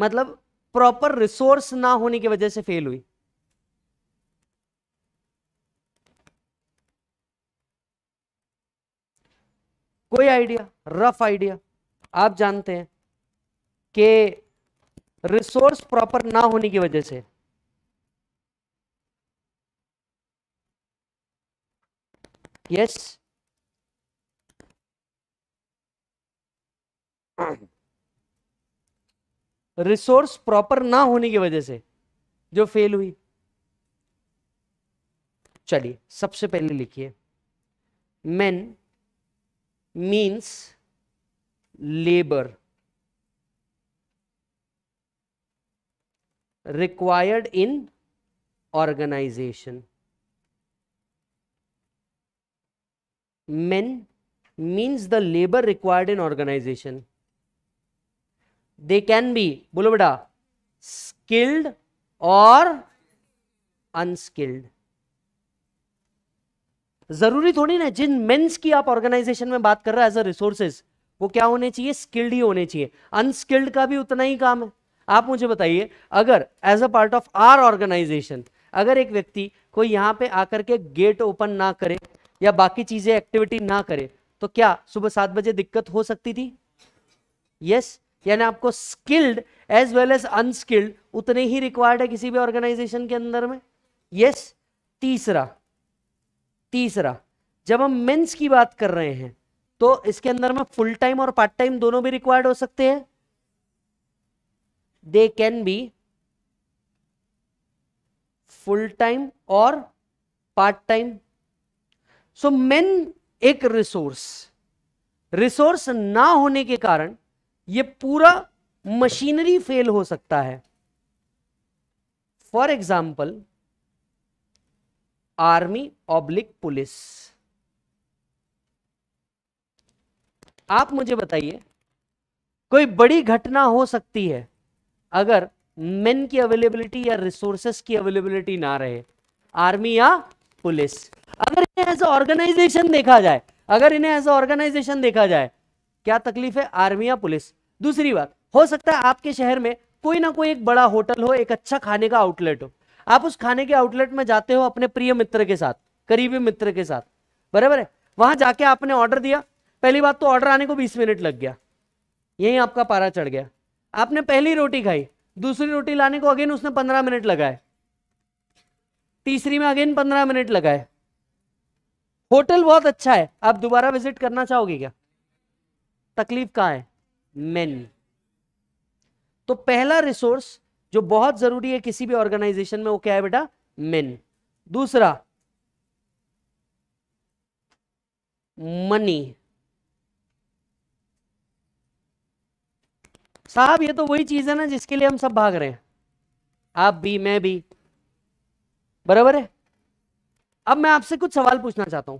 मतलब प्रॉपर रिसोर्स ना होने की वजह से फेल हुई कोई आइडिया रफ आइडिया आप जानते हैं कि रिसोर्स प्रॉपर ना होने की वजह से यस रिसोर्स प्रॉपर ना होने की वजह से जो फेल हुई चलिए सबसे पहले लिखिए men means labor required in organization. Men means the labor required in organization. They can be, bolo skilled or unskilled. जरूरी थोड़ी ना जिन मेंस की आप ऑर्गेनाइजेशन में बात कर रहे हैं एज अ रिसोर्सेज वो क्या होने चाहिए स्किल्ड ही होने चाहिए अनस्किल्ड का भी उतना ही काम है आप मुझे बताइए अगर as a part of our organisation अगर एक व्यक्ति कोई यहाँ पे आकर के गेट ओपन ना करे या बाकी चीजें एक्टिविटी ना करे तो क्या सुबह सात बजे दिक्कत हो सकती थी यस yes, यानी आपको skilled as well as unskilled उतने ही रिक्वायर्ड है किसी भी ऑर्गेनाइजेशन के अंदर में यस yes, तीसरा तीसरा जब हम मेंस की बात कर रहे हैं तो इसके अंदर में फुल टाइम और पार्ट टाइम दोनों भी रिक्वायर्ड हो सकते हैं they can be full time और पार्ट टाइम सो मेन एक रिसोर्स रिसोर्स ना होने के कारण ये पूरा मशीनरी फेल हो सकता है for example army oblique police आप मुझे बताइए कोई बड़ी घटना हो सकती है अगर मेन की अवेलेबिलिटी या रिसोर्सेस की अवेलेबिलिटी ना रहे आर्मी या पुलिस अगर इन्हें एज ऑर्गेनाइजेशन देखा जाए अगर इन्हें एज ऑर्गेनाइजेशन देखा जाए क्या तकलीफ है आर्मी या पुलिस दूसरी बात हो सकता है आपके शहर में कोई ना कोई एक बड़ा होटल हो एक अच्छा खाने का आउटलेट हो आप उस खाने के आउटलेट में जाते हो अपने प्रिय मित्र के साथ करीबी मित्र के साथ बराबर है वहां जाके आपने ऑर्डर दिया पहली बात तो ऑर्डर आने को बीस मिनट लग गया यही आपका पारा चढ़ गया आपने पहली रोटी खाई दूसरी रोटी लाने को अगेन उसने पंद्रह मिनट लगाए तीसरी में अगेन पंद्रह मिनट लगाए होटल बहुत अच्छा है आप दोबारा विजिट करना चाहोगे क्या तकलीफ कहाँ है मेन्यू तो पहला रिसोर्स जो बहुत जरूरी है किसी भी ऑर्गेनाइजेशन में वो क्या है बेटा मेन दूसरा मनी साहब ये तो वही चीज है ना जिसके लिए हम सब भाग रहे हैं आप भी मैं भी बराबर है अब मैं आपसे कुछ सवाल पूछना चाहता हूं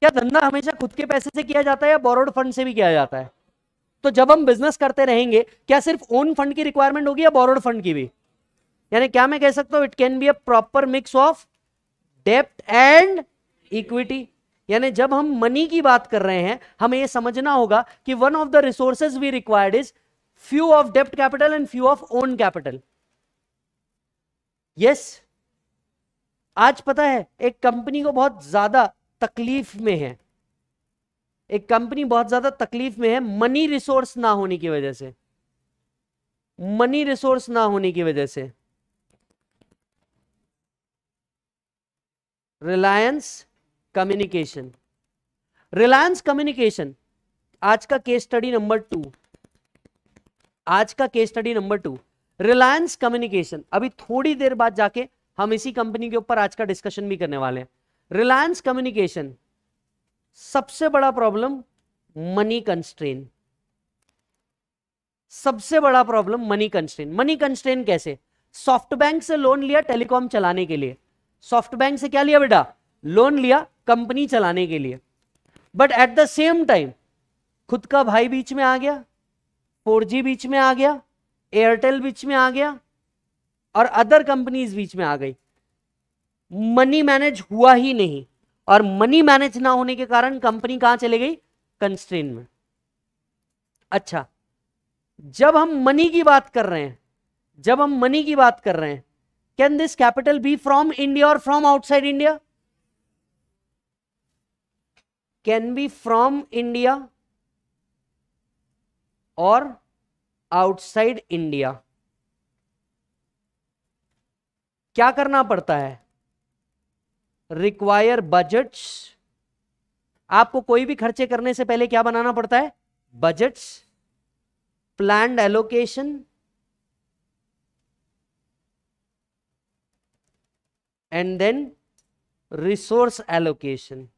क्या धंधा हमेशा खुद के पैसे से किया जाता है या बोरोड फंड से भी किया जाता है तो जब हम बिजनेस करते रहेंगे क्या सिर्फ ओन फंड की रिक्वायरमेंट होगी या बोरोड फंड की भी यानी क्या मैं कह सकता हूं it can be a proper mix of डेप्ट एंड इक्विटी यानी जब हम मनी की बात कर रहे हैं हमें यह समझना होगा कि one of the resources we required is few of डेप्ट capital and few of own capital yes आज पता है एक कंपनी को बहुत ज्यादा तकलीफ में है एक कंपनी बहुत ज्यादा तकलीफ में है मनी रिसोर्स ना होने की वजह से मनी रिसोर्स ना होने की वजह से रिलायंस कम्युनिकेशन रिलायंस कम्युनिकेशन आज का केस स्टडी नंबर टू आज का case study number two Reliance communication अभी थोड़ी देर बाद जाके हम इसी कंपनी के ऊपर आज का डिस्कशन भी करने वाले हैं रिलायंस कम्युनिकेशन सबसे बड़ा प्रॉब्लम मनी कंस्ट्रेन सबसे बड़ा problem money constraint money constraint कैसे सॉफ्ट बैंक से लोन लिया टेलीकॉम चलाने के लिए सॉफ्ट बैंक से क्या लिया बेटा लोन लिया कंपनी चलाने के लिए but at the same time खुद का भाई बीच में आ गया फोर बीच में आ गया एयरटेल बीच में आ गया और अदर कंपनीज बीच में आ गई मनी मैनेज हुआ ही नहीं और मनी मैनेज ना होने के कारण कंपनी कहां चले गई कंस्ट्रेन में अच्छा जब हम मनी की बात कर रहे हैं जब हम मनी की बात कर रहे हैं can this capital be from India और from outside India can be from India और आउटसाइड इंडिया क्या करना पड़ता है रिक्वायर बजट्स आपको कोई भी खर्चे करने से पहले क्या बनाना पड़ता है budgets plan allocation and then resource allocation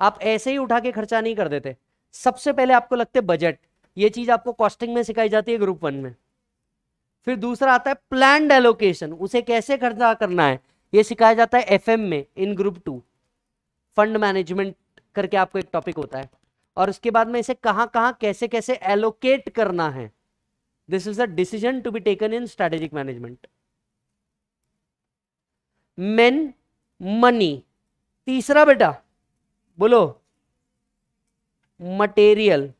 आप ऐसे ही उठा के खर्चा नहीं कर देते सबसे पहले आपको लगते बजट ये चीज आपको कॉस्टिंग में सिखाई जाती है ग्रुप वन में फिर दूसरा आता है प्लान एलोकेशन उसे कैसे खर्चा करना है ये सिखाया जाता है एफएम में in group two fund management करके आपको एक टॉपिक होता है और उसके बाद में इसे कहां कहां कैसे कैसे एलोकेट करना है this is a decision to be taken in strategic management men money तीसरा बेटा बोलो material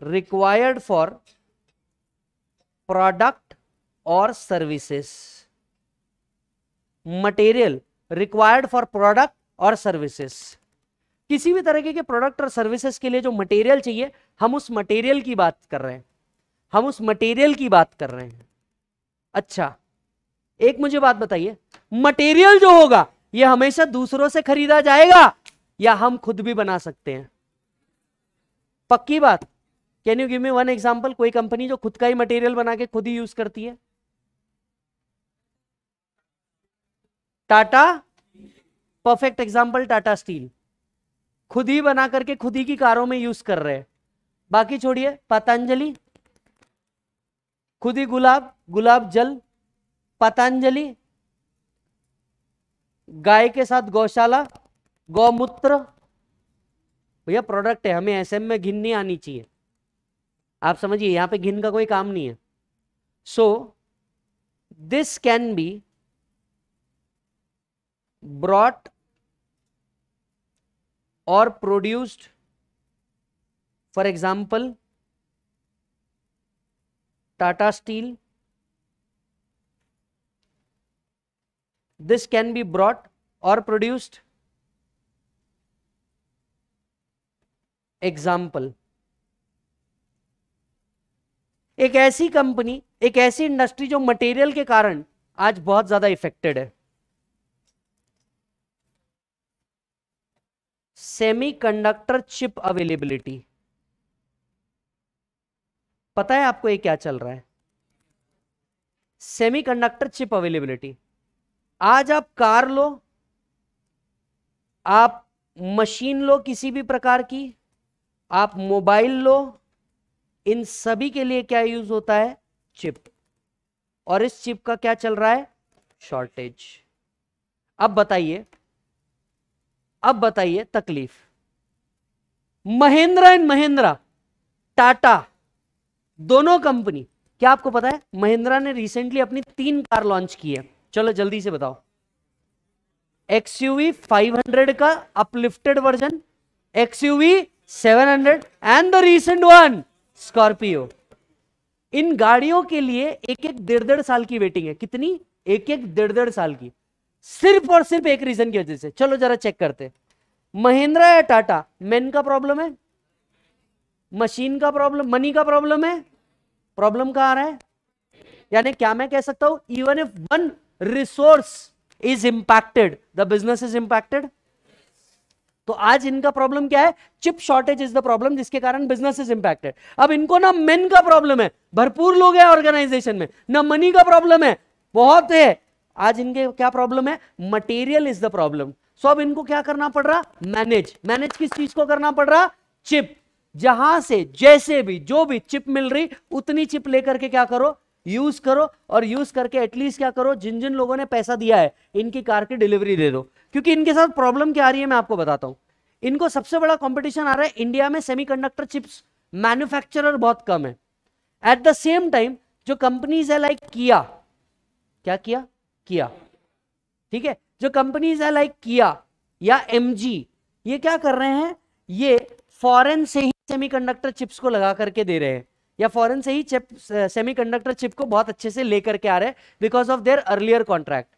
required for product or services material required for product और सर्विसेस किसी भी तरीके के प्रोडक्ट और सर्विसेज के लिए जो मटेरियल चाहिए हम उस मटेरियल की बात कर रहे हैं हम उस मटेरियल की बात कर रहे हैं अच्छा एक मुझे बात बताइए मटेरियल जो होगा ये हमेशा दूसरों से खरीदा जाएगा या हम खुद भी बना सकते हैं पक्की बात can you give me one example कोई कंपनी जो खुद का ही मटेरियल बना के खुद ही यूज करती है Tata perfect example Tata steel खुद ही बना करके खुद ही की कारों में यूज कर रहे हैं बाकी छोड़िए पतंजलि खुद ही गुलाब गुलाब जल पतंजलि गाय के साथ गौशाला गौमूत्र भैया प्रोडक्ट है हमें एसएम में घिन नहीं आनी चाहिए आप समझिए यहां पे घिन का कोई काम नहीं है so this can be brought और produced for example Tata steel this can be brought और प्रोड्यूस्ड एग्जाम्पल एक ऐसी कंपनी एक ऐसी इंडस्ट्री जो मटेरियल के कारण आज बहुत ज्यादा इफेक्टेड है सेमीकंडक्टर चिप अवेलेबिलिटी पता है आपको ये क्या चल रहा है सेमीकंडक्टर चिप अवेलेबिलिटी आज आप कार लो आप मशीन लो किसी भी प्रकार की आप मोबाइल लो इन सभी के लिए क्या यूज होता है चिप और इस चिप का क्या चल रहा है शॉर्टेज अब बताइए अब बताइए तकलीफ महिंद्रा एंड महिंद्रा टाटा दोनों कंपनी क्या आपको पता है महिंद्रा ने रिसेंटली अपनी तीन कार लॉन्च की है चलो जल्दी से बताओ फाइव 500 का uplifted version seven 700 and the recent one Scorpio इन गाड़ियों के लिए एक एक डेढ़ डेढ़ साल की वेटिंग है कितनी एक एक डेढ़ डेढ़ साल की सिर्फ और सिर्फ एक रीजन की वजह से चलो जरा चेक करते महिंद्रा या टाटा मेन का प्रॉब्लम है मशीन का प्रॉब्लम मनी का प्रॉब्लम है प्रॉब्लम कहा आ रहा है यानी क्या मैं कह सकता हूं even if one resource is impacted the business is impacted तो आज इनका प्रॉब्लम क्या है chip shortage is the problem जिसके कारण बिजनेस इज इंपैक्टेड अब इनको ना मेन का प्रॉब्लम है भरपूर लोग है ऑर्गेनाइजेशन में ना मनी का प्रॉब्लम है बहुत है आज इनके क्या प्रॉब्लम है material is the problem so अब इनको क्या करना पड़ रहा मैनेज मैनेज किस चीज को करना पड़ रहा चिप जहां से जैसे भी जो भी चिप मिल रही उतनी चिप लेकर के क्या करो यूज करो और यूज करके एटलीस्ट क्या करो जिन जिन लोगों ने पैसा दिया है इनकी कार की डिलीवरी दे दो क्योंकि इनके साथ प्रॉब्लम क्या आ रही है मैं आपको बताता हूं इनको सबसे बड़ा कंपटीशन आ रहा है इंडिया में सेमीकंडक्टर चिप्स मैन्युफैक्चरर बहुत कम है एट द सेम टाइम जो कंपनीज है लाइक किया क्या किया किया ठीक है जो कंपनीज है लाइक किया या एम ये क्या कर रहे हैं ये फॉरेन से ही सेमीकंडक्टर चिप्स को लगा करके दे रहे हैं या फॉरन से ही चिप कंडक्टर चिप को बहुत अच्छे से लेकर के आ रहे हैं because of their earlier contract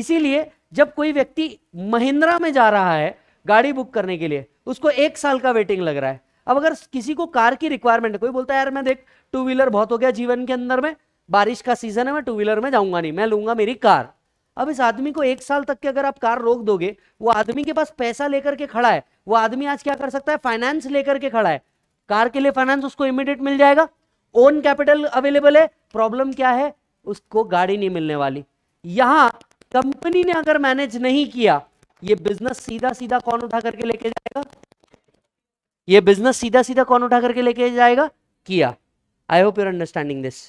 इसीलिए जब कोई व्यक्ति महिंद्रा में जा रहा है गाड़ी बुक करने के लिए उसको एक साल का वेटिंग लग रहा है अब अगर किसी को कार की रिक्वायरमेंट है कोई बोलता है यार मैं देख टू व्हीलर बहुत हो गया जीवन के अंदर में बारिश का सीजन है मैं टू व्हीलर में जाऊंगा नहीं मैं लूंगा मेरी कार अब इस आदमी को एक साल तक के अगर आप कार रोक दोगे वो आदमी के पास पैसा लेकर के खड़ा है वो आदमी आज क्या कर सकता है फाइनेंस लेकर के खड़ा है कार के लिए फाइनेंस उसको इमीडिएट मिल जाएगा ओन कैपिटल अवेलेबल है प्रॉब्लम क्या है उसको गाड़ी नहीं मिलने वाली यहां कंपनी ने अगर मैनेज नहीं किया ये बिजनेस सीधा सीधा कौन उठा करके लेके जाएगा ये बिजनेस सीधा सीधा कौन उठा करके लेके जाएगा किया I hope your understanding this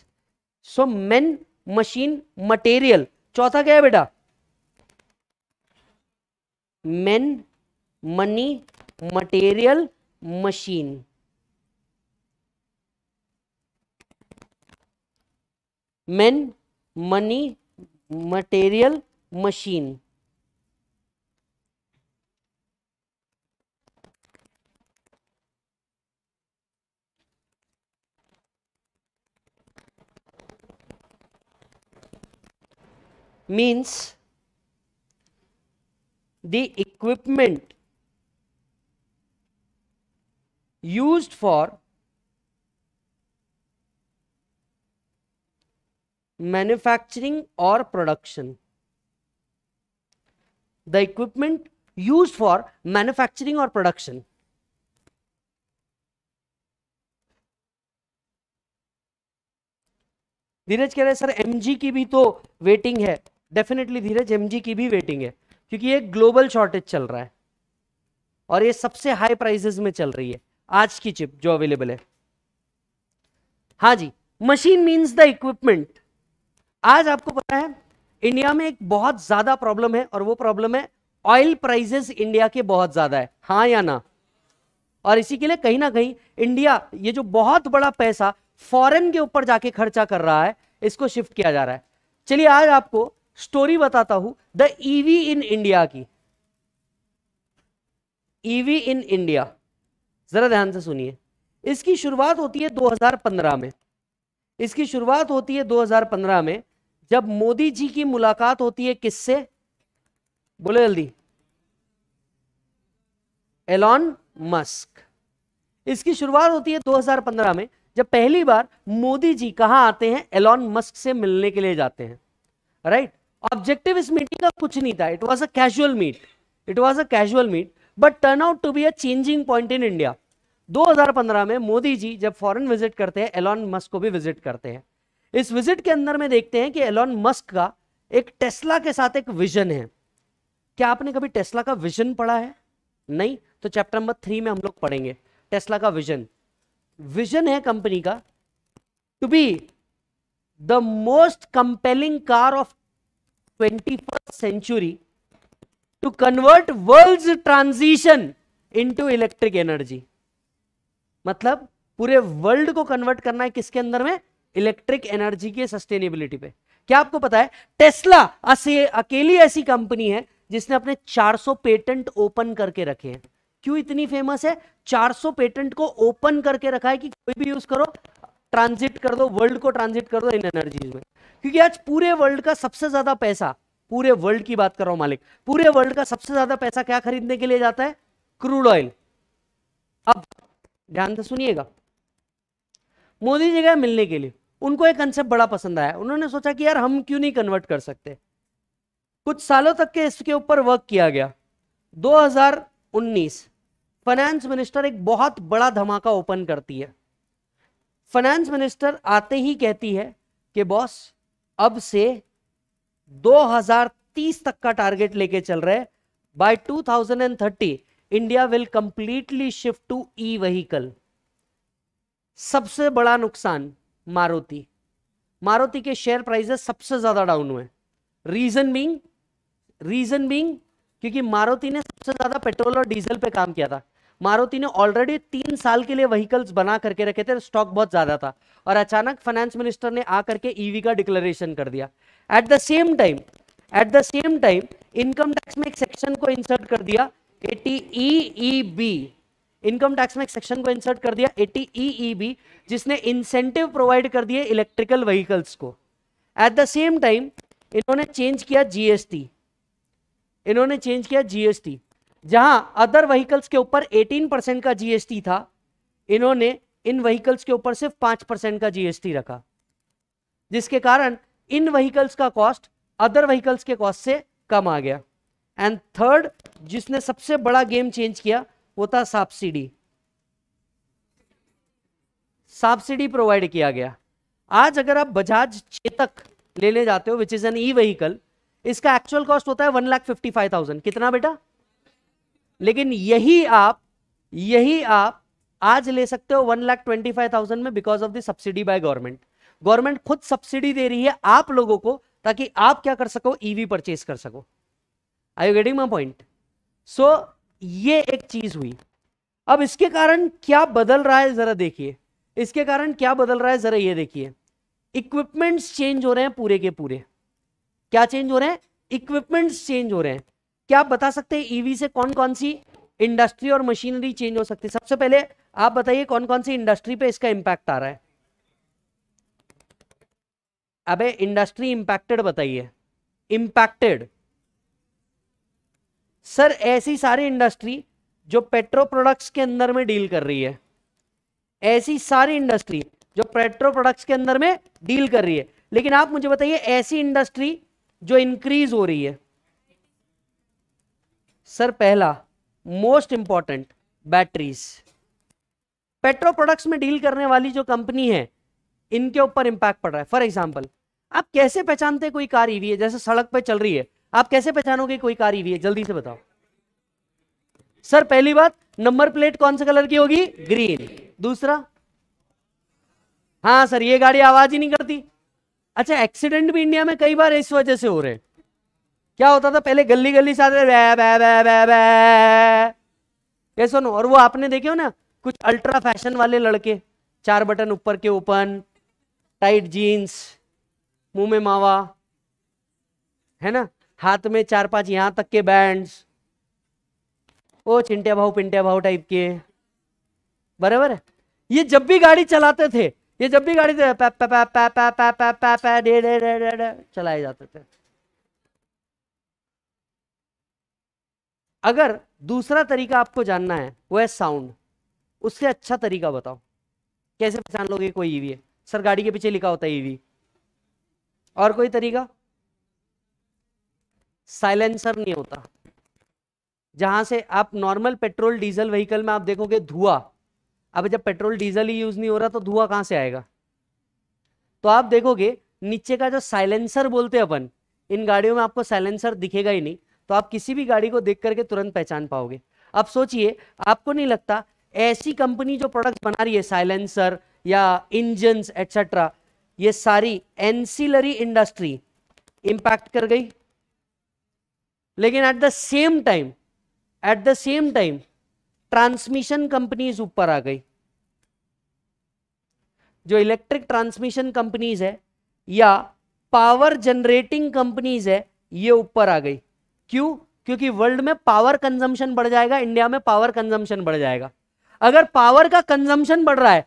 so men machine material चौथा क्या है बेटा men money material machine men, money, material, machine. means the equipment used for manufacturing or production. The equipment used for manufacturing or production. Dheeraj कह रहे sir MG की भी तो waiting है डेफिनेटली धीरज एमजी की भी वेटिंग है क्योंकि एक ग्लोबल शॉर्टेज चल रहा है और ये सबसे हाई प्राइसेस में चल रही है आज की चिप जो अवेलेबल है हाँ जी मशीन मीन्स द इक्विपमेंट आज आपको पता है इंडिया में एक बहुत ज्यादा प्रॉब्लम है और वो प्रॉब्लम है ऑयल प्राइजेस इंडिया के बहुत ज्यादा है हाँ या ना और इसी के लिए कहीं ना कहीं इंडिया ये जो बहुत बड़ा पैसा फॉरेन के ऊपर जाके खर्चा कर रहा है इसको शिफ्ट किया जा रहा है चलिए आज आपको स्टोरी बताता हूं द ईवी इन इंडिया की ईवी इन इंडिया जरा ध्यान से सुनिए इसकी शुरुआत होती है 2015 में इसकी शुरुआत होती है 2015 में जब मोदी जी की मुलाकात होती है किससे बोले जल्दी एलॉन मस्क इसकी शुरुआत होती है 2015 में जब पहली बार मोदी जी कहां आते हैं एलॉन मस्क से मिलने के लिए जाते हैं राइट ऑब्जेक्टिव इस मीटिंग का कुछ नहीं था it was a casual meet it was a casual meet but turn out to be a changing point in India 2015 में मोदी जी जब फॉरेन विजिट करते हैं एलॉन मस्क को भी विजिट करते हैं इस विजिट के अंदर में देखते हैं कि एलॉन मस्क का एक टेस्ला के साथ एक विजन है क्या आपने कभी टेस्ला का विजन पढ़ा है नहीं तो चैप्टर नंबर थ्री में हम लोग पढ़ेंगे टेस्ला का विजन विजन है कंपनी का to be the most compelling car of twenty first century to convert world transition into electric energy मतलब पूरे वर्ल्ड को कन्वर्ट करना है किसके अंदर में इलेक्ट्रिक एनर्जी के सस्टेनेबिलिटी पे क्या आपको पता है टेस्ला अकेली ऐसी कंपनी है जिसने अपने 400 पेटेंट ओपन करके रखे हैं क्यों इतनी फेमस है 400 पेटेंट को ओपन करके रखा है कि कोई भी यूज करो ट्रांजिट कर दो वर्ल्ड को ट्रांजिट कर दो इन एनर्जीज में क्योंकि आज पूरे वर्ल्ड का सबसे ज्यादा पैसा पूरे वर्ल्ड की बात कर रहा हूं मालिक पूरे वर्ल्ड का सबसे ज्यादा पैसा क्या खरीदने के लिए जाता है क्रूड ऑयल अब ध्यान से सुनिएगा मोदी जी गए मिलने के लिए उनको एक कंसेप्ट बड़ा पसंद आया उन्होंने सोचा कि यार हम क्यों नहीं कन्वर्ट कर सकते कुछ सालों तक के इसके ऊपर वर्क किया गया 2019 फाइनेंस मिनिस्टर एक बहुत बड़ा धमाका ओपन करती है फाइनेंस मिनिस्टर आते ही कहती है कि बॉस अब से 2030 तक का टारगेट लेके चल रहे by 2030 India will completely shift to E vehicle सबसे बड़ा नुकसान मारुति मारुति के शेयर प्राइजेस सबसे ज्यादा डाउन हुए रीजन बींग रीजन बींग क्योंकि मारुति ने सबसे ज्यादा पेट्रोल और डीजल पे काम किया था मारुति ने ऑलरेडी तीन साल के लिए व्हीकल्स बना करके रखे थे स्टॉक बहुत ज्यादा था और अचानक फाइनेंस मिनिस्टर ने आकर के ईवी e का डिक्लेरेशन कर दिया at the same time at the same time income tax में एक सेक्शन को इंसर्ट कर दिया eighty E B income tax में एक सेक्शन को इंसर्ट कर दिया एटीईबी ई बी जिसने इंसेंटिव प्रोवाइड कर दिए इलेक्ट्रिकल व्हीकल्स को एट द सेम टाइम इन्होंने चेंज किया जीएसटी इन्होंने चेंज किया जीएसटी जहां अदर व्हीकल्स के ऊपर 18 परसेंट का जीएसटी था इन्होंने इन व्हीकल्स के ऊपर सिर्फ 5 परसेंट का जीएसटी रखा जिसके कारण इन व्हीकल्स का कॉस्ट अदर व्हीकल्स के कॉस्ट से कम आ गया एंड थर्ड जिसने सबसे बड़ा गेम चेंज किया वो था सब्सिडी सब्सिडी प्रोवाइड किया गया आज अगर आप बजाज चेतक लेने जाते हो which is an E vehicle इसका एक्चुअल कॉस्ट होता है one lakh fifty five thousand कितना बेटा लेकिन यही आप यही आप आज ले सकते हो one lakh twenty five thousand में because of the subsidy by government government खुद सब्सिडी दे रही है आप लोगों को ताकि आप क्या कर सको ईवी e परचेज कर सको I you getting my point so ये एक चीज हुई अब इसके कारण क्या बदल रहा है जरा देखिए इसके कारण क्या बदल रहा है जरा ये देखिए इक्विपमेंट्स चेंज हो रहे हैं पूरे के पूरे क्या चेंज हो रहे हैं इक्विपमेंट्स चेंज हो रहे हैं क्या आप बता सकते हैं ईवी e से कौन कौन सी इंडस्ट्री और मशीनरी चेंज हो सकती है सबसे पहले आप बताइए कौन कौन सी इंडस्ट्री पे इसका इंपैक्ट आ रहा है अबे इंडस्ट्री इंपैक्टेड बताइए इंपैक्टेड सर ऐसी सारी इंडस्ट्री जो पेट्रो प्रोडक्ट्स के अंदर में डील कर रही है ऐसी सारी इंडस्ट्री जो पेट्रो प्रोडक्ट्स के अंदर में डील कर रही है लेकिन आप मुझे बताइए ऐसी इंडस्ट्री जो इंक्रीज हो रही है सर पहला most important batteries petro products में डील करने वाली जो कंपनी है इनके ऊपर इंपैक्ट पड़ रहा है फॉर एग्जाम्पल आप कैसे पहचानते कोई कार ईवी e है जैसे सड़क पर चल रही है आप कैसे पहचानोगे कोई कार ईवी e है जल्दी से बताओ सर पहली बात नंबर प्लेट कौन से कलर की होगी ग्रीन दूसरा हाँ सर ये गाड़ी आवाज ही नहीं करती अच्छा एक्सीडेंट भी इंडिया में कई बार इस वजह से हो रहे हैं क्या होता था पहले गली गली से आते सुनो और वो आपने देखे हो ना कुछ अल्ट्रा फैशन वाले लड़के चार बटन ऊपर के ओपन टाइट जीन्स मुंह में मावा है ना हाथ में चार पांच यहां तक के बैंड्स ओ चिंटे भाव पिंटे भाव टाइप के बराबर ये जब भी गाड़ी चलाते थे ये जब भी गाड़ी चलाए जाते थे अगर दूसरा तरीका आपको जानना है वो है साउंड उससे अच्छा तरीका बताओ कैसे पहचान लोगे कोई ईवी है सर गाड़ी के पीछे लिखा होता है ईवी और कोई तरीका साइलेंसर नहीं होता जहां से आप नॉर्मल पेट्रोल डीजल व्हीकल में आप देखोगे धुआं अब जब पेट्रोल डीजल ही यूज नहीं हो रहा तो धुआं कहां से आएगा तो आप देखोगे नीचे का जो साइलेंसर बोलते हैं अपन इन गाड़ियों में आपको साइलेंसर दिखेगा ही नहीं तो आप किसी भी गाड़ी को देख करके तुरंत पहचान पाओगे अब सोचिए आपको नहीं लगता ऐसी कंपनी जो प्रोडक्ट बना रही है साइलेंसर या इंजन एटसेट्रा ये सारी एनसीलरी इंडस्ट्री इम्पैक्ट कर गई लेकिन at the same time at the same time transmission companies ऊपर आ गई जो इलेक्ट्रिक ट्रांसमिशन कंपनीज है या पावर जनरेटिंग कंपनीज है ये ऊपर आ गई क्यों क्योंकि वर्ल्ड में पावर कंजम्पशन बढ़ जाएगा इंडिया में पावर कंजम्पशन बढ़ जाएगा अगर पावर का कंजम्पशन बढ़ रहा है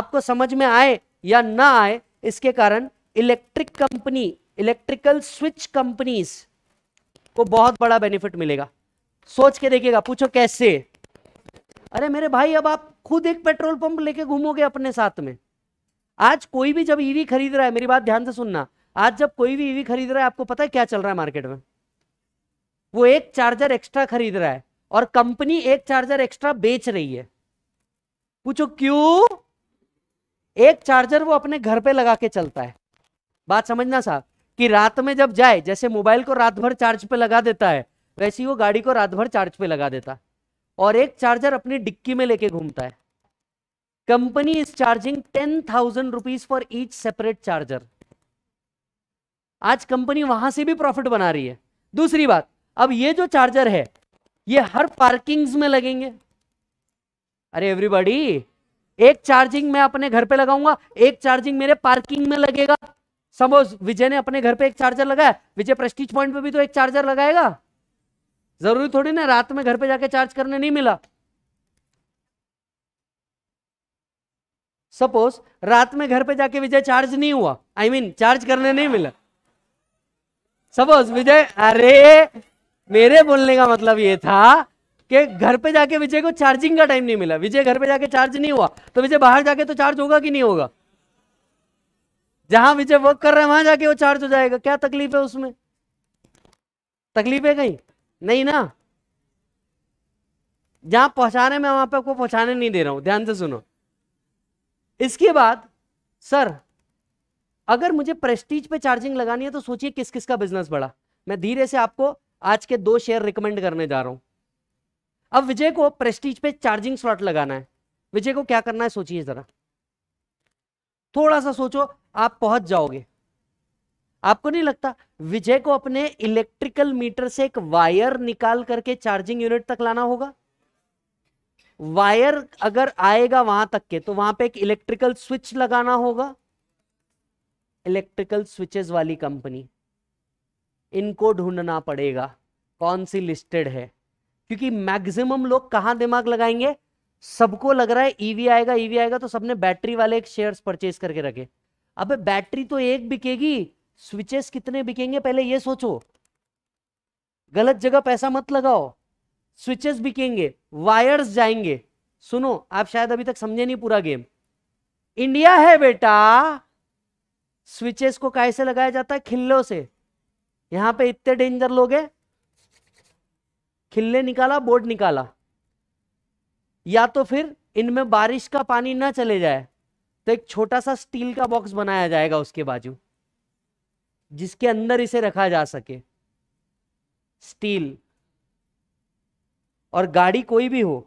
आपको समझ में आए या ना आए इसके कारण electric company electrical switch companies को बहुत बड़ा बेनिफिट मिलेगा सोच के देखिएगा पूछो कैसे अरे मेरे भाई अब आप खुद एक पेट्रोल पंप लेके घूमोगे अपने साथ में आज कोई भी जब ईवी e खरीद रहा है मेरी बात ध्यान से सुनना आज जब कोई भी ईवी e खरीद रहा है आपको पता है क्या चल रहा है मार्केट में वो एक चार्जर एक्स्ट्रा खरीद रहा है और कंपनी एक चार्जर एक्स्ट्रा बेच रही है पूछो क्यों एक चार्जर वो अपने घर पे लगा के चलता है बात समझना साहब कि रात में जब जाए जैसे मोबाइल को रात भर चार्ज पे लगा देता है वैसे ही वो गाड़ी को रात भर चार्ज पे लगा देता और एक चार्जर अपनी डिक्की में लेके घूमता है company is charging ten thousand rupees for each separate charger आज कंपनी वहां से भी प्रॉफिट बना रही है दूसरी बात अब ये जो चार्जर है ये हर पार्किंग्स में लगेंगे अरे एवरीबॉडी एक चार्जिंग मैं अपने घर पे लगाऊंगा एक चार्जिंग मेरे पार्किंग में लगेगा सपोज विजय ने अपने घर पे एक चार्जर लगाया विजय प्रेस्टीज पॉइंट पे भी तो एक चार्जर लगाएगा जरूरी थोड़ी ना रात में घर पे जाके चार्ज करने नहीं मिला सपोज रात में घर पे जाके विजय चार्ज नहीं हुआ I I mean mean, charge करने नहीं मिला सपोज विजय अरे मेरे बोलने का मतलब ये था कि घर पे जाके विजय को चार्जिंग का टाइम नहीं मिला विजय घर पे जाके चार्ज नहीं हुआ तो विजय बाहर जाके तो चार्ज होगा कि नहीं होगा जहां विजय वर्क कर रहे हैं वहां जाके वो चार्ज हो जाएगा क्या तकलीफ है उसमें तकलीफ है कहीं नहीं ना जहां पहुंचाने में वहां पे आपको पहुंचाने नहीं दे रहा हूं ध्यान से सुनो इसके बाद सर अगर मुझे प्रेस्टीज पे चार्जिंग लगानी है तो सोचिए किस किस का बिजनेस बढ़ा मैं धीरे से आपको आज के दो शेयर रिकमेंड करने जा रहा हूं अब विजय को प्रेस्टीज पे चार्जिंग स्लॉट लगाना है विजय को क्या करना है सोचिए जरा थोड़ा सा सोचो आप पहुंच जाओगे आपको नहीं लगता विजय को अपने इलेक्ट्रिकल मीटर से एक वायर निकाल करके चार्जिंग यूनिट तक लाना होगा वायर अगर आएगा वहां तक के तो वहां पे एक इलेक्ट्रिकल स्विच लगाना होगा इलेक्ट्रिकल स्विचेस वाली कंपनी इनको ढूंढना पड़ेगा कौन सी लिस्टेड है क्योंकि मैक्सिमम लोग कहां दिमाग लगाएंगे सबको लग रहा है ईवी e आएगा ईवी e आएगा तो सबने बैटरी वाले एक शेयर्स परचेज करके रखे अब बैटरी तो एक बिकेगी स्विचेस कितने बिकेंगे पहले ये सोचो गलत जगह पैसा मत लगाओ स्विचेस बिकेंगे वायर्स जाएंगे सुनो आप शायद अभी तक समझे नहीं पूरा गेम इंडिया है बेटा स्विचेस को कैसे लगाया जाता है खिल्लों से यहां पे इतने डेंजर लोग हैं खिल्ले निकाला बोर्ड निकाला या तो फिर इनमें बारिश का पानी ना चले जाए तो एक छोटा सा स्टील का बॉक्स बनाया जाएगा उसके बाजू जिसके अंदर इसे रखा जा सके स्टील और गाड़ी कोई भी हो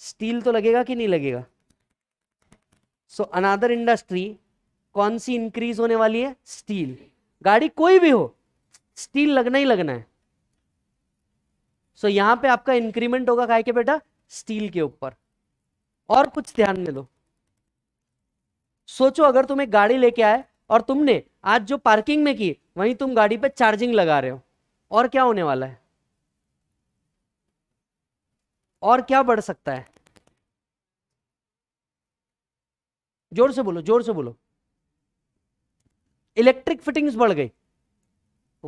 स्टील तो लगेगा कि नहीं लगेगा सो अनादर इंडस्ट्री कौन सी इंक्रीज होने वाली है स्टील गाड़ी कोई भी हो स्टील लगना ही लगना है सो so, यहां पे आपका इंक्रीमेंट होगा काय के बेटा स्टील के ऊपर और कुछ ध्यान दे दो सोचो अगर तुम एक गाड़ी लेके आए और तुमने आज जो पार्किंग में की वहीं तुम गाड़ी पे चार्जिंग लगा रहे हो और क्या होने वाला है और क्या बढ़ सकता है जोर से बोलो जोर से बोलो इलेक्ट्रिक फिटिंग्स बढ़ गई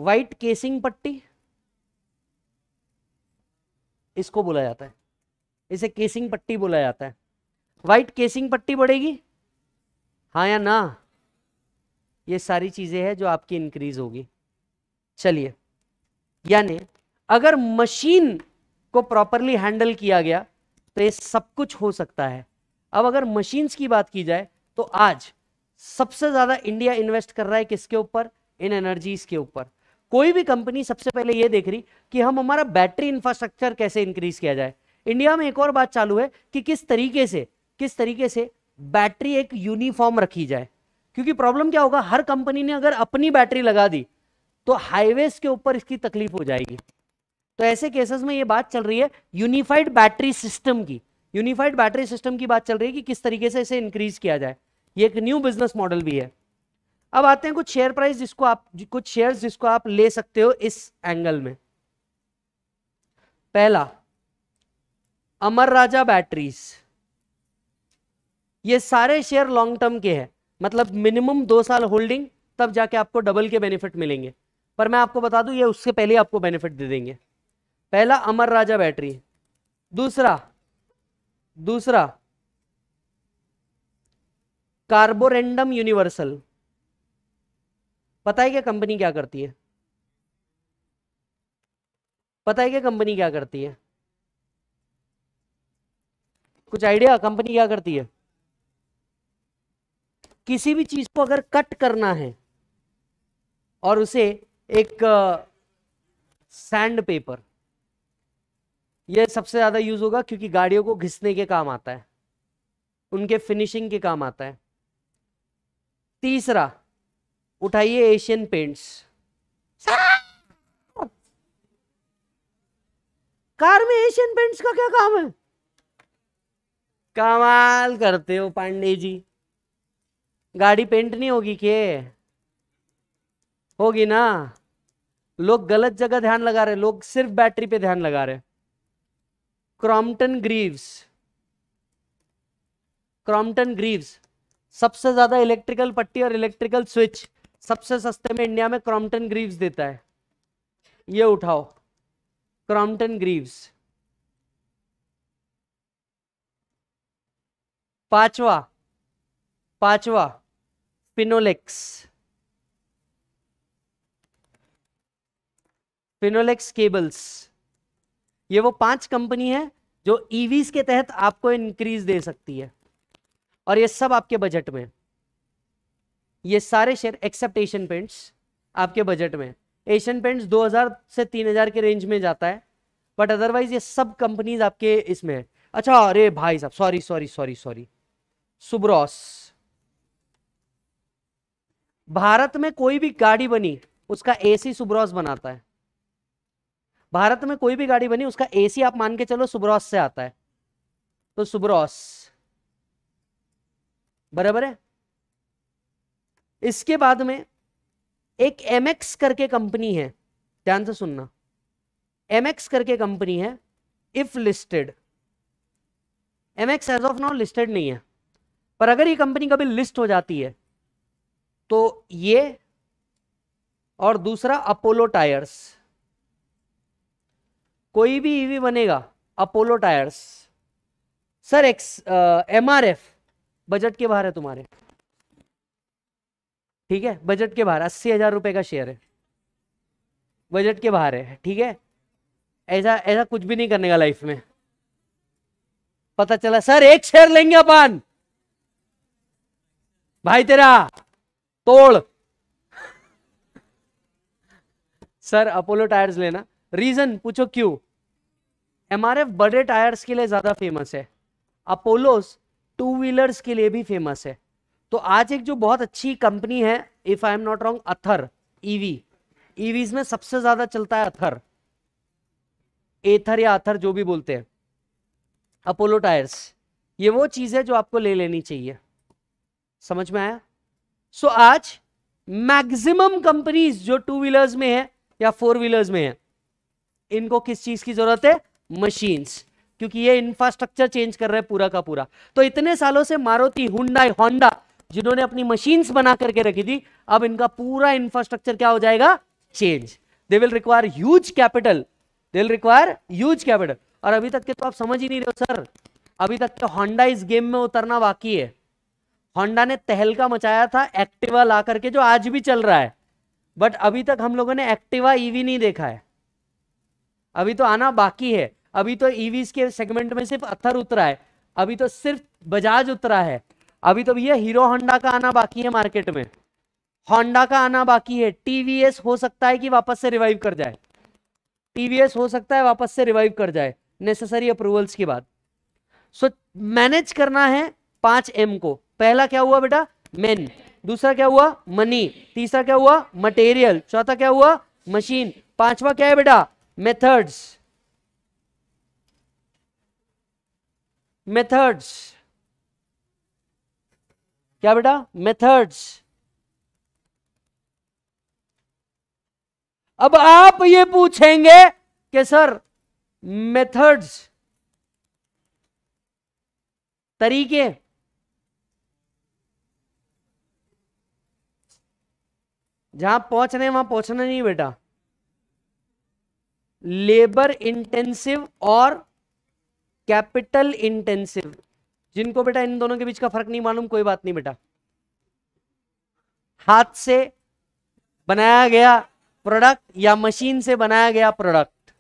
वाइट केसिंग पट्टी इसको बोला जाता है इसे केसिंग पट्टी बोला जाता है वाइट केसिंग पट्टी बढ़ेगी हाँ या ना ये सारी चीज़ें हैं जो आपकी इंक्रीज होगी चलिए यानी अगर मशीन को प्रॉपरली हैंडल किया गया तो ये सब कुछ हो सकता है अब अगर मशीन्स की बात की जाए तो आज सबसे ज़्यादा इंडिया इन्वेस्ट कर रहा है किसके ऊपर इन एनर्जीज के ऊपर कोई भी कंपनी सबसे पहले ये देख रही कि हम हमारा बैटरी इंफ्रास्ट्रक्चर कैसे इंक्रीज किया जाए इंडिया में एक और बात चालू है कि किस तरीके से किस तरीके से बैटरी एक यूनिफॉर्म रखी जाए क्योंकि प्रॉब्लम क्या होगा हर कंपनी ने अगर अपनी बैटरी लगा दी तो हाईवेज के ऊपर इसकी तकलीफ हो जाएगी तो ऐसे केसेस में ये बात चल रही है यूनिफाइड बैटरी सिस्टम की यूनिफाइड बैटरी सिस्टम की बात चल रही है कि किस तरीके से इसे इंक्रीज किया जाए ये एक न्यू बिजनेस मॉडल भी है अब आते हैं कुछ शेयर प्राइस जिसको आप कुछ शेयर जिसको आप ले सकते हो इस एंगल में पहला अमर राजा बैटरीज ये सारे शेयर लॉन्ग टर्म के हैं मतलब मिनिमम दो साल होल्डिंग तब जाके आपको डबल के बेनिफिट मिलेंगे पर मैं आपको बता दूं ये उससे पहले आपको बेनिफिट दे देंगे पहला अमर राजा बैटरी दूसरा दूसरा कार्बोरेंडम यूनिवर्सल पता है क्या कंपनी क्या करती है पता है क्या कंपनी क्या करती है कुछ आइडिया कंपनी क्या करती है किसी भी चीज को अगर कट करना है और उसे एक सैंड पेपर यह सबसे ज्यादा यूज होगा क्योंकि गाड़ियों को घिसने के काम आता है उनके फिनिशिंग के काम आता है तीसरा उठाइए एशियन पेंट्स कार में एशियन पेंट्स का क्या काम है कमाल करते हो पांडे जी गाड़ी पेंट नहीं होगी के होगी ना लोग गलत जगह ध्यान लगा रहे लोग सिर्फ बैटरी पे ध्यान लगा रहे क्रॉम्पटन ग्रीव्स क्रॉम्पटन ग्रीव्स सबसे ज्यादा इलेक्ट्रिकल पट्टी और इलेक्ट्रिकल स्विच सबसे सस्ते में इंडिया में क्रॉम्पटन ग्रीव्स देता है ये उठाओ क्रॉम्पटन ग्रीव्स पांचवा पांचवा पिनोलेक्स पिनोलेक्स केबल्स ये वो पांच कंपनी है जो ईवीज e के तहत आपको इंक्रीज दे सकती है और ये सब आपके बजट में ये सारे शेयर एक्सेप्ट एशियन पेंट्स आपके बजट में एशियन पेंट्स 2000 से 3000 के रेंज में जाता है बट अदरवाइज ये सब कंपनीज आपके इसमें है अच्छा अरे भाई साहब sorry sorry sorry sorry Subros Bharat में कोई भी गाड़ी बनी उसका एसी सुब्रॉस बनाता है भारत में कोई भी गाड़ी बनी उसका एसी आप मान के चलो सुब्रॉस से आता है तो सुब्रॉस बराबर है इसके बाद में एक एमएक्स करके कंपनी है ध्यान से सुनना एमएक्स करके कंपनी है if listed MX as of now listed नहीं है पर अगर ये कंपनी कभी लिस्ट हो जाती है तो ये और दूसरा अपोलो टायर्स कोई भी ईवी e बनेगा Apollo Tyres sir X MRF budget के बाहर है तुम्हारे ठीक है बजट के बाहर अस्सी हजार रुपए का शेयर है बजट के बाहर है ठीक है ऐसा ऐसा कुछ भी नहीं करने का लाइफ में पता चला सर एक शेयर लेंगे अपन भाई तेरा तोड़ सर अपोलो टायर्स लेना रीजन पूछो क्यों एमआरएफ बड़े टायर्स के लिए ज्यादा फेमस है अपोलोस टू व्हीलर्स के लिए भी फेमस है तो आज एक जो बहुत अच्छी कंपनी है if I am not wrong Ather EV EVs में सबसे ज्यादा चलता है अथर एथर या अथर जो भी बोलते हैं अपोलो टायर्स ये वो चीज है जो आपको ले लेनी चाहिए समझ में आया सो आज मैक्सिमम कंपनीज जो टू व्हीलर्स में है या फोर व्हीलर्स में है इनको किस चीज की जरूरत है मशीन्स क्योंकि ये इंफ्रास्ट्रक्चर चेंज कर रहे हैं पूरा का पूरा तो इतने सालों से मारुति हुंडाई होंडा जिन्होंने अपनी मशीन्स बना करके रखी थी अब इनका पूरा इंफ्रास्ट्रक्चर क्या हो जाएगा change they will require huge capital they will require huge capital और अभी तक के तो आप समझ ही नहीं रहे हो सर अभी तक तो होंडा इस गेम में उतरना बाकी है होंडा ने तहलका मचाया था एक्टिवा ला करके जो आज भी चल रहा है बट अभी तक हम लोगों ने एक्टिवा ईवी e नहीं देखा है अभी तो आना बाकी है अभी तो ईवी e के सेगमेंट में सिर्फ अथर उतरा है अभी तो सिर्फ बजाज उतरा है अभी तो भैया हीरो होंडा का आना बाकी है मार्केट में होंडा का आना बाकी है टीवीएस हो सकता है कि वापस से रिवाइव कर जाए टीवीएस हो सकता है वापस से रिवाइव कर जाए नेसेसरी अप्रूवल्स के बाद सो मैनेज करना है पांच एम को पहला क्या हुआ बेटा मेन दूसरा क्या हुआ मनी तीसरा क्या हुआ मटेरियल चौथा क्या हुआ मशीन पांचवा क्या है बेटा मेथड्स मेथड्स क्या बेटा मेथड्स अब आप ये पूछेंगे कि सर मेथड्स तरीके जहां पहुंच रहे हैं वहां पहुंचना नहीं बेटा लेबर इंटेंसिव और कैपिटल इंटेंसिव जिनको बेटा इन दोनों के बीच का फर्क नहीं मालूम कोई बात नहीं बेटा हाथ से बनाया गया प्रोडक्ट या मशीन से बनाया गया प्रोडक्ट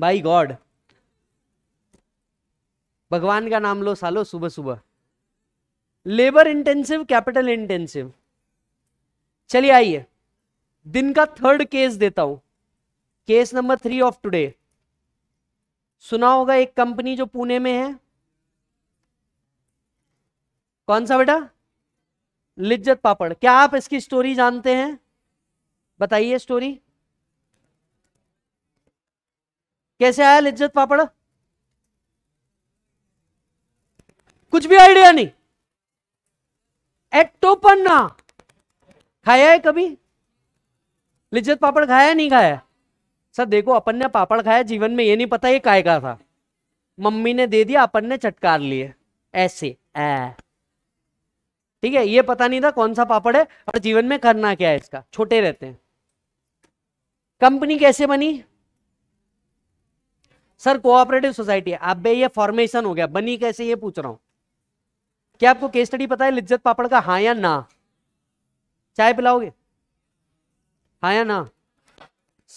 बाई गॉड भगवान का नाम लो सालो सुबह सुबह लेबर इंटेंसिव कैपिटल इंटेंसिव चलिए आइए दिन का थर्ड केस देता हूं case number three of today सुना होगा एक कंपनी जो पुणे में है कौन सा बेटा लिज्जत पापड़ क्या आप इसकी स्टोरी जानते हैं बताइए स्टोरी कैसे आया लिज्जत पापड़ कुछ भी आइडिया नहीं एक्टोपन्ना खाया है कभी लिज्जत पापड़ खाया नहीं खाया सर देखो अपन ने पापड़ खाया जीवन में ये नहीं पता ये काय का था मम्मी ने दे दिया अपन ने चटकार लिए ऐसे ठीक है ये पता नहीं था कौन सा पापड़ है और जीवन में करना क्या है इसका छोटे रहते हैं कंपनी कैसे बनी सर कोऑपरेटिव सोसाइटी अब ये फॉर्मेशन हो गया बनी कैसे ये पूछ रहा हूं क्या आपको केस स्टडी पता है लिज्जत पापड़ का हाँ या ना चाय पिलाओगे हाँ या ना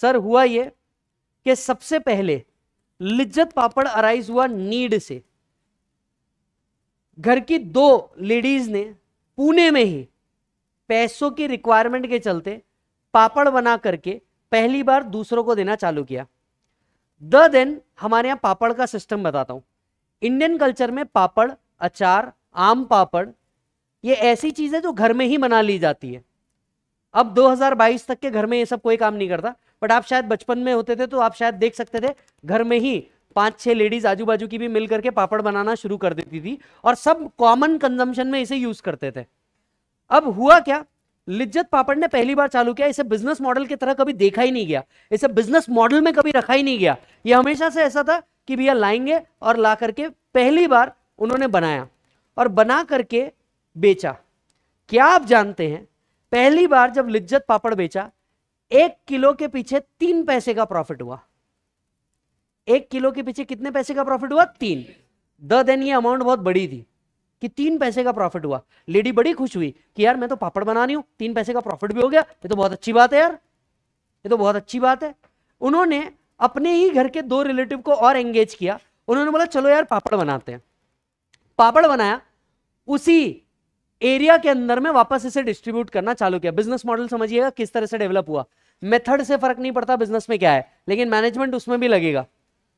सर हुआ ये कि सबसे पहले लिज्जत पापड़ अराइज हुआ नीड से घर की दो लेडीज ने पुणे में ही पैसों की रिक्वायरमेंट के चलते पापड़ बना करके पहली बार दूसरों को देना चालू किया द देन हमारे यहाँ पापड़ का सिस्टम बताता हूं इंडियन कल्चर में पापड़ अचार आम पापड़ ये ऐसी चीज है जो घर में ही बना ली जाती है अब 2022 तक के घर में ये सब कोई काम नहीं करता बट आप शायद बचपन में होते थे तो आप शायद देख सकते थे घर में ही पांच छह लेडीज आजू बाजू की भी मिल करके पापड़ बनाना शुरू कर देती थी और सब कॉमन कंजम्पशन में इसे यूज करते थे अब हुआ क्या लिज्जत पापड़ ने पहली बार चालू किया इसे बिजनेस मॉडल की तरह कभी देखा ही नहीं गया इसे बिजनेस मॉडल में कभी रखा ही नहीं गया ये हमेशा से ऐसा था कि भैया लाएंगे और ला करके पहली बार उन्होंने बनाया और बना करके बेचा क्या आप जानते हैं पहली बार जब लिज्जत पापड़ बेचा एक किलो के पीछे तीन पैसे का प्रॉफिट हुआ एक किलो के पीछे कितने पैसे का प्रॉफिट हुआ तीन द देन ये अमाउंट बहुत बड़ी थी कि तीन पैसे का प्रॉफिट हुआ लेडी बड़ी खुश हुई कि यार मैं तो पापड़ बना रही हूं तीन पैसे का प्रॉफिट भी हो गया ये तो बहुत अच्छी बात है यार ये तो बहुत अच्छी बात है उन्होंने अपने ही घर के दो रिलेटिव को और एंगेज किया उन्होंने बोला चलो यार पापड़ बनाते हैं पापड़ बनाया उसी एरिया के अंदर में वापस इसे डिस्ट्रीब्यूट करना चालू किया बिजनेस मॉडल समझिएगा किस तरह से डेवलप हुआ मेथड से फर्क नहीं पड़ता बिजनेस में क्या है लेकिन मैनेजमेंट उसमें भी लगेगा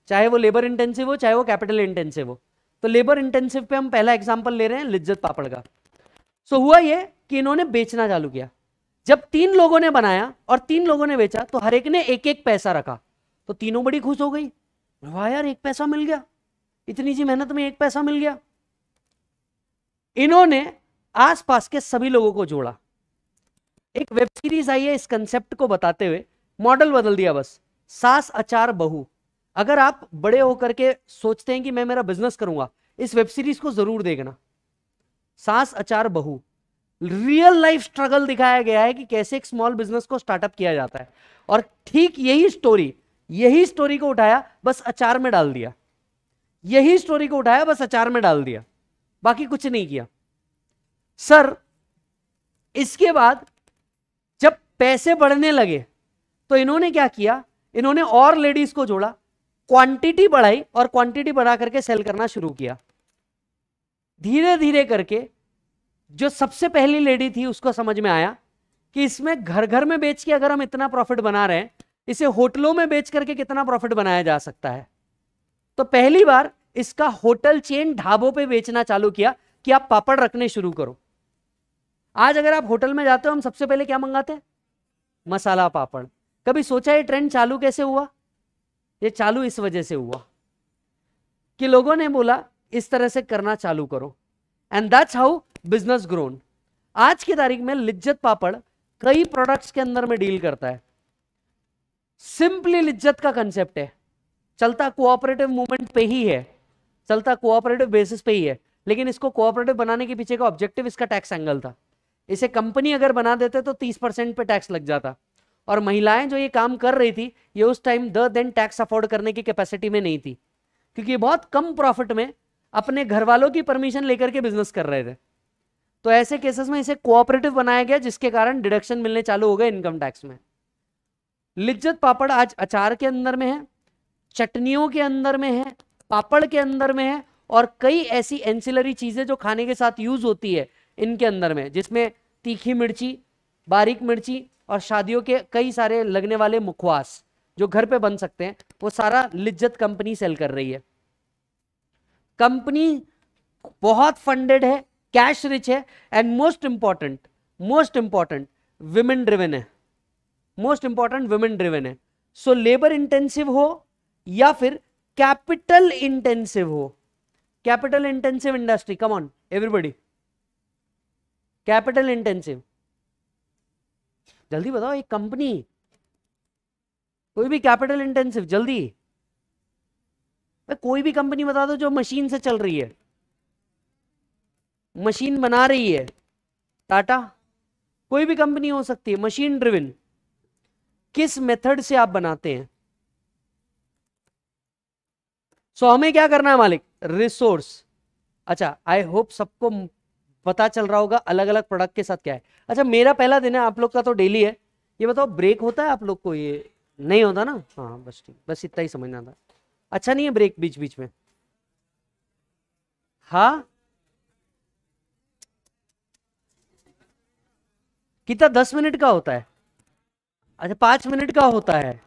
चाहे वो लेबर इंटेंसिव हो चाहे वो कैपिटल इंटेंसिव हो तो लेबर इंटेंसिव पे हम पहला एग्जाम्पल ले रहे हैं लिज्जत पापड़ का सो so, हुआ ये कि इन्होंने बेचना चालू किया जब तीन लोगों ने बनाया और तीन लोगों ने बेचा तो हर एक ने एक एक पैसा रखा तो तीनों बड़ी खुश हो गई वाह यार एक पैसा मिल गया इतनी सी मेहनत में एक पैसा मिल गया इन्होंने आसपास के सभी लोगों को जोड़ा एक वेब सीरीज आई है इस कंसेप्ट को बताते हुए मॉडल बदल दिया बस सास अचार बहु अगर आप बड़े होकर के सोचते हैं कि मैं मेरा बिजनेस करूंगा इस वेब सीरीज को जरूर देखना सास अचार बहु रियल लाइफ स्ट्रगल दिखाया गया है कि कैसे एक स्मॉल बिजनेस को स्टार्टअप किया जाता है और ठीक यही स्टोरी यही स्टोरी को उठाया बस अचार में डाल दिया यही स्टोरी को उठाया बस अचार में डाल दिया बाकी कुछ नहीं किया सर इसके बाद जब पैसे बढ़ने लगे तो इन्होंने क्या किया इन्होंने और लेडीज को जोड़ा क्वांटिटी बढ़ाई और क्वांटिटी बढ़ा करके सेल करना शुरू किया धीरे धीरे करके जो सबसे पहली लेडी थी उसको समझ में आया कि इसमें घर घर में बेच के अगर हम इतना प्रॉफिट बना रहे हैं इसे होटलों में बेच करके कितना प्रॉफिट बनाया जा सकता है तो पहली बार इसका होटल चेन ढाबों पे बेचना चालू किया कि आप पापड़ रखने शुरू करो आज अगर आप होटल में जाते हो हम सबसे पहले क्या मंगाते हैं मसाला पापड़ कभी सोचा ये ट्रेंड चालू कैसे हुआ ये चालू इस वजह से हुआ कि लोगों ने बोला इस तरह से करना चालू करो and that's how business grown आज की तारीख में लिज्जत पापड़ कई प्रोडक्ट्स के अंदर में डील करता है सिंपली लिज्जत का कंसेप्ट है चलता कोऑपरेटिव मूवमेंट पे ही है चलता कोऑपरेटिव बेसिस पे ही है लेकिन इसको कोऑपरेटिव बनाने के पीछे का ऑब्जेक्टिव इसका टैक्स एंगल था इसे कंपनी अगर बना देते तो तीस परसेंट पे टैक्स लग जाता और महिलाएं जो ये काम कर रही थी ये उस time the then tax afford करने की कैपेसिटी में नहीं थी क्योंकि बहुत कम प्रॉफिट में अपने घर वालों की परमिशन लेकर के बिजनेस कर रहे थे तो ऐसे केसेस में इसे कोऑपरेटिव बनाया गया जिसके कारण डिडक्शन मिलने चालू हो गए इनकम टैक्स में लिज्जत पापड़ आज अचार के अंदर में है चटनियों के अंदर में है पापड़ के अंदर में है और कई ऐसी एंसिलरी चीज़ें जो खाने के साथ यूज़ होती है इनके अंदर में जिसमें तीखी मिर्ची बारीक मिर्ची और शादियों के कई सारे लगने वाले मुखवास जो घर पे बन सकते हैं वो सारा लिज्जत कंपनी सेल कर रही है कंपनी बहुत फंडेड है कैश रिच है and most important most important women driven है मोस्ट इंपॉर्टेंट विमेन ड्रिवेन है सो लेबर इंटेंसिव हो या फिर कैपिटल इंटेंसिव हो capital intensive industry come on everybody capital intensive जल्दी बताओ एक कंपनी कोई भी कैपिटल इंटेंसिव जल्दी कोई भी कंपनी बता दो जो मशीन से चल रही है मशीन बना रही है टाटा कोई भी कंपनी हो सकती है मशीन ड्रिविन किस मेथड से आप बनाते हैं सो so, हमें क्या करना है मालिक रिसोर्स अच्छा आई होप सबको पता चल रहा होगा अलग अलग प्रोडक्ट के साथ क्या है अच्छा मेरा पहला दिन है आप लोग का तो डेली है ये बताओ ब्रेक होता है आप लोग को ये नहीं होता ना हाँ बस ठीक बस इतना ही समझना था अच्छा नहीं है ब्रेक बीच बीच में हाँ कितना दस मिनट का होता है अच्छा पांच मिनट का होता है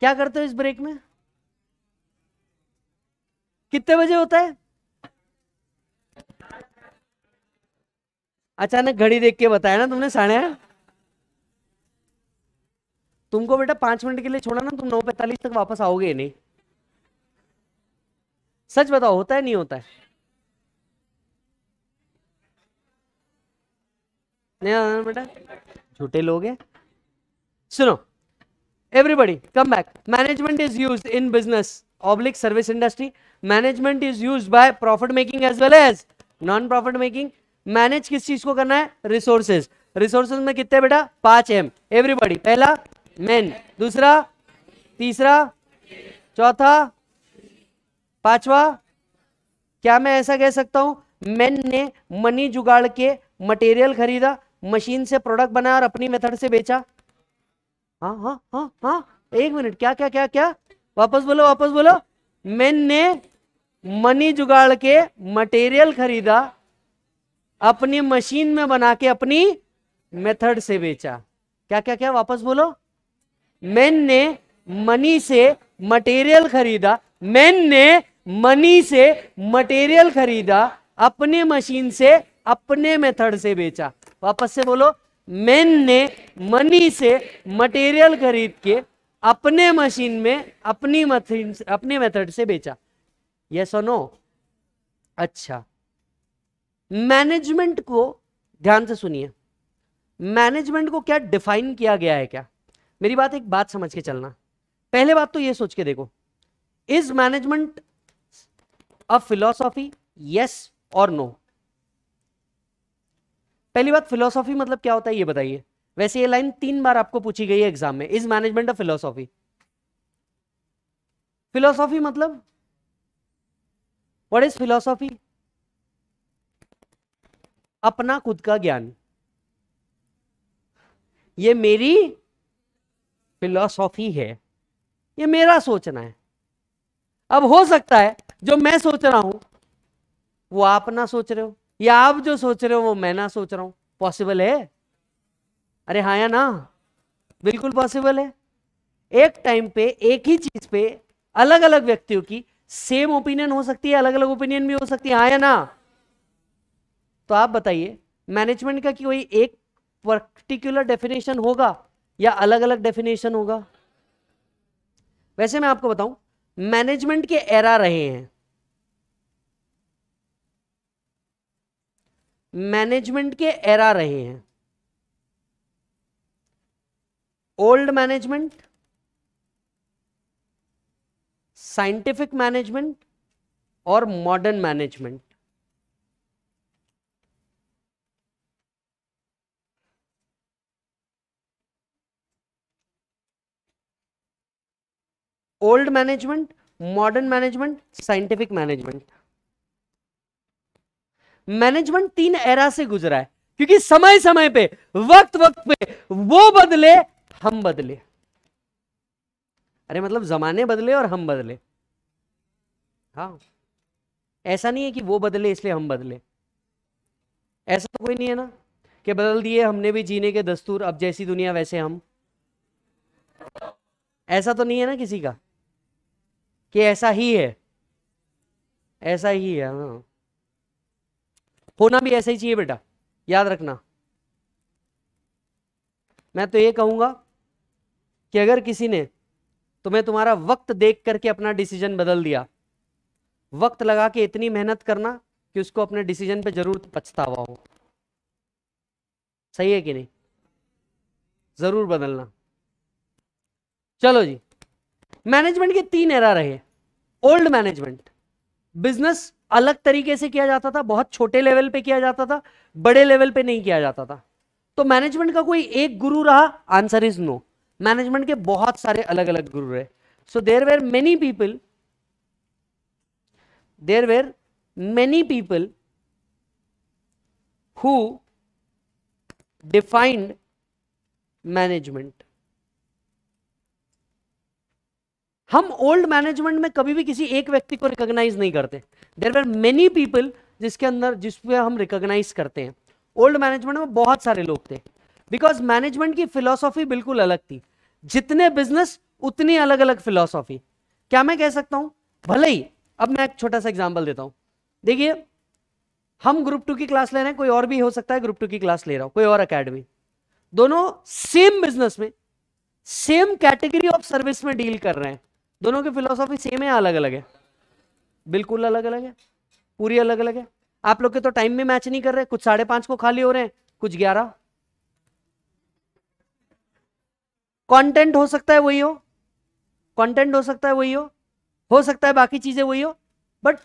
क्या करते हो इस ब्रेक में कितने बजे होता है अचानक घड़ी देख के बताया ना तुमने साढ़े तुमको बेटा पांच मिनट के लिए छोड़ा ना तुम नौ पैंतालीस तक वापस आओगे नहीं सच बताओ होता है नहीं होता है नहीं बेटा झूठे लोग हैं सुनो everybody come back management is use in business oblique service industry management is use by profit making as well as non profit making manage किस चीज को करना है रिसोर्सेज रिसोर्सेज में कितने बेटा पांच एम एवरीबॉडी पहला मेन दूसरा तीसरा चौथा पांचवा क्या मैं ऐसा कह सकता हूं मेन ने मनी जुगाड़ के मटेरियल खरीदा मशीन से प्रोडक्ट बनाया और अपनी मेथड से बेचा हाँ हाँ हाँ हाँ एक मिनट क्या क्या क्या क्या वापस बोलो वापस बोलो मैन ने मनी जुगाड़ के मटेरियल खरीदा अपनी मशीन में बना के अपनी मेथड से बेचा क्या क्या क्या वापस बोलो मैन ने मनी से मटेरियल खरीदा मैंने ने मनी से मटेरियल खरीदा अपने मशीन से अपने मेथड से बेचा वापस से बोलो मैंने ने मनी से मटेरियल खरीद के अपने मशीन में अपनी मशीन अपने मेथड से बेचा यस और नो अच्छा मैनेजमेंट को ध्यान से सुनिए मैनेजमेंट को क्या डिफाइन किया गया है क्या मेरी बात एक बात समझ के चलना पहले बात तो ये सोच के देखो is management a philosophy yes और नो पहली बात फिलोसॉफी मतलब क्या होता है ये बताइए वैसे ये लाइन तीन बार आपको पूछी गई है एग्जाम में is management of philosophy philosophy मतलब व्हाट इज फिलोसॉफी अपना खुद का ज्ञान ये मेरी फिलोसॉफी है ये मेरा सोचना है अब हो सकता है जो मैं सोच रहा हूं वो आप ना सोच रहे हो या आप जो सोच रहे हो वो मैं ना सोच रहा हूं पॉसिबल है अरे हाँ या ना बिल्कुल पॉसिबल है एक टाइम पे एक ही चीज पे अलग अलग व्यक्तियों की सेम ओपिनियन हो सकती है अलग अलग ओपिनियन भी हो सकती है हाँ या ना तो आप बताइए मैनेजमेंट का कोई एक पर्टिकुलर डेफिनेशन होगा या अलग अलग डेफिनेशन होगा वैसे मैं आपको बताऊं मैनेजमेंट के एरा रहे हैं मैनेजमेंट के एरा रहे हैं ओल्ड मैनेजमेंट साइंटिफिक मैनेजमेंट और modern management old management modern management scientific management management तीन एरा से गुजरा है क्योंकि समय समय पे वक्त वक्त पे वो बदले हम बदले अरे मतलब जमाने बदले और हम बदले हाँ ऐसा नहीं है कि वो बदले इसलिए हम बदले ऐसा तो कोई नहीं है ना कि बदल दिए हमने भी जीने के दस्तूर अब जैसी दुनिया वैसे हम ऐसा तो नहीं है ना किसी का कि ऐसा ही है ऐसा ही है हाँ होना भी ऐसा ही चाहिए बेटा याद रखना मैं तो ये कहूंगा कि अगर किसी ने तुम्हें तुम्हारा वक्त देख करके अपना डिसीजन बदल दिया वक्त लगा के इतनी मेहनत करना कि उसको अपने डिसीजन पे जरूर पछतावा हो सही है कि नहीं जरूर बदलना चलो जी मैनेजमेंट के तीन एरा रहे ओल्ड मैनेजमेंट बिजनेस अलग तरीके से किया जाता था बहुत छोटे लेवल पे किया जाता था बड़े लेवल पे नहीं किया जाता था तो मैनेजमेंट का कोई एक गुरु रहा आंसर इज नो मैनेजमेंट के बहुत सारे अलग अलग गुरु रहे so there were many people there were many people who defined management हम ओल्ड मैनेजमेंट में कभी भी किसी एक व्यक्ति को रिकॉग्नाइज नहीं करते देर आर मेनी पीपल जिसके अंदर जिसपे हम रिकॉग्नाइज करते हैं ओल्ड मैनेजमेंट में बहुत सारे लोग थे बिकॉज मैनेजमेंट की फिलोसॉफी बिल्कुल अलग थी जितने बिजनेस उतनी अलग अलग फिलोसॉफी क्या मैं कह सकता हूं भले ही अब मैं एक छोटा सा एग्जाम्पल देता हूं देखिए हम ग्रुप टू की क्लास ले रहे हैं कोई और भी हो सकता है ग्रुप टू की क्लास ले रहा हो कोई और अकेडमी दोनों सेम बिजनेस में सेम कैटेगरी ऑफ सर्विस में डील कर रहे हैं दोनों की फिलोसॉफी सेम है अलग अलग है बिल्कुल अलग अलग है पूरी अलग अलग है आप लोग के तो टाइम में मैच नहीं कर रहे कुछ साढ़े पांच को खाली हो रहे हैं कुछ ग्यारह कंटेंट हो सकता है वही हो कंटेंट हो सकता है वही हो हो सकता है बाकी चीजें वही हो but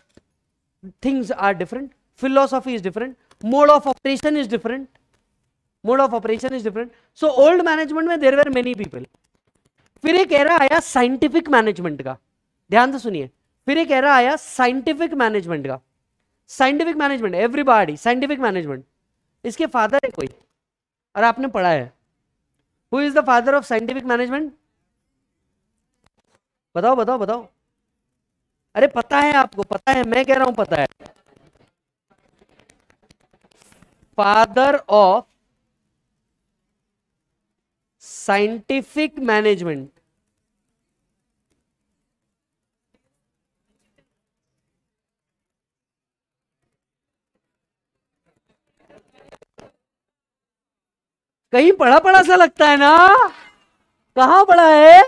things are different philosophy is different mode of operation is different mode of operation is different so old management में देर वेर मेनी पीपल फिर एक एरा आया साइंटिफिक मैनेजमेंट का ध्यान से सुनिए फिर एक एरा आया साइंटिफिक मैनेजमेंट का scientific management everybody scientific management इसके फादर है कोई और आपने पढ़ा है who is the father of scientific management बताओ बताओ बताओ अरे पता है आपको पता है मैं कह रहा हूं पता है फादर ऑफ साइंटिफिक मैनेजमेंट कहीं पढ़ा पढ़ा सा लगता है ना कहा पढ़ा है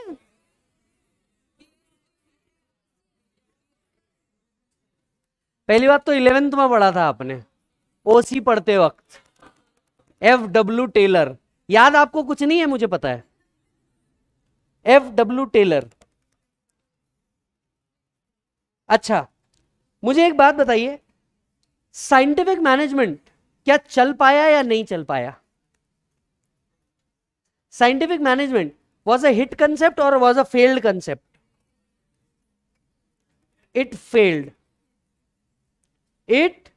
पहली बात तो इलेवेंथ में पढ़ा था आपने ओसी पढ़ते वक्त एफ डब्ल्यू टेलर याद आपको कुछ नहीं है मुझे पता है एफ डब्ल्यू टेलर अच्छा मुझे एक बात बताइए साइंटिफिक मैनेजमेंट क्या चल पाया या नहीं चल पाया scientific management was a hit concept or was a failed concept it failed it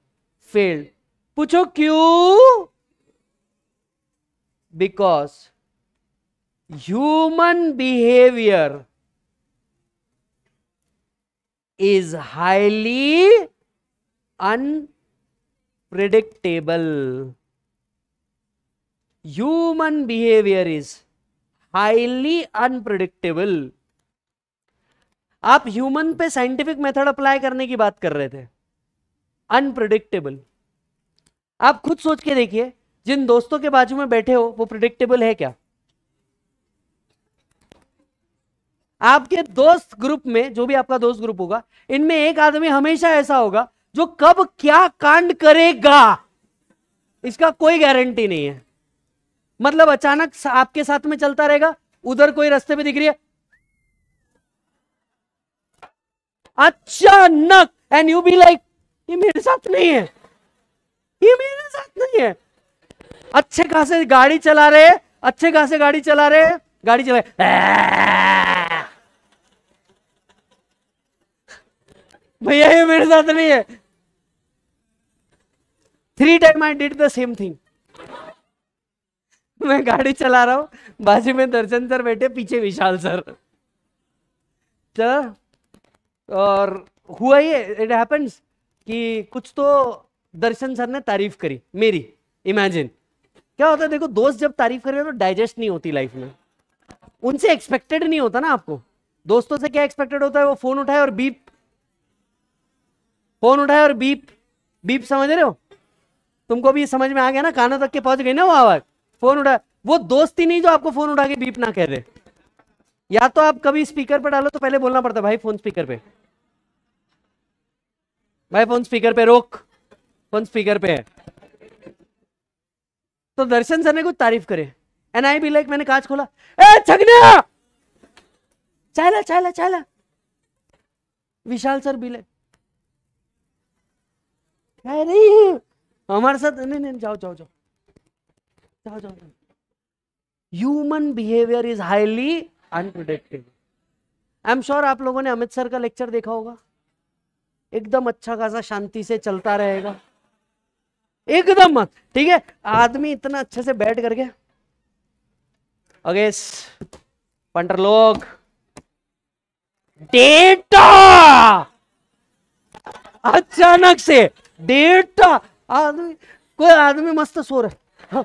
failed पूछो क्यों because human behaviour is highly unpredictable human behavior is highly unpredictable आप ह्यूमन पे साइंटिफिक मेथड अप्लाई करने की बात कर रहे थे अनप्रडिक्टेबल आप खुद सोच के देखिए जिन दोस्तों के बाजू में बैठे हो वो प्रिडिक्टेबल है क्या आपके दोस्त ग्रुप में जो भी आपका दोस्त ग्रुप होगा इनमें एक आदमी हमेशा ऐसा होगा जो कब क्या कांड करेगा इसका कोई गारंटी नहीं है मतलब अचानक आपके साथ में चलता रहेगा उधर कोई रास्ते पे दिख रही है अचानक एंड यू बी लाइक ये मेरे साथ नहीं है ये मेरे साथ नहीं है अच्छे खासे गाड़ी चला रहे अच्छे खासे गाड़ी चला रहे गाड़ी चला रहे भैया ये मेरे साथ नहीं है three time I did the same thing मैं गाड़ी चला रहा हूँ बाजू में दर्शन सर बैठे पीछे विशाल सर चल और हुआ ये इट हैपन्स कि कुछ तो दर्शन सर ने तारीफ करी मेरी इमेजिन क्या होता है देखो दोस्त जब तारीफ करे तो डाइजेस्ट नहीं होती लाइफ में उनसे एक्सपेक्टेड नहीं होता ना आपको दोस्तों से क्या एक्सपेक्टेड होता है वो फोन उठाए और बीप फोन उठाए और बीप बीप समझ रहे हो तुमको भी समझ में आ गया ना कानों तक के पहुंच गई ना वो आवाज फोन उठा वो दोस्ती नहीं जो आपको फोन उठा के बीप ना कह दे या तो आप कभी स्पीकर पर डालो तो पहले बोलना पड़ता भाई फोन स्पीकर पे भाई फोन स्पीकर पे रोक फोन स्पीकर पे है तो दर्शन सर ने कुछ तारीफ करे एन आई बी लाइक मैंने कांच खोला ए छगना चला चला चला विशाल सर बिले लाइक हमारे साथ नहीं नहीं जाओ जाओ जाओ human behaviour is highly unpredictable I am sure आप लोगों ने अमित सर का लेक्चर देखा होगा एकदम अच्छा खासा शांति से चलता रहेगा एकदम मत ठीक है आदमी इतना अच्छे से बैठ करके अगेस पंटर लोग डेटा अचानक से डेटा आदमी कोई आदमी मस्त सो रहा है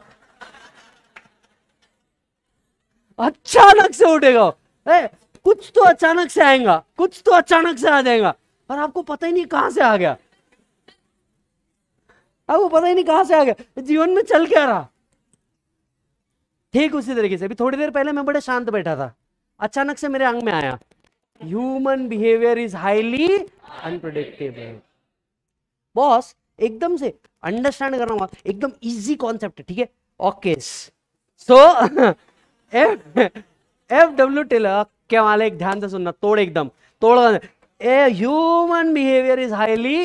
अचानक से उठेगा ए, कुछ तो अचानक से आएगा कुछ तो अचानक से आ जाएगा और आपको पता ही नहीं कहां से आ गया आपको पता ही नहीं कहां से आ गया जीवन में चल क्या रहा ठीक उसी तरीके से अभी थोड़ी देर पहले मैं बड़े शांत बैठा था अचानक से मेरे अंग में आया human behaviour is highly unpredictable boss एकदम से अंडरस्टैंड करना एकदम इजी कॉन्सेप्ट है ठीक है okay so F F W Taylor क्या वाला एक ध्यान से सुनना तोड़ एकदम तोड़ ए human behaviour is highly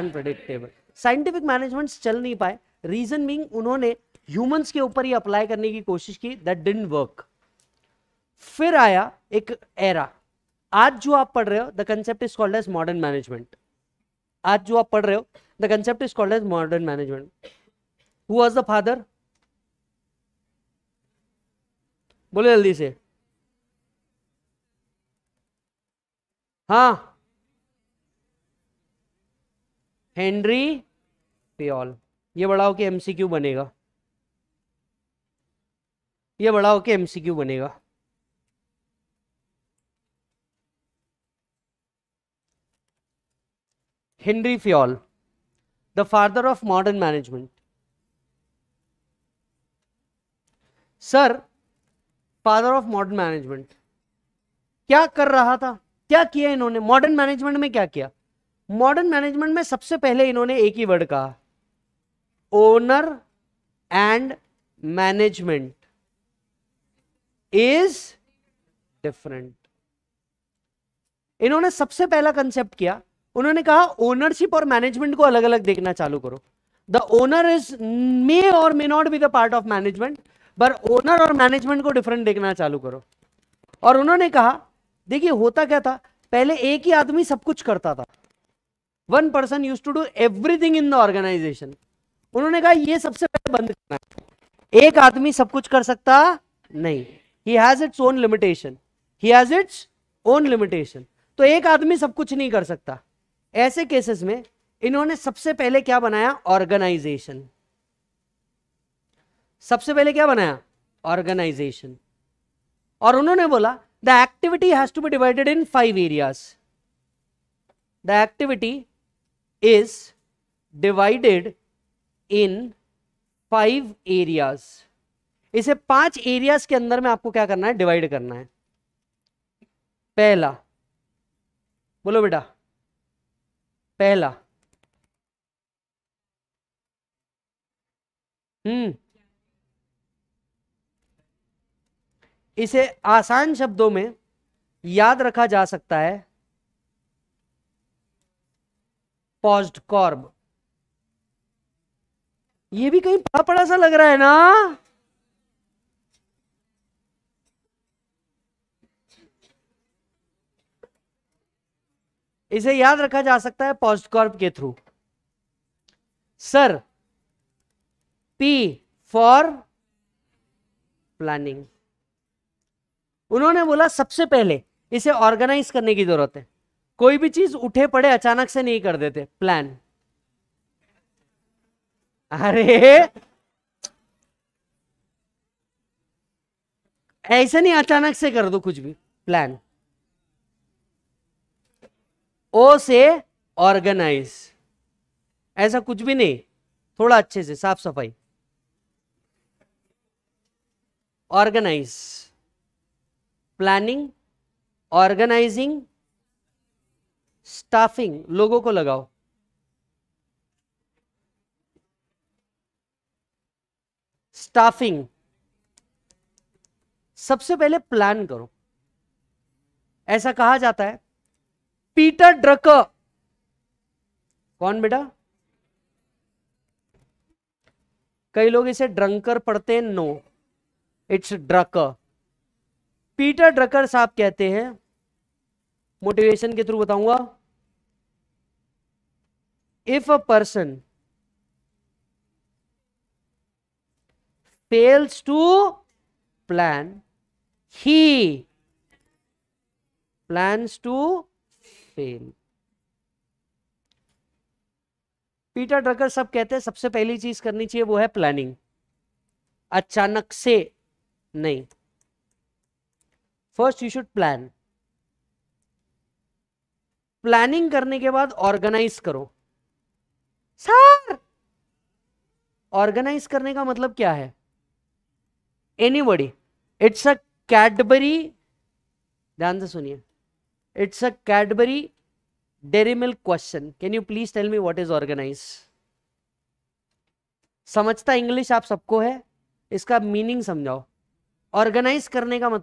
unpredictable scientific management चल नहीं पाए रीजन बिंग उन्होंने ह्यूमंस के ऊपर ही अप्लाई करने की कोशिश की दैट डिंट वर्क फिर आया एक एरा आज जो आप पढ़ रहे हो the concept is called as modern management आज जो आप पढ़ रहे हो the concept is called as modern management who was the father बोले जल्दी से हाँ हेनरी पियोल ये बड़ा होके एमसीक्यू बनेगा ये बड़ा होके एमसीक्यू बनेगा Henry Fayol the father of modern management sir father of modern management क्या कर रहा था क्या किया इन्होंने मॉडर्न मैनेजमेंट में क्या किया मॉडर्न मैनेजमेंट में सबसे पहले इन्होंने एक ही वर्ड कहा owner and management is different इन्होंने सबसे पहला कंसेप्ट किया उन्होंने कहा ओनरशिप और मैनेजमेंट को अलग अलग देखना चालू करो the owner is may or may not be the part of management पर ओनर और मैनेजमेंट को डिफरेंट देखना चालू करो और उन्होंने कहा देखिए होता क्या था पहले एक ही आदमी सब कुछ करता था one person use to do everything in the organisation उन्होंने कहा ये सबसे पहले बंद करना एक आदमी सब कुछ कर सकता नहीं he has its own limitation he has its own limitation तो एक आदमी सब कुछ नहीं कर सकता ऐसे केसेस में इन्होंने सबसे पहले क्या बनाया ऑर्गेनाइजेशन सबसे पहले क्या बनाया ऑर्गेनाइजेशन और उन्होंने बोला the activity has to be divided in five areas the activity is divided in five areas इसे पांच एरियाज के अंदर में आपको क्या करना है डिवाइड करना है पहला बोलो बेटा पहला हम्म इसे आसान शब्दों में याद रखा जा सकता है पॉज्ड कॉर्ब ये भी कहीं पड़ा पड़ा सा लग रहा है ना इसे याद रखा जा सकता है पॉस्ट कॉर्ब के through sir P for planning उन्होंने बोला सबसे पहले इसे ऑर्गेनाइज करने की जरूरत है कोई भी चीज उठे पड़े अचानक से नहीं कर देते प्लान अरे ऐसे नहीं अचानक से कर दो कुछ भी प्लान ओ से ऑर्गेनाइज ऐसा कुछ भी नहीं थोड़ा अच्छे से साफ सफाई ऑर्गेनाइज प्लानिंग ऑर्गेनाइजिंग स्टाफिंग लोगों को लगाओ स्टाफिंग सबसे पहले प्लान करो ऐसा कहा जाता है पीटर ड्रक कौन बेटा कई लोग इसे ड्रंकर पढ़ते हैं no it's Druck Peter Drucker साहब कहते हैं मोटिवेशन के थ्रू बताऊंगा if a person fails to plan he plans to fail Peter Drucker सब कहते हैं सबसे पहली चीज करनी चाहिए वो है प्लानिंग अचानक से नहीं first you should plan planning करने के बाद ऑर्गेनाइज करो सर ऑर्गेनाइज करने का मतलब क्या है एनीबडी इट्स अ कैडबरी ध्यान से सुनिए it's a Cadbury Dairy Milk question can you please tell me what is organise समझता इंग्लिश आप सबको है इसका मीनिंग समझाओ ऑर्गेनाइज करने का मतलब